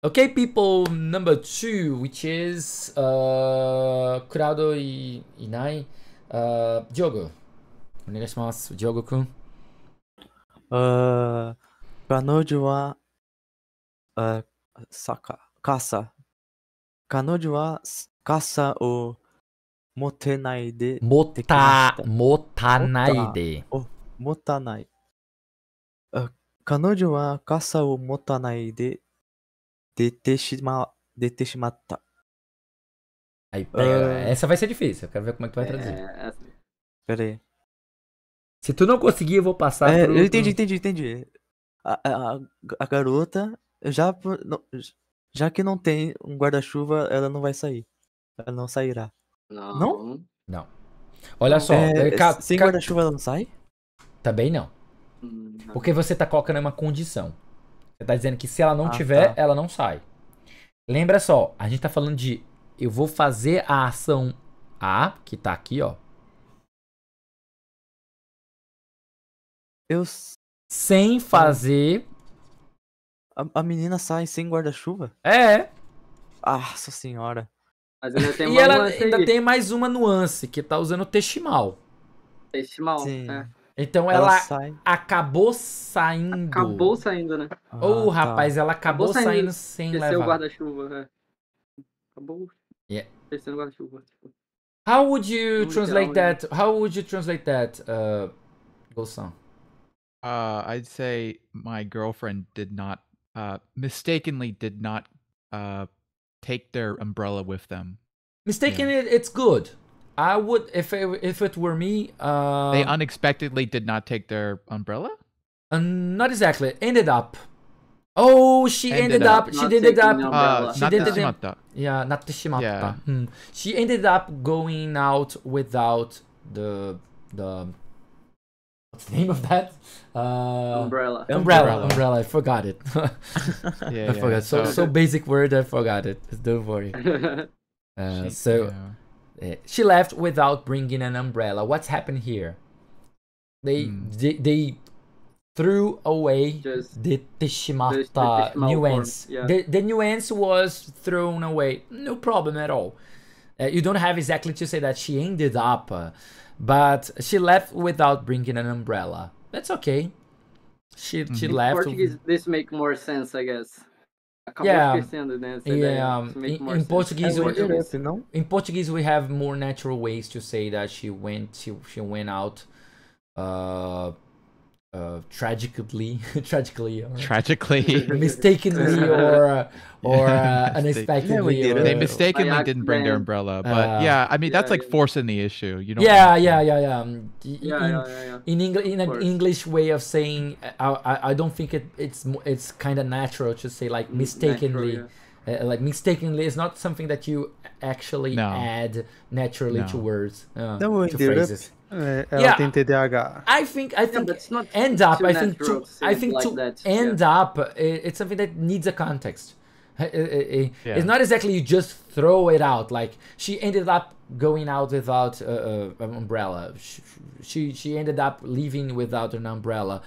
Okay, people, number two, which is uh, Kurado i, Inai, uh, Diogo. Onegashimasu, Diogo kun. Uh, wa uh, caça, Kanojo wa o motenaide. Mota, motanaide. Oh, motanai. Uh, caça wa casa o motanaide deteshima, deteshimatta. Aí, pera, uh... Ah. essa vai ser difícil. Eu quero ver como é que tu vai é, traduzir. É... Pera aí. Se tu não conseguir, eu vou passar. É, pro... Eu entendi, entendi, entendi. A, a, a garota já, já que não tem um guarda-chuva, ela não vai sair. Ela não sairá. Não? Não. não. Olha só. É, é Sem guarda-chuva ela não sai? Também não. Hum, Porque você tá colocando uma condição. Você tá dizendo que se ela não ah, tiver, tá. ela não sai. Lembra só, a gente tá falando de eu vou fazer a ação A, que tá aqui, ó. Eu sem hum. fazer a, a menina sai sem guarda-chuva? É. é. Nossa senhora. Mas ainda tem e ela ainda aí. tem mais uma nuance, que tá usando textimal. Textimal, Sim. é. Então ela, ela sai. acabou saindo. Acabou saindo, né? Ah, Ou, tá. oh, rapaz, tá. ela acabou, acabou saindo, saindo, sem Desceu levar. É. o guarda-chuva, né? Acabou yeah. descendo o guarda-chuva. How would you translate né? that? How would you translate that, uh, Golson? Uh, I'd say my girlfriend did not uh, mistakenly did not uh, take their umbrella with them. Mistakenly, yeah. it's good. I would if it, if it were me. Uh, they um, unexpectedly did not take their umbrella. Uh, not exactly. Ended up. Oh, she ended, ended up. up. She it up. Uh, she did it. Yeah, not Yeah. Hmm. She ended up going out without the the what's the name of that? Uh, umbrella. Umbrella. Umbrella. I forgot it. yeah, I yeah. forgot. So so basic word. I forgot it. Don't worry. Uh, she, so yeah. Eh, she left without bringing an umbrella. What's happened here? They mm. they, they threw away Just the Tishimata nuance. Yeah. The, the nuance was thrown away. No problem at all. Uh, you don't have exactly to say that she ended up uh, but she left without bringing an umbrella. That's okay. She she mm-hmm. left. Portuguese, this make more sense, I guess. Yeah, yeah. in, Portuguese, we, in Portuguese we have more natural ways to say that she went. She she went out. Uh, uh, tragically, tragically, tragically, mistakenly, or uh, or uh, unexpectedly, yeah, or, they mistakenly didn't bring their umbrella. Uh, but yeah, I mean yeah, that's yeah, like forcing the issue. You know. Yeah, yeah, yeah, yeah. in, yeah, In English, in an English way of saying, I, I, I don't think it, it's it's kind of natural to say like mistakenly. Natural, uh, like mistakenly it's not something that you actually no. add naturally no. to words uh, to phrases uh, yeah, I think I think yeah, end up. I think to I think like to that. end yeah. up, uh, it's something that needs a context. Uh, uh, it's yeah. not exactly you just throw it out. Like she ended up going out without uh, an umbrella. She, she, she ended up leaving without an umbrella.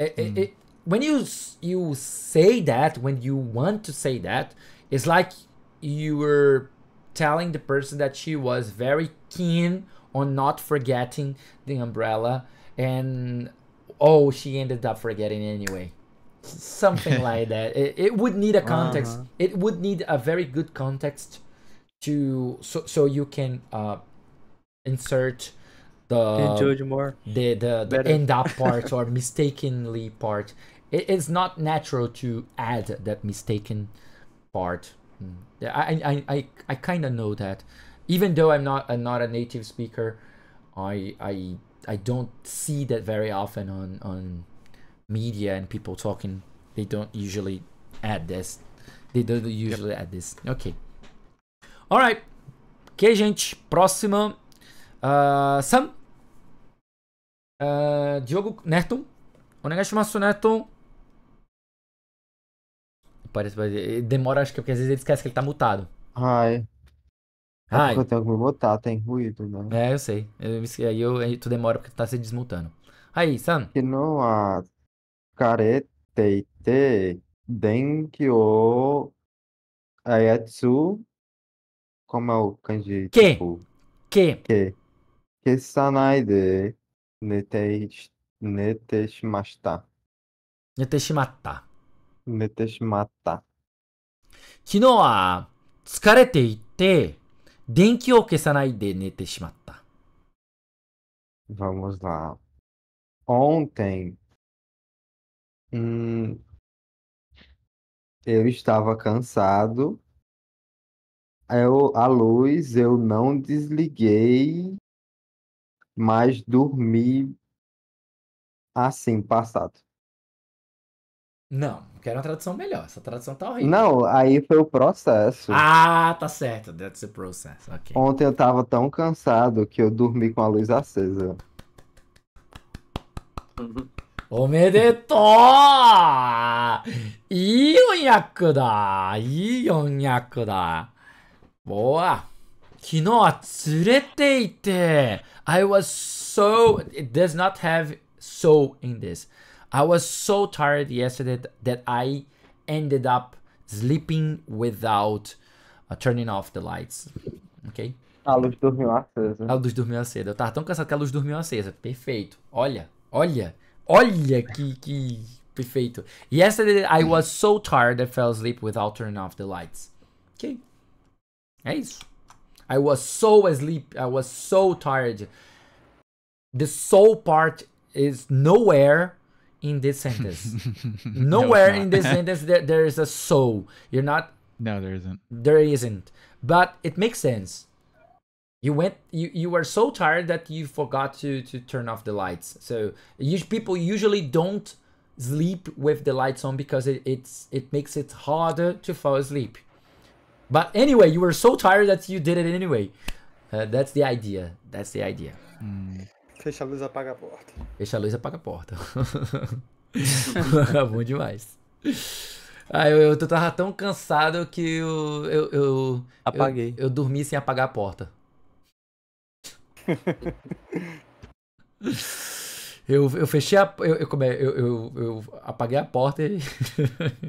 Hmm. It, mm. it, when you you say that when you want to say that it's like you were telling the person that she was very keen on not forgetting the umbrella and oh she ended up forgetting anyway something like that it, it, would need a context uh-huh. it would need a very good context to so so you can uh insert the judge more the the, the end up part or mistakenly part it is not natural to add that mistaken part. Mm. I I I, I kind of know that, even though I'm not I'm not a native speaker, I I I don't see that very often on on media and people talking. They don't usually add this. They don't usually yep. add this. Okay. All right. Ok, gente. Próxima. Uh, Sam. Uh, Diogo Neto. O negashimasu Parece, eh, demora, acho que é porque às vezes ele esquece que ele tá mutado. Ai. É Ai. Eu tenho que me mutar, tem ruído, né? É, eu sei. Eu, aí, eu, aí tu demora porque tu tá se desmutando. Aí, Sam. Que não há careteite denkyo ayatsu. Como é o kanji? Que? Tipo, que? Que? Que sanaide netei neteshimashita. Neteshimata. 寝てしまった。昨日は疲れていて、電気を消さないで寝てしまった。Vamos lá. Ontem, hum, eu estava cansado. Eu, a luz eu não desliguei, mas dormi assim, passado. Não quero uma tradução melhor. Essa tradução tá horrível. Não, aí foi o processo. Ah, tá certo. That's the process. Okay. Ontem eu tava tão cansado que eu dormi com a luz acesa. O medeto! Ionyakuda! Ionyakuda! Boa! Kino I was so... It does not have so in this. I was so tired yesterday that I ended up sleeping without uh, turning off the lights. Ok? A luz dormiu acesa. A luz dormiu acesa. Eu tava tão cansado que a luz dormiu acesa. Perfeito. Olha, olha, olha que, que perfeito. Yesterday I was so tired I fell asleep without turning off the lights. Ok? É isso. I was so asleep. I was so tired. The soul part is nowhere in this sentence. Nowhere no, in this sentence there, there is a so. You're not. No, there isn't. There isn't. But it makes sense. You went. You you were so tired that you forgot to to turn off the lights. So you, people usually don't sleep with the lights on because it, it's it makes it harder to fall asleep. But anyway, you were so tired that you did it anyway. Uh, that's the idea. That's the idea. Mm. Fecha a luz, apaga a porta. Fecha a luz, apaga a porta. Bom demais. Ah, eu, eu tava tão cansado que eu. eu, eu Apaguei. Eu, eu dormi sem apagar a porta. eu, eu fechei a. Eu, eu, é, eu, eu, eu apaguei a porta e.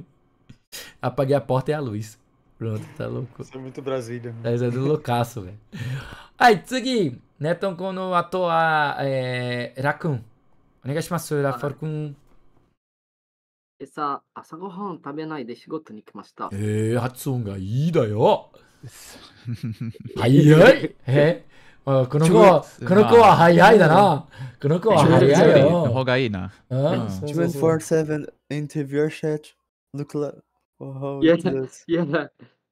apaguei a porta e a luz. Pronto, tá louco. Isso é muito Brasília. Mano. Tá risada do loucaço, velho. Aí, 次、ね、とこの後は、えー、ラクーン。お願いします、ラファル君。さ、朝ごはん食べないで仕事に来ました。えー、発音がいいだよ。早いえー、この子は、この子は早いだな。この子は早いよ。の方がいいな。247 interview chat look like Oh, yeah, é Jesus. de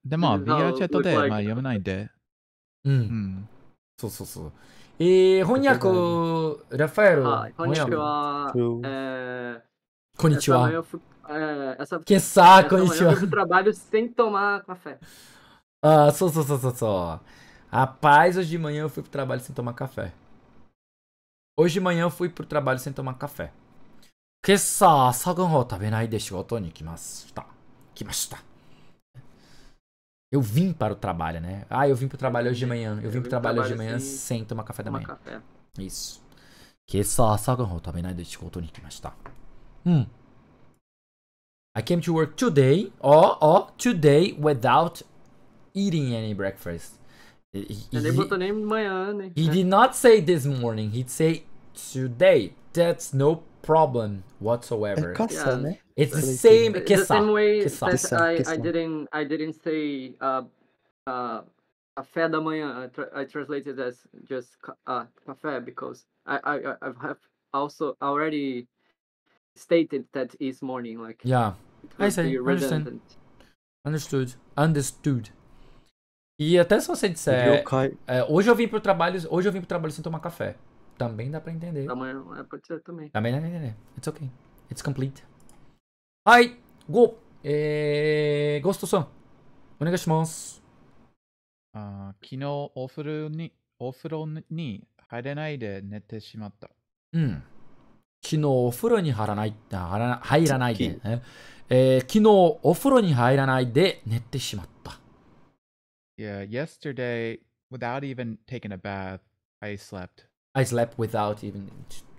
でも、VR チャットで、まあ、読めないんで。うん。そうそうそう。えー、翻訳、ラファエル。こんにちは。こんにちは。Que saco, こんにちは。Eu trabalho sem tomar café. Ah, só, só, só, só, só. Rapaz, hoje de manhã eu fui pro trabalho sem tomar café. Hoje de manhã eu fui pro trabalho sem tomar café. 今朝、朝ごはんを食べないで仕事に来ました。que tá. Eu vim para o trabalho, né? Ah, eu vim para o trabalho hoje de manhã. Eu vim para o trabalho hoje de manhã assim, sem tomar café da manhã. Isso. Que só saganho tabenai de shigoto ni kimashita. Tá. Hum. I came to work today. Ó, oh, oh, today without eating any breakfast. nem botou nem né? He did not say this morning. He'd say today. That's no problem é whatsoever. É caça, yeah. né? It's the same. It's the same way kissa, that kissa, I, kissa. I didn't I didn't say uh, uh, café da manhã. I, tra I translated as just uh, café because I I I have also already stated that it's morning. Like yeah, I say understand. Understood. Understood. E até se você disser, é, hoje eu vim pro trabalho, hoje eu vim pro trabalho sem tomar café. Também dá para entender. Amanhã é pode ser também. Também dá pra entender. It's okay. It's complete. はい、5、えー、ゴーストさん、お願いします。あ昨日お風呂に、お風呂に入れないで寝てしまった。うん。昨日お風呂に入らない、入らないで、ね、えー、昨日お風呂に入らないで寝てしまった。Yeah, yesterday, without even taking a bath, I slept. I slept without even,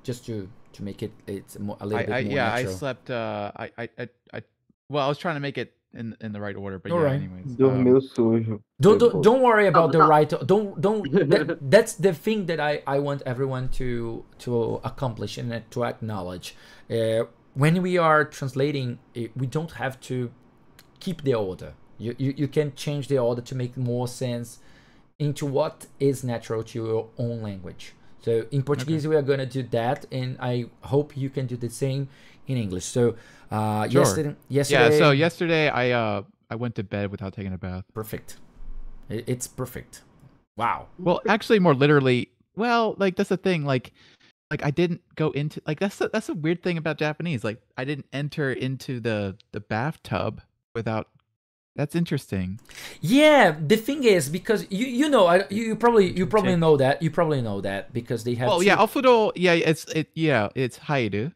just you. To... to make it it's more, a little I, bit I, more yeah natural. i slept uh I, I i well i was trying to make it in in the right order but All yeah right. anyways um, don't, don't don't worry about the right don't don't that, that's the thing that i i want everyone to to accomplish and to acknowledge uh, when we are translating eh, we don't have to keep the order you, you you can change the order to make more sense into what is natural to your own language so in Portuguese, okay. we are going to do that, and I hope you can do the same in English. So uh, sure. yesterday, yesterday, yeah. So yesterday, I uh, I went to bed without taking a bath. Perfect. It's perfect. Wow. Well, actually, more literally, well, like that's the thing. Like, like I didn't go into like that's a, that's a weird thing about Japanese. Like, I didn't enter into the the bathtub without that's interesting. Yeah, the thing is because you you know I, you, you probably you probably know that you probably know that because they have. Well, two... yeah, Alfudo. Yeah, it's it. Yeah, it's Haidu. Uh,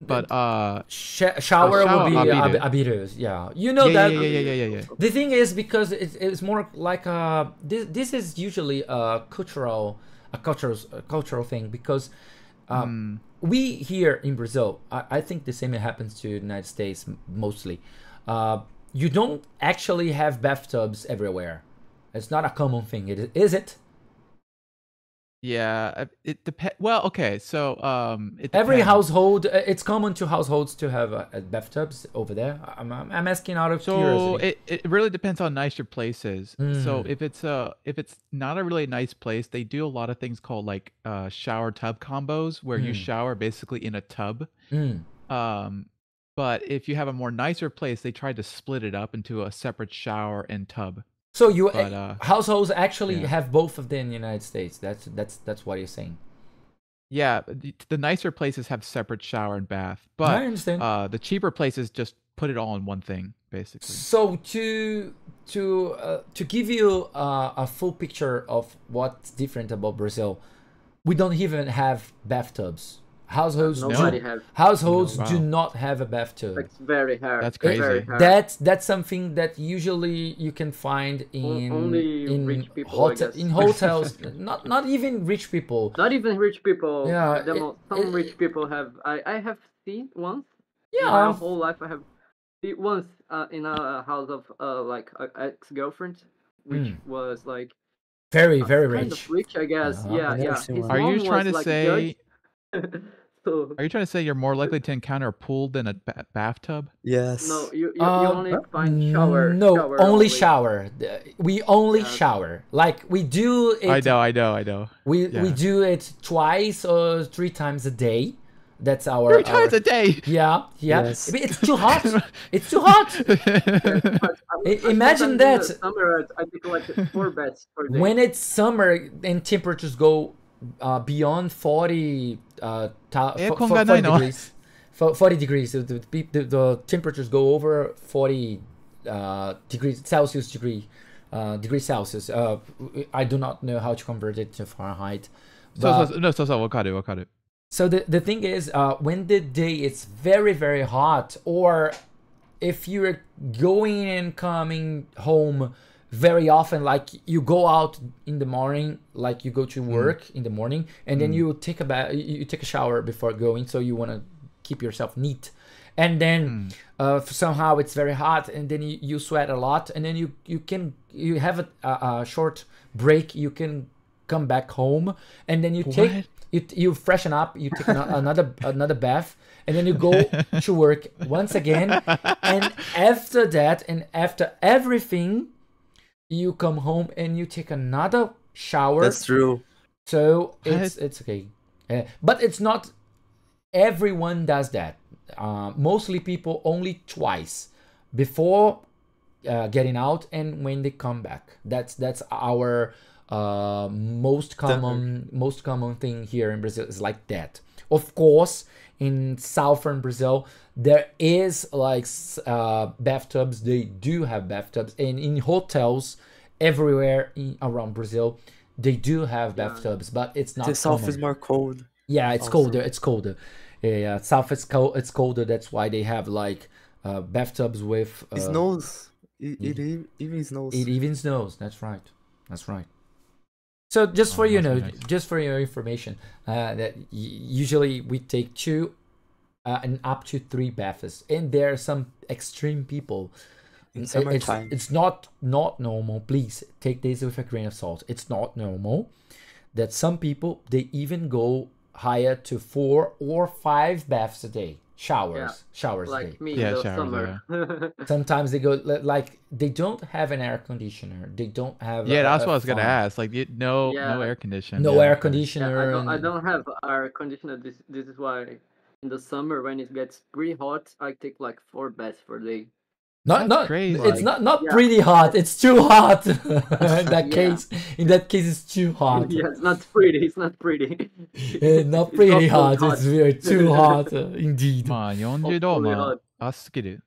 but uh, Sh shower, will be abiru. abiru. Yeah, you know yeah, that. Yeah, yeah, yeah, yeah, yeah, The thing is because it's, it's more like a this this is usually a cultural a cultural a cultural thing because um, mm. we here in Brazil I, I think the same happens to the United States mostly. Uh, you don't actually have bathtubs everywhere. It's not a common thing, is it? Yeah, uh, it depends. Well, okay, so um, every household, uh, it's common to households to have uh, uh bathtubs over there. I'm, I'm asking out of so curiosity. it it really depends how nice your place is. Mm. So hmm. if it's a if it's not a really nice place, they do a lot of things called like uh, shower tub combos, where mm. you hmm. shower basically in a tub. Mm. Um, but if you have a more nicer place, they tried to split it up into a separate shower and tub. So you eh, but, uh, households actually yeah. have both of them in the United States. That's that's that's what you're saying. Yeah, the, the nicer places have separate shower and bath, but I understand. Uh, the cheaper places just put it all in one thing, basically. So to to uh, to give you uh, a full picture of what's different about Brazil, we don't even have bathtubs. Households do, have, households no, wow. do not have a bathtub. It's very hard. That's crazy. hard. That's that's something that usually you can find in only in rich people, hotel, in hotels. not not even rich people. Not even rich people. Yeah, it, most, some it, rich people have. I I have seen once. Yeah, my whole life I have seen once uh, in a house of uh, like ex girlfriend, which mm. was like very very rich. Kind of rich, I guess. Uh, yeah, yeah. Are you trying to like say? Judge, so Are you trying to say you're more likely to encounter a pool than a ba- bathtub? Yes. no, you you, you um, only find shower. no, shower only shower. We only Yeah. shower. Like we do I it know, I know, I know. We we do it twice or three times a day. That's our Three times our- a day. yeah yeah. Yes. It's too hot. It's too hot. imagine that. Summer, I think like four beds per day. When it's summer and temperatures go uh, beyond 40 uh, ta- eh, f- 40 degrees. 40 degrees. The, the, the, temperatures go over 40 uh, degrees Celsius degree uh, degrees Celsius. Uh, I do not know how to convert it to Fahrenheit. But... So, so, no, so, so, what kind of, what kind it. So the, the thing is, uh, when the day is very, very hot, or if you're going and coming home very often like you go out in the morning like you go to mm. work mm. in the morning and mm. then you take a bath you take a shower before going so you want to keep yourself neat and then mm. uh, somehow it's very hot and then you, you, sweat a lot and then you you can you have a, a, a short break you can come back home and then you what? take you, you freshen up you take another another bath and then you go to work once again and after that and after everything you come home and you take another shower. That's true. So it's it's okay, uh, but it's not everyone does that. Uh, mostly people only twice before uh, getting out and when they come back. That's that's our uh, most common most common thing here in Brazil is like that. Of course, in southern Brazil, there is like uh, bathtubs. They do have bathtubs, and in hotels everywhere in, around Brazil, they do have yeah. bathtubs, but it's not. The south is more cold. Yeah, it's colder. It's colder. Yeah, south is cold. It's colder. That's why they have like uh, bathtubs with. Uh, it snows. it, it even snows. It even snows. That's right. That's right. So just oh, for you know, nice. just for your information, uh, that usually we take two uh, and up to three baths, and there are some extreme people. In mm, summertime, it's, it's not not normal. Please take this with a grain of salt. It's not normal that some people they even go higher to four or five baths a day showers yeah. showers like day. me yeah, the showers, summer yeah. sometimes they go like they don't have an air conditioner they don't have yeah a, that's a what i was gonna ask like no yeah. no air conditioner no air conditioner I don't, I, don't, have air conditioner this this is why in the summer when it gets pretty hot i take like four baths per day not not crazy. it's not not yeah. pretty hot. It's too hot. in that case, in that case, it's too hot. Yeah, it's not pretty. It's not pretty. Eh, it's not pretty it's hot. hot. It's very too hot uh, indeed. まあ40度まあ暑すぎる。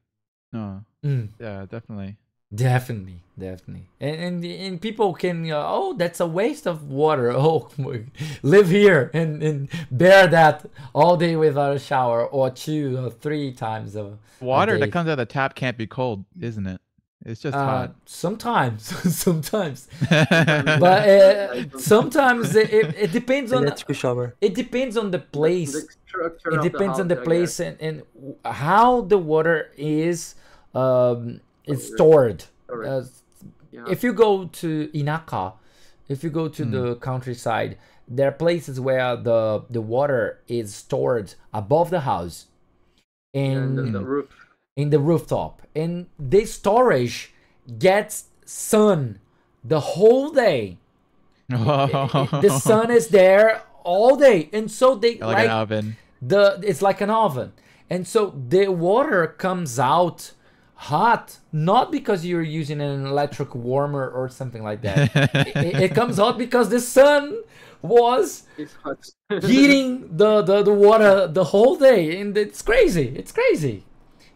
うん。Mm. Yeah, definitely. Definitely, definitely, and and, and people can uh, oh that's a waste of water. Oh, live here and, and bear that all day without a shower or two or three times of water that comes out of the tap can't be cold, isn't it? It's just uh, hot. Sometimes, sometimes, but uh, sometimes it, it, depends on the shower. It depends on the place. It depends house, on the place and and how the water is. Um, it's stored. yeah. If you go to Inaka, if you go to mm. the hmm. countryside, there are places where the the water is stored above the house, in, yeah, the roof, in the rooftop, and this storage gets sun the whole day. the sun is there all day, and so they like, like the it's like an oven, and so the water comes out hot not because you're using an electric warmer or something like that it, it, comes hot because the sun was heating the, the the water the whole day and it's crazy it's crazy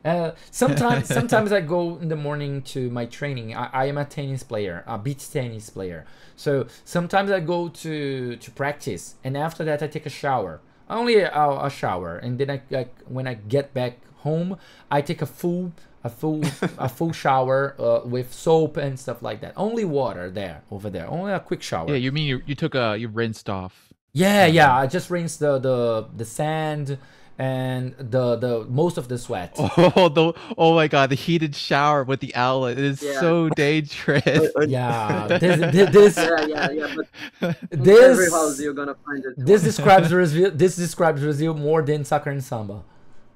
uh, sometimes sometimes i go in the morning to my training I, I am a tennis player a beach tennis player so sometimes i go to to practice and after that i take a shower only a, a shower and then I, I when i get back home i take a full a full a full shower uh, with soap and stuff like that. Only water there over there. Only a quick shower. Yeah, you mean you, you took a uh, you rinsed off. Yeah, yeah. I just rinsed the the the sand and the the most of the sweat. Oh, the oh my god, the heated shower with the outlet is yeah. so dangerous. yeah, this, this, yeah, yeah, yeah. But this, every house you're gonna find it. This describes Brazil. This describes Brazil more than soccer and samba.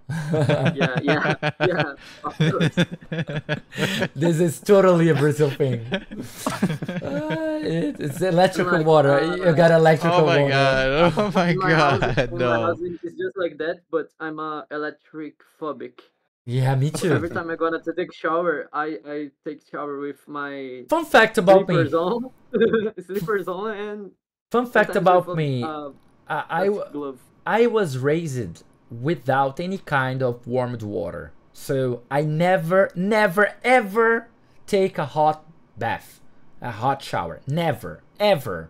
yeah, yeah, yeah. this is totally a Brazil thing. Uh, it, it's electrical water. You uh, got electrical water. Oh my water. god! Oh my, my god! Husband, no. My husband is just like that, but I'm a uh, electric phobic. Yeah, me too. Every time I go to take shower, I I take shower with my fun fact about slippers me. On, slippers on and fun fact about me. Uh, I I, I was raised without any kind of warmed water. So I never, never, ever take a hot bath, a hot shower. Never, ever.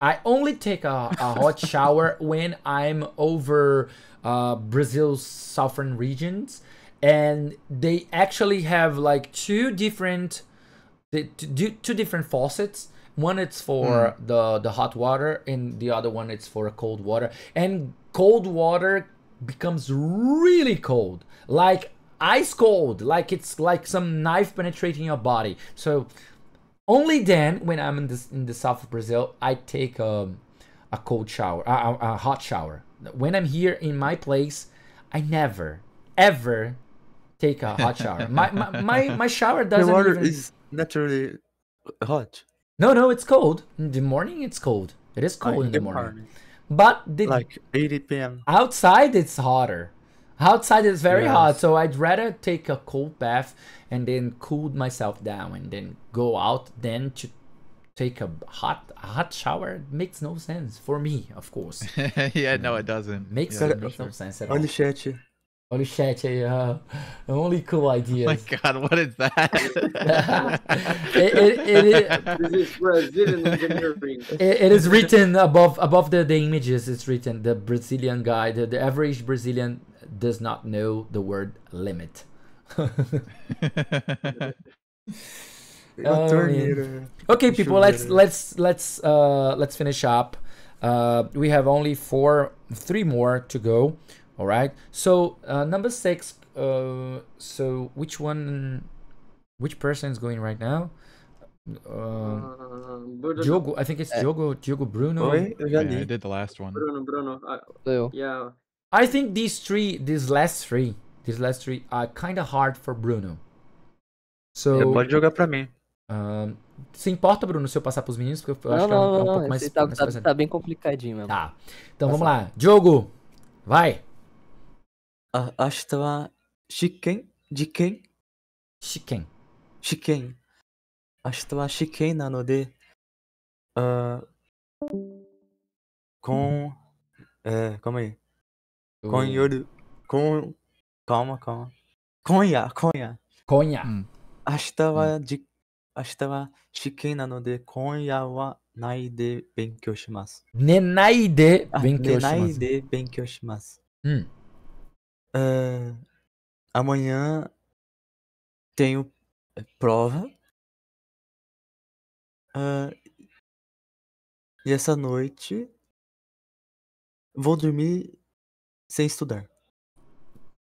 I only take a, a hot shower when I'm over uh, Brazil's southern regions, and they actually have like two different, two different faucets. One it's for mm. the the hot water, and the other one it's for cold water. And cold water becomes really cold, like ice cold, like it's like some knife penetrating your body. So only then, when I'm in the, in the south of Brazil, I take a, um, a cold shower, a, a hot shower. When I'm here in my place, I never, ever take a hot shower. my, my, my, my shower doesn't. The water even... is naturally hot. No, no, it's cold. In the morning, it's cold. It is cold ah, in, in the morning. morning. But the, like 80 p.m. Outside, it's hotter. Outside, it's very yes. hot. So I'd rather take a cold bath and then cool myself down and then go out. Then to take a hot a hot shower it makes no sense for me, of course. yeah, no, mm. it doesn't. Makes, yeah, it, makes sure. no sense at all. Only only shit, yeah. Only cool ideas. Oh my god, what is that? it, it, it, is, it, is written above above the, the images, it's written the Brazilian guy, the, the average Brazilian does not know the word limit. um, okay people let's let's let's uh let's finish up uh we have only four three more to go all right so uh, number six uh, so which one which person is going right now uh, uh Diogo, I think it's uh, Diogo, Diogo Bruno. yeah, I did the last one. Bruno, Bruno. Uh, yeah. I think these three, these last three, these last three are kind of hard for Bruno. So, é, pode jogar para mim. Um, se importa, Bruno, se eu passar pros meninos? Porque eu não, acho que é um, um, não, é um pouco mais, tá, mais tá, tá bem complicadinho mesmo. Tá. Então Passa. vamos lá. Diogo, vai! あ明日は試験実験試験試験明日は試験なので、あー今、ん、えー、ごめん。今夜、今、かかま。今夜、今夜。今夜。明日はじ、うん、明日は試験なので、今夜は寝ないで勉強します。ね、ないで勉強しまないで勉強します。うん。Uh, amanhã tenho é, prova. Uh, e essa noite vou dormir sem estudar.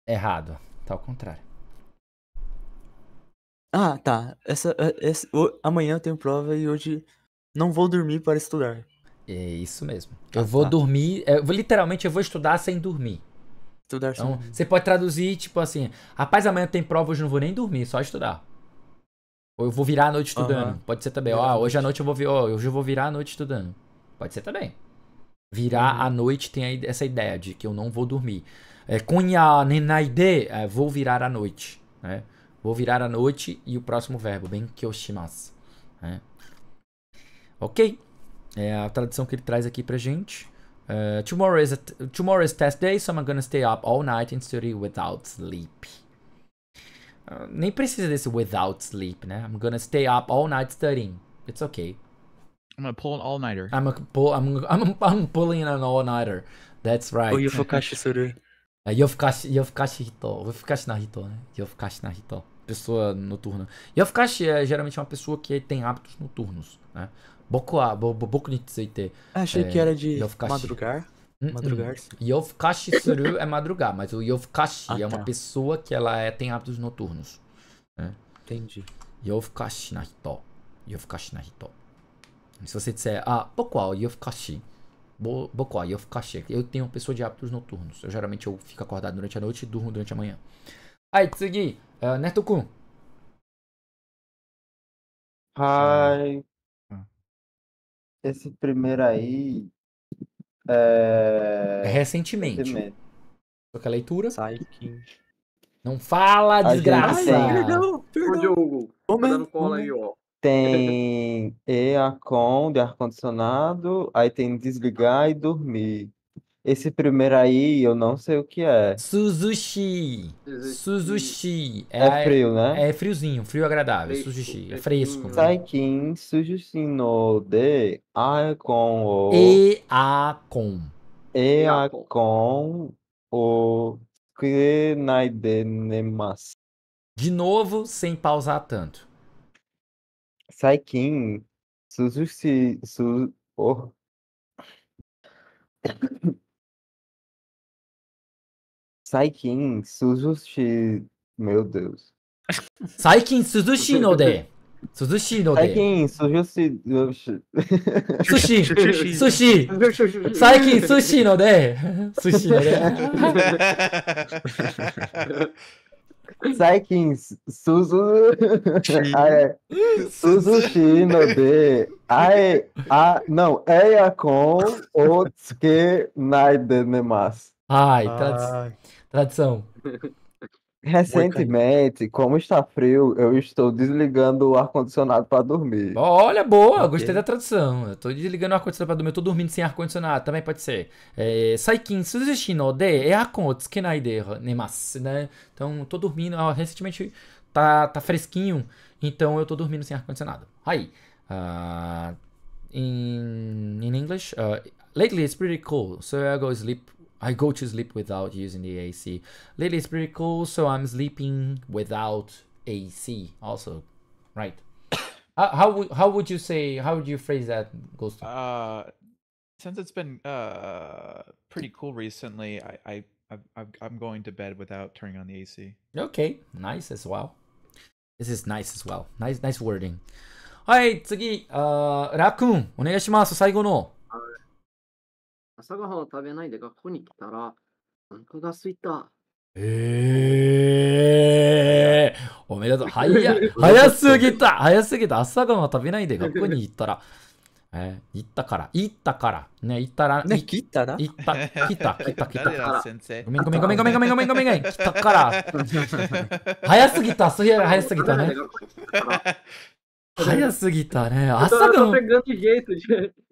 Errado. Tá ao contrário. Ah, tá. Essa, é, essa, o, amanhã eu tenho prova e hoje não vou dormir para estudar. É isso mesmo. Ah, eu vou tá. dormir. É, eu, literalmente, eu vou estudar sem dormir. Estudar então, Você pode traduzir, tipo assim, rapaz, amanhã tem prova, hoje não vou nem dormir, só estudar. Ou eu vou virar a noite estudando. Uhum. Pode ser também. Ó, hoje à noite eu vou vir, hoje eu vou virar a noite estudando. Pode ser também. Virar uhum. noite tem essa ideia de que eu não vou dormir. É, Kunya é, vou virar a noite. Né? Vou virar a noite e o próximo verbo, bem kyoshimasu. Né? Ok? É a tradução que ele traz aqui pra gente. Uh, tomorrow is t- tomorrow is test day, so I'm gonna stay up all night in study without sleep. Uh, nem precisa desse without sleep, né? I'm gonna stay up all night studying. It's okay. I'm gonna pull an all nighter. I'm a pull. I'm I'm I'm pulling an all nighter. That's right. Oh, yofukashi suru. Uh, yofukashi yofukashi hito. Yofukashi na hito, né? Yofukashi na hito. Pessoa noturna. Yofukashi é geralmente uma pessoa que tem hábitos noturnos, né? 僕は、僕について。Achei ah, é, que era de madrugar. Hum, hum. Madrugar. Yofukashi suru é madrugar, mas o Yofukashi ah, é uma tá. pessoa que ela é, tem hábitos noturnos. Né? Entendi. Yofukashi na hito. Yofukashi na hito. Se você disser, ah, boku a yofukashi. Boku a yofukashi. Eu tenho uma pessoa de hábitos noturnos. Eu geralmente eu fico acordado durante a noite e durmo durante a manhã. Aí, Tsugi, uh, eh, Neto-kun. Hi esse primeiro aí. É... Eh, recentemente. Recentemente. Só que a leitura. Sai que... Não fala, a desgraça! Gente... Ah, perdão, perdão. Ô, Diogo, tá dando cola aí, ó. Tem e EACOM de ar-condicionado, aí tem desligar e dormir. Esse primeiro aí, eu não sei o que é. Suzushi. Suzushi. É, é frio, né? É friozinho, frio agradável. Fresco, suzushi. É fresco. Saikin suzushi no de aekon o... E Eakon o kunaidenemasu. De novo, sem pausar tanto. Saikin suzushi... Su... Oh. Saikin Suzushi. Meu Deus. Saikin Suzushi no de. Suzushi no de. Saikin Suzushi. Sushi. Sushi. Saikin Sushi no de. Sushi no de. Saikin Suzu. Suzushi no de. ai, A. Não. Eia com. Otsuke nai de Ai, tá. Tradição. Recentemente, como está frio, eu estou desligando o ar-condicionado para dormir. Olha, boa, okay. gostei da tradução. Eu estou desligando o ar-condicionado para dormir, eu dormindo sem ar-condicionado, também pode ser. É, saikin no de eakon tsukenaide nemasu, né? Então, estou dormindo, recentemente tá, tá fresquinho, então eu estou dormindo sem ar-condicionado. Aí, uh, ah, in, in English, uh, lately it's pretty cool, so I go sleep I go to sleep without using the AC. Lately it's pretty cool, so I'm sleeping without AC also, right? how how, how would you say how would you phrase that, Ghost? Uh, since it's been uh pretty cool recently, I I I've, I'm going to bed without turning on the AC. Okay, nice as well. This is nice as well. Nice nice wording. はい、次、あラクーン、お願いします。最後の。朝ごはんを食べないで学校に来たら、お腹が空いた。ええー、おめでとう。早 早すぎた早すぎた朝ごはんを食べないで学校に行ったら。えー、行ったから、行ったから、ね、行ったら、ね、行ったら、行った、来た、来た、来たから。ごめんごめんごめんごめんごめんごめんごめんごめん、来たから。早すぎた、そうい早すぎたね。早すぎたね。朝ご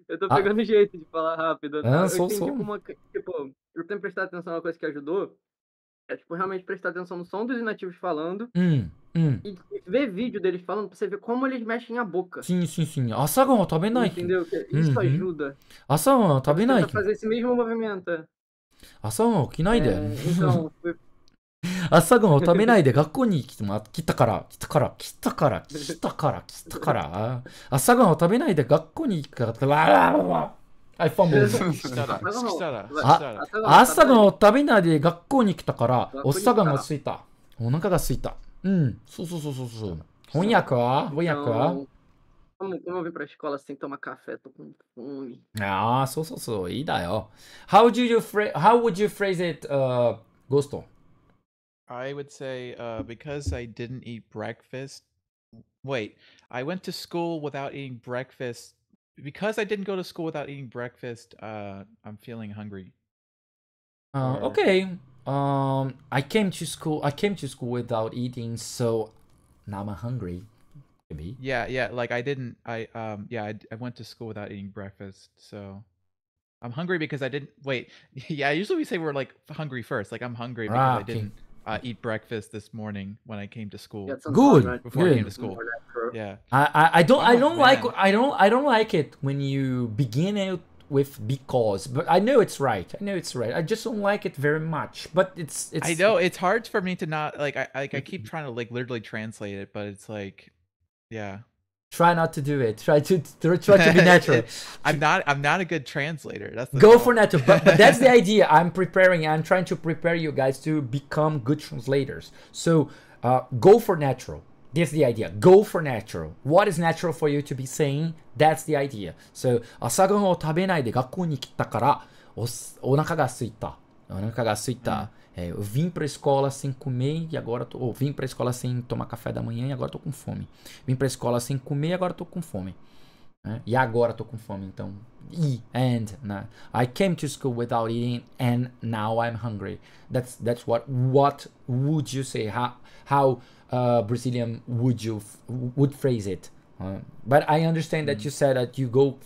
Eu tô ah. pegando ah. jeito de falar rápido. Né? Ah, eu sou, sou. Tipo, uma, tipo, eu tenho prestado atenção numa coisa que ajudou. É, tipo, realmente prestar atenção no som dos inativos falando. Hum, hum. E ver vídeo deles falando pra você ver como eles mexem a boca. Sim, sim, sim. Nossa, como tá bem Nike. Entendeu? Isso uhum. ajuda. Nossa, como tá bem Nike. fazer esse mesmo movimento. あ、そう、機内で。É, é? então, foi, 朝ごはんを食べないで学校に来ても来たから、来たから、来たから、来たから、来たから、朝ごはんを食べないで学校に行くから、わわわ I f u m b 朝ごはんを食べないで学校に来たから、お腹が空いた。お腹が空いた。うん、そうそうそうそうそう。翻訳は翻訳はああ、そうそうそう、いいだよ。h o w do you how would you phrase it, uh, Gosto? I would say uh, because I didn't eat breakfast. Wait, I went to school without eating breakfast. Because I didn't go to school without eating breakfast, uh, I'm feeling hungry. Uh, or... Okay. Um, I came to school. I came to school without eating, so now I'm hungry. Maybe. Yeah, yeah. Like I didn't. I um. Yeah, I, I went to school without eating breakfast, so I'm hungry because I didn't. Wait. yeah. Usually we say we're like hungry first. Like I'm hungry because ah, I didn't. Okay uh, eat breakfast this morning when I came to school. Yeah, good. Right. Before good. I came to school. Yeah. I, I don't I don't oh, like I don't I don't like it when you begin out with because but i know it's right i know it's right i just don't like it very much but it's, it's i know it's hard for me to not like i like i keep trying to like literally translate it but it's like yeah Try not to do it. Try to try to be natural. I'm not. I'm not a good translator. That's go goal. for natural. But, but that's the idea. I'm preparing. I'm trying to prepare you guys to become good translators. So uh, go for natural. This is the idea. Go for natural. What is natural for you to be saying? That's the idea. So 朝ごはんを食べないで学校に来たからおお腹が空いた。お腹が空いた。うん É, eu vim para a escola sem comer e agora tô, ou vim para a escola sem tomar café da manhã e agora estou com fome. Vim para a escola sem comer e agora estou com fome. Né? E agora estou com fome, então. E and né? I came to school without eating and now I'm hungry. That's that's what what would you say? How how uh, Brazilian would you would phrase it? Uh, but I understand that mm. you said that you go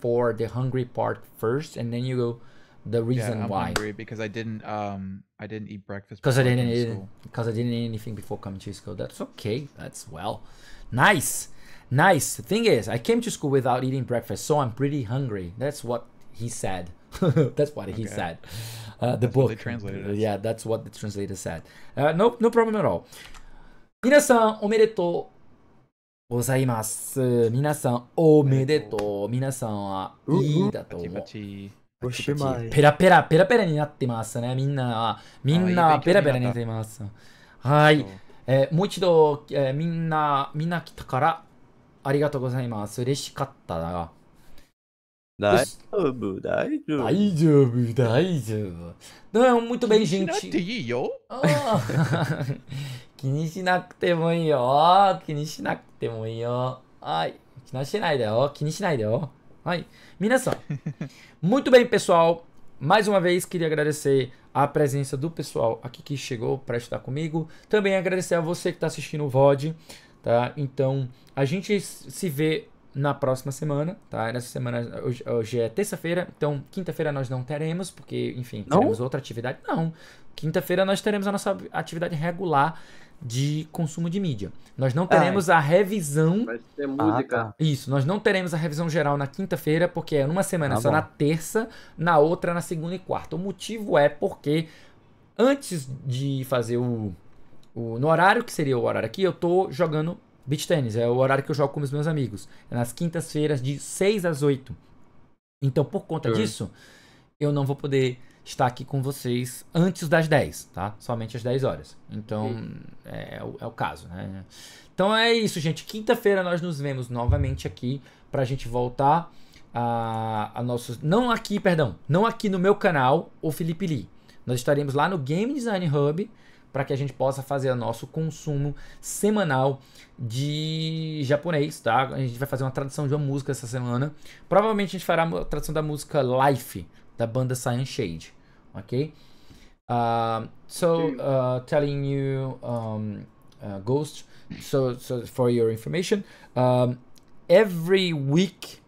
for the hungry part first and then you go the reason yeah, I'm why. hungry because I didn't um I didn't eat breakfast because I didn't eat because I didn't eat anything before coming to school. That's okay. That's well, nice, nice. The thing is, I came to school without eating breakfast, so I'm pretty hungry. That's what he said. that's what okay. he said. Uh, the that's book. translated yeah, that's what the translator said. Uh, no, no problem at all. 皆さんおめでとうございます。皆さんおめでとう。皆さんはいいだと思う。おしまい。ペラペラ、ペラペラになってますね。みんな、みんなペラペラになってます。はい。えー、もう一度、えー、みんな、みんな来たから、ありがとうございます。嬉しかったな。大丈夫、大丈夫。大丈夫、大丈夫。だ muito 気にしなくていいよ。気にしなくてもいいよ。気にしなくてもいいよ。はい。気にしないでよ。気にしないでよ。muito bem, pessoal. Mais uma vez, queria agradecer a presença do pessoal aqui que chegou para estar comigo. Também agradecer a você que está assistindo o VOD. Tá? Então, a gente se vê na próxima semana, tá? Nessa semana, hoje, hoje é terça-feira, então quinta-feira nós não teremos, porque, enfim, não? teremos outra atividade. Não. Quinta-feira nós teremos a nossa atividade regular de consumo de mídia. Nós não teremos ah, a revisão. Vai ser ah, música. Ah, tá. Isso, nós não teremos a revisão geral na quinta-feira, porque é numa semana tá só bom. na terça, na outra na segunda e quarta. O motivo é porque antes de fazer o, o no horário que seria o horário aqui, eu tô jogando beach tennis, é o horário que eu jogo com os meus amigos, é nas quintas-feiras de 6 às 8. Então, por conta disso, eu não vou poder estar aqui com vocês antes das 10, tá? Somente às 10 horas. Então, uhum. é, é, o, é o caso, né? Então é isso, gente. Quinta-feira nós nos vemos novamente aqui para a gente voltar a, a nossos. Não aqui, perdão. Não aqui no meu canal, o Felipe Lee. Nós estaremos lá no Game Design Hub para que a gente possa fazer o nosso consumo semanal de japonês, tá? A gente vai fazer uma tradução de uma música essa semana. Provavelmente a gente fará a tradução da música Life, da banda Cyan Shade. okay um, so uh, telling you um, uh, ghost so so for your information um, every week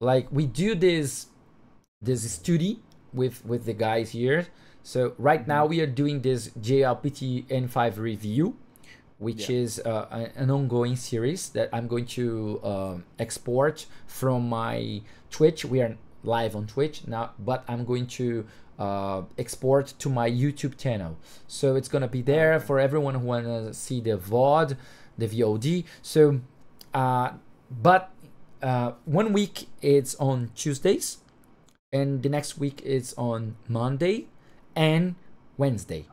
like we do this this study with with the guys here so right now we are doing this JLPT N5 review which yeah. is uh, an ongoing series that I'm going to um, export from my Twitch. We are live on Twitch now, but I'm going to uh, export to my YouTube channel. So it's gonna be ah, there for everyone who wanna see the VOD, the VOD. So, uh, but uh, one week it's on Tuesdays, and the next week it's on Monday and Wednesday.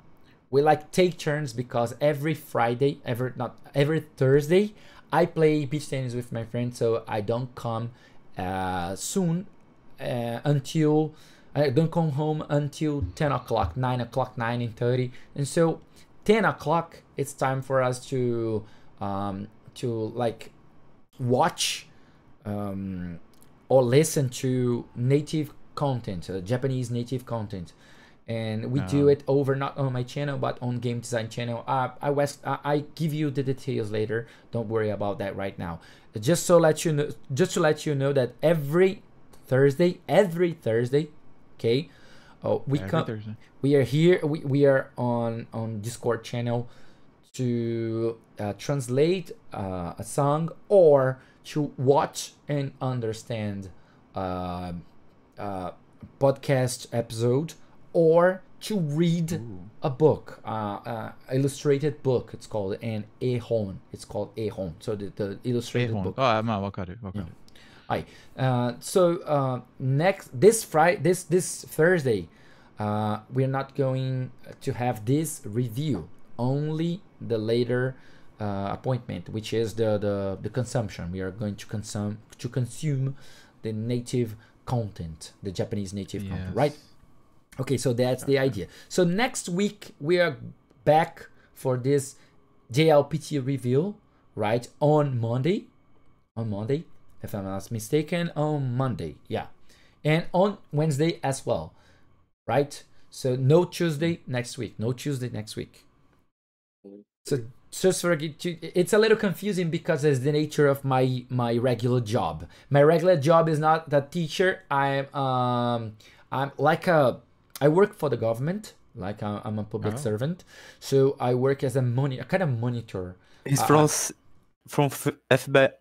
We like take turns because every Friday, ever not every Thursday, I play beach tennis with my friends. So I don't come uh, soon uh, until don't come home until 10 o'clock, 9 o'clock, 19.30. And so 10 o'clock, it's time for us to, um, to like watch um, or listen to native content, uh, Japanese native content. And we uh do uh-huh. it over not on my channel, but on Game Design channel. Uh, I, was, I, I give you the details later. Don't worry about that right now. Just so let you know, just to let you know that every Thursday, every Thursday, okay uh, we come we are here we, we are on on discord channel to uh, translate uh, a song or to watch and understand uh, uh podcast episode or to read Ooh. a book, uh, uh, illustrated book. It's called an e-hon. It's called e-hon. So the, the illustrated ehon. book. Oh, まあわかるわかる。Yeah. Aye. Uh, so uh, next this Friday, this this Thursday, uh, we're not going to have this review. Only the later uh, appointment, which is the, the the consumption. We are going to consume to consume the native content, the Japanese native yes. content, right? Okay, so that's the idea. So next week we are back for this JLPT review, right? On Monday, on Monday, if I'm not mistaken, on Monday. Yeah. And on Wednesday as well, right? So no Tuesday next week. No Tuesday next week. So just for it's a little confusing because it's the nature of my my regular job. My regular job is not the teacher. I'm um I'm like a I work for the government. Like I, am a public oh. servant, so I work as a money a kind of monitor. He's uh, from uh, from FBI,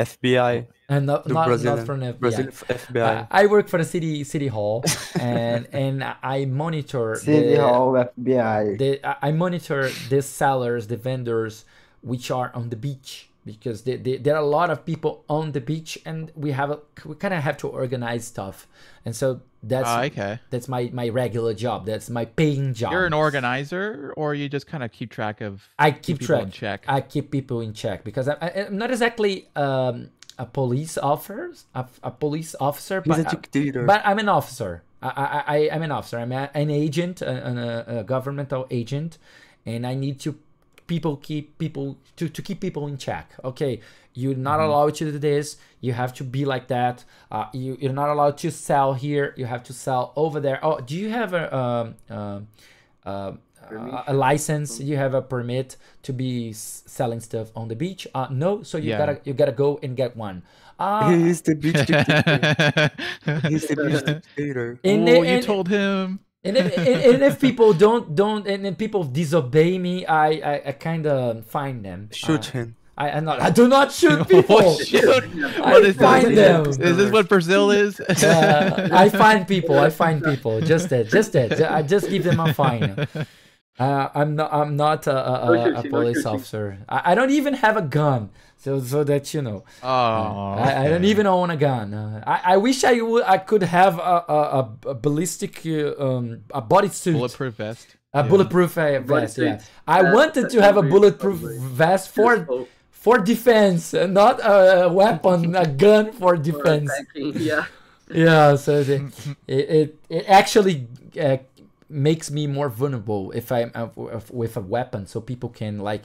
FBI. And uh, not, not, Brazilian, not from FBI. Brazil, FBI. I, I work for the city city hall, and and I monitor city the, hall FBI. The, I monitor the sellers, the vendors, which are on the beach because they, they, there are a lot of people on the beach and we have a, we kind of have to organize stuff and so that's uh, okay that's my my regular job that's my paying job you're an organizer or you just kind of keep track of i keep, keep track in check i keep people in check because I, am not exactly um, a police officer a, a police officer He's but, I, but i'm an officer I, I, I, am an officer. I'm an agent, a, a governmental agent, and I need to people keep people to, to keep people in check okay you're not mm-hmm. allowed to do this you have to be like that uh, you, you're not allowed to sell here you have to sell over there oh do you have a um, uh, uh, a license you have a permit to be selling stuff on the beach uh no so you yeah. gotta you gotta go and get one uh he's the beach dictator he's the beach dictator oh, the, you told him and if, and if people don't don't and if people disobey me, I I, I kind of find them. Shoot uh, him. I, I'm not, I do not shoot oh, people. Oh, shoot. I is find this? them. Is this what Brazil is? Uh, I find people. I find people. Just that. Just that. I just give them a fine. Uh, I'm not. I'm not a, a, a, a police officer. I, I don't even have a gun. So so that you know. Oh, okay. I, don't even own a gun. Uh, I, I wish I would I could have a a, a ballistic uh, um a bodysuit. Bulletproof vest. A yeah. bulletproof uh, vest. yeah. I wanted to have a bulletproof probably. vest for for defense, uh, not a weapon, a gun for defense. yeah. yeah, so it it, it actually uh, makes me more vulnerable if I'm uh, with a weapon, so people can like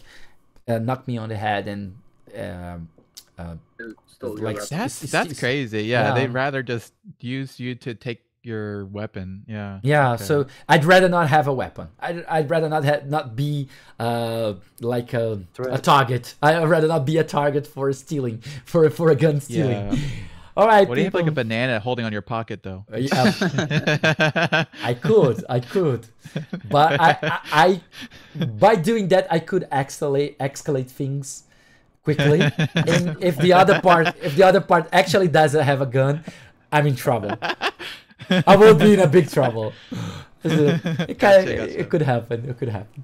uh, knock me on the head and uh, like that's that's crazy. Yeah, yeah, they'd rather just use you to take your weapon. Yeah. Yeah. Okay. So I'd rather not have a weapon. I'd, I'd rather not have, not be uh like a, a target. I'd rather not be a target for stealing for for a gun stealing. Yeah. All right. What do you have like a banana holding on your pocket though? Uh, yeah. I could, I could, but I, I, I, by doing that I could escalate escalate things quickly. and if the other part, if the other part actually doesn't have a gun, I'm in trouble. I will be in a big trouble. It, kinda, it could happen. It could happen.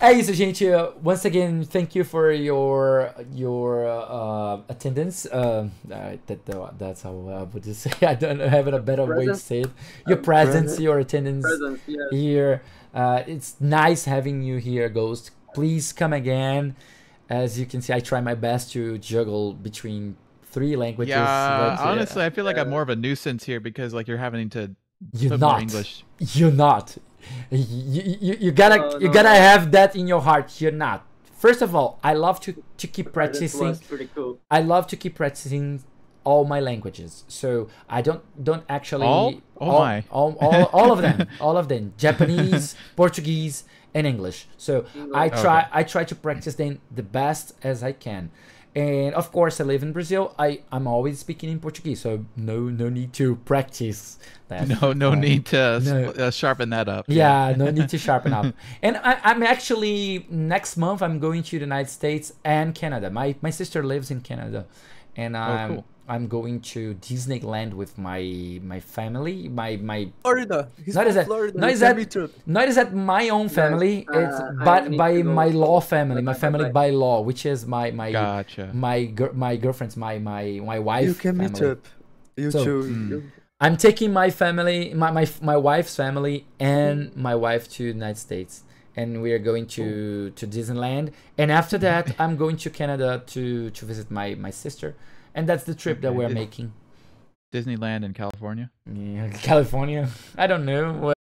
É isso, gente. once again, thank you for your your uh, attendance. Uh, that, that's how I would say. I don't have a better presence. way to say it. Your presence, presence. your attendance presence, yes. here. Uh, it's nice having you here, Ghost. Please come again as you can see, I try my best to juggle between three languages. Yeah, honestly, I feel like I'm more of a nuisance here because like you're having to you're not English. You're not. You, you, you gotta no, you gotta no. have that in your heart. You're not. First of all, I love to to keep practicing. Cool. I love to keep practicing all my languages. So I don't don't actually all oh all, my. all, all, all of them, all of them. Japanese, Portuguese, in English. So I try okay. I try to practice then the best as I can. And of course, I live in Brazil. I I'm always speaking in Portuguese, so no no need to practice that. No no um, need to no. Uh, sharpen that up. Yeah, yeah no need to sharpen up. And I, I'm actually next month I'm going to the United States and Canada. My my sister lives in Canada, and I'm. Oh, um, cool I'm going to Disneyland with my my family, my my Florida. He's not is that Florida. not is that not is that my own family. Yes. Uh, it's but by, by my law family, my family by law, which is my my gotcha. my my girlfriend's my my my wife. You can family. meet up. You so, too. Mm, I'm taking my family, my, my my wife's family, and my wife to United States and we are going to to Disneyland. And after that, I'm going to Canada to to visit my my sister and that's the trip that we're making. Disneyland in California. Yeah, California. I don't know.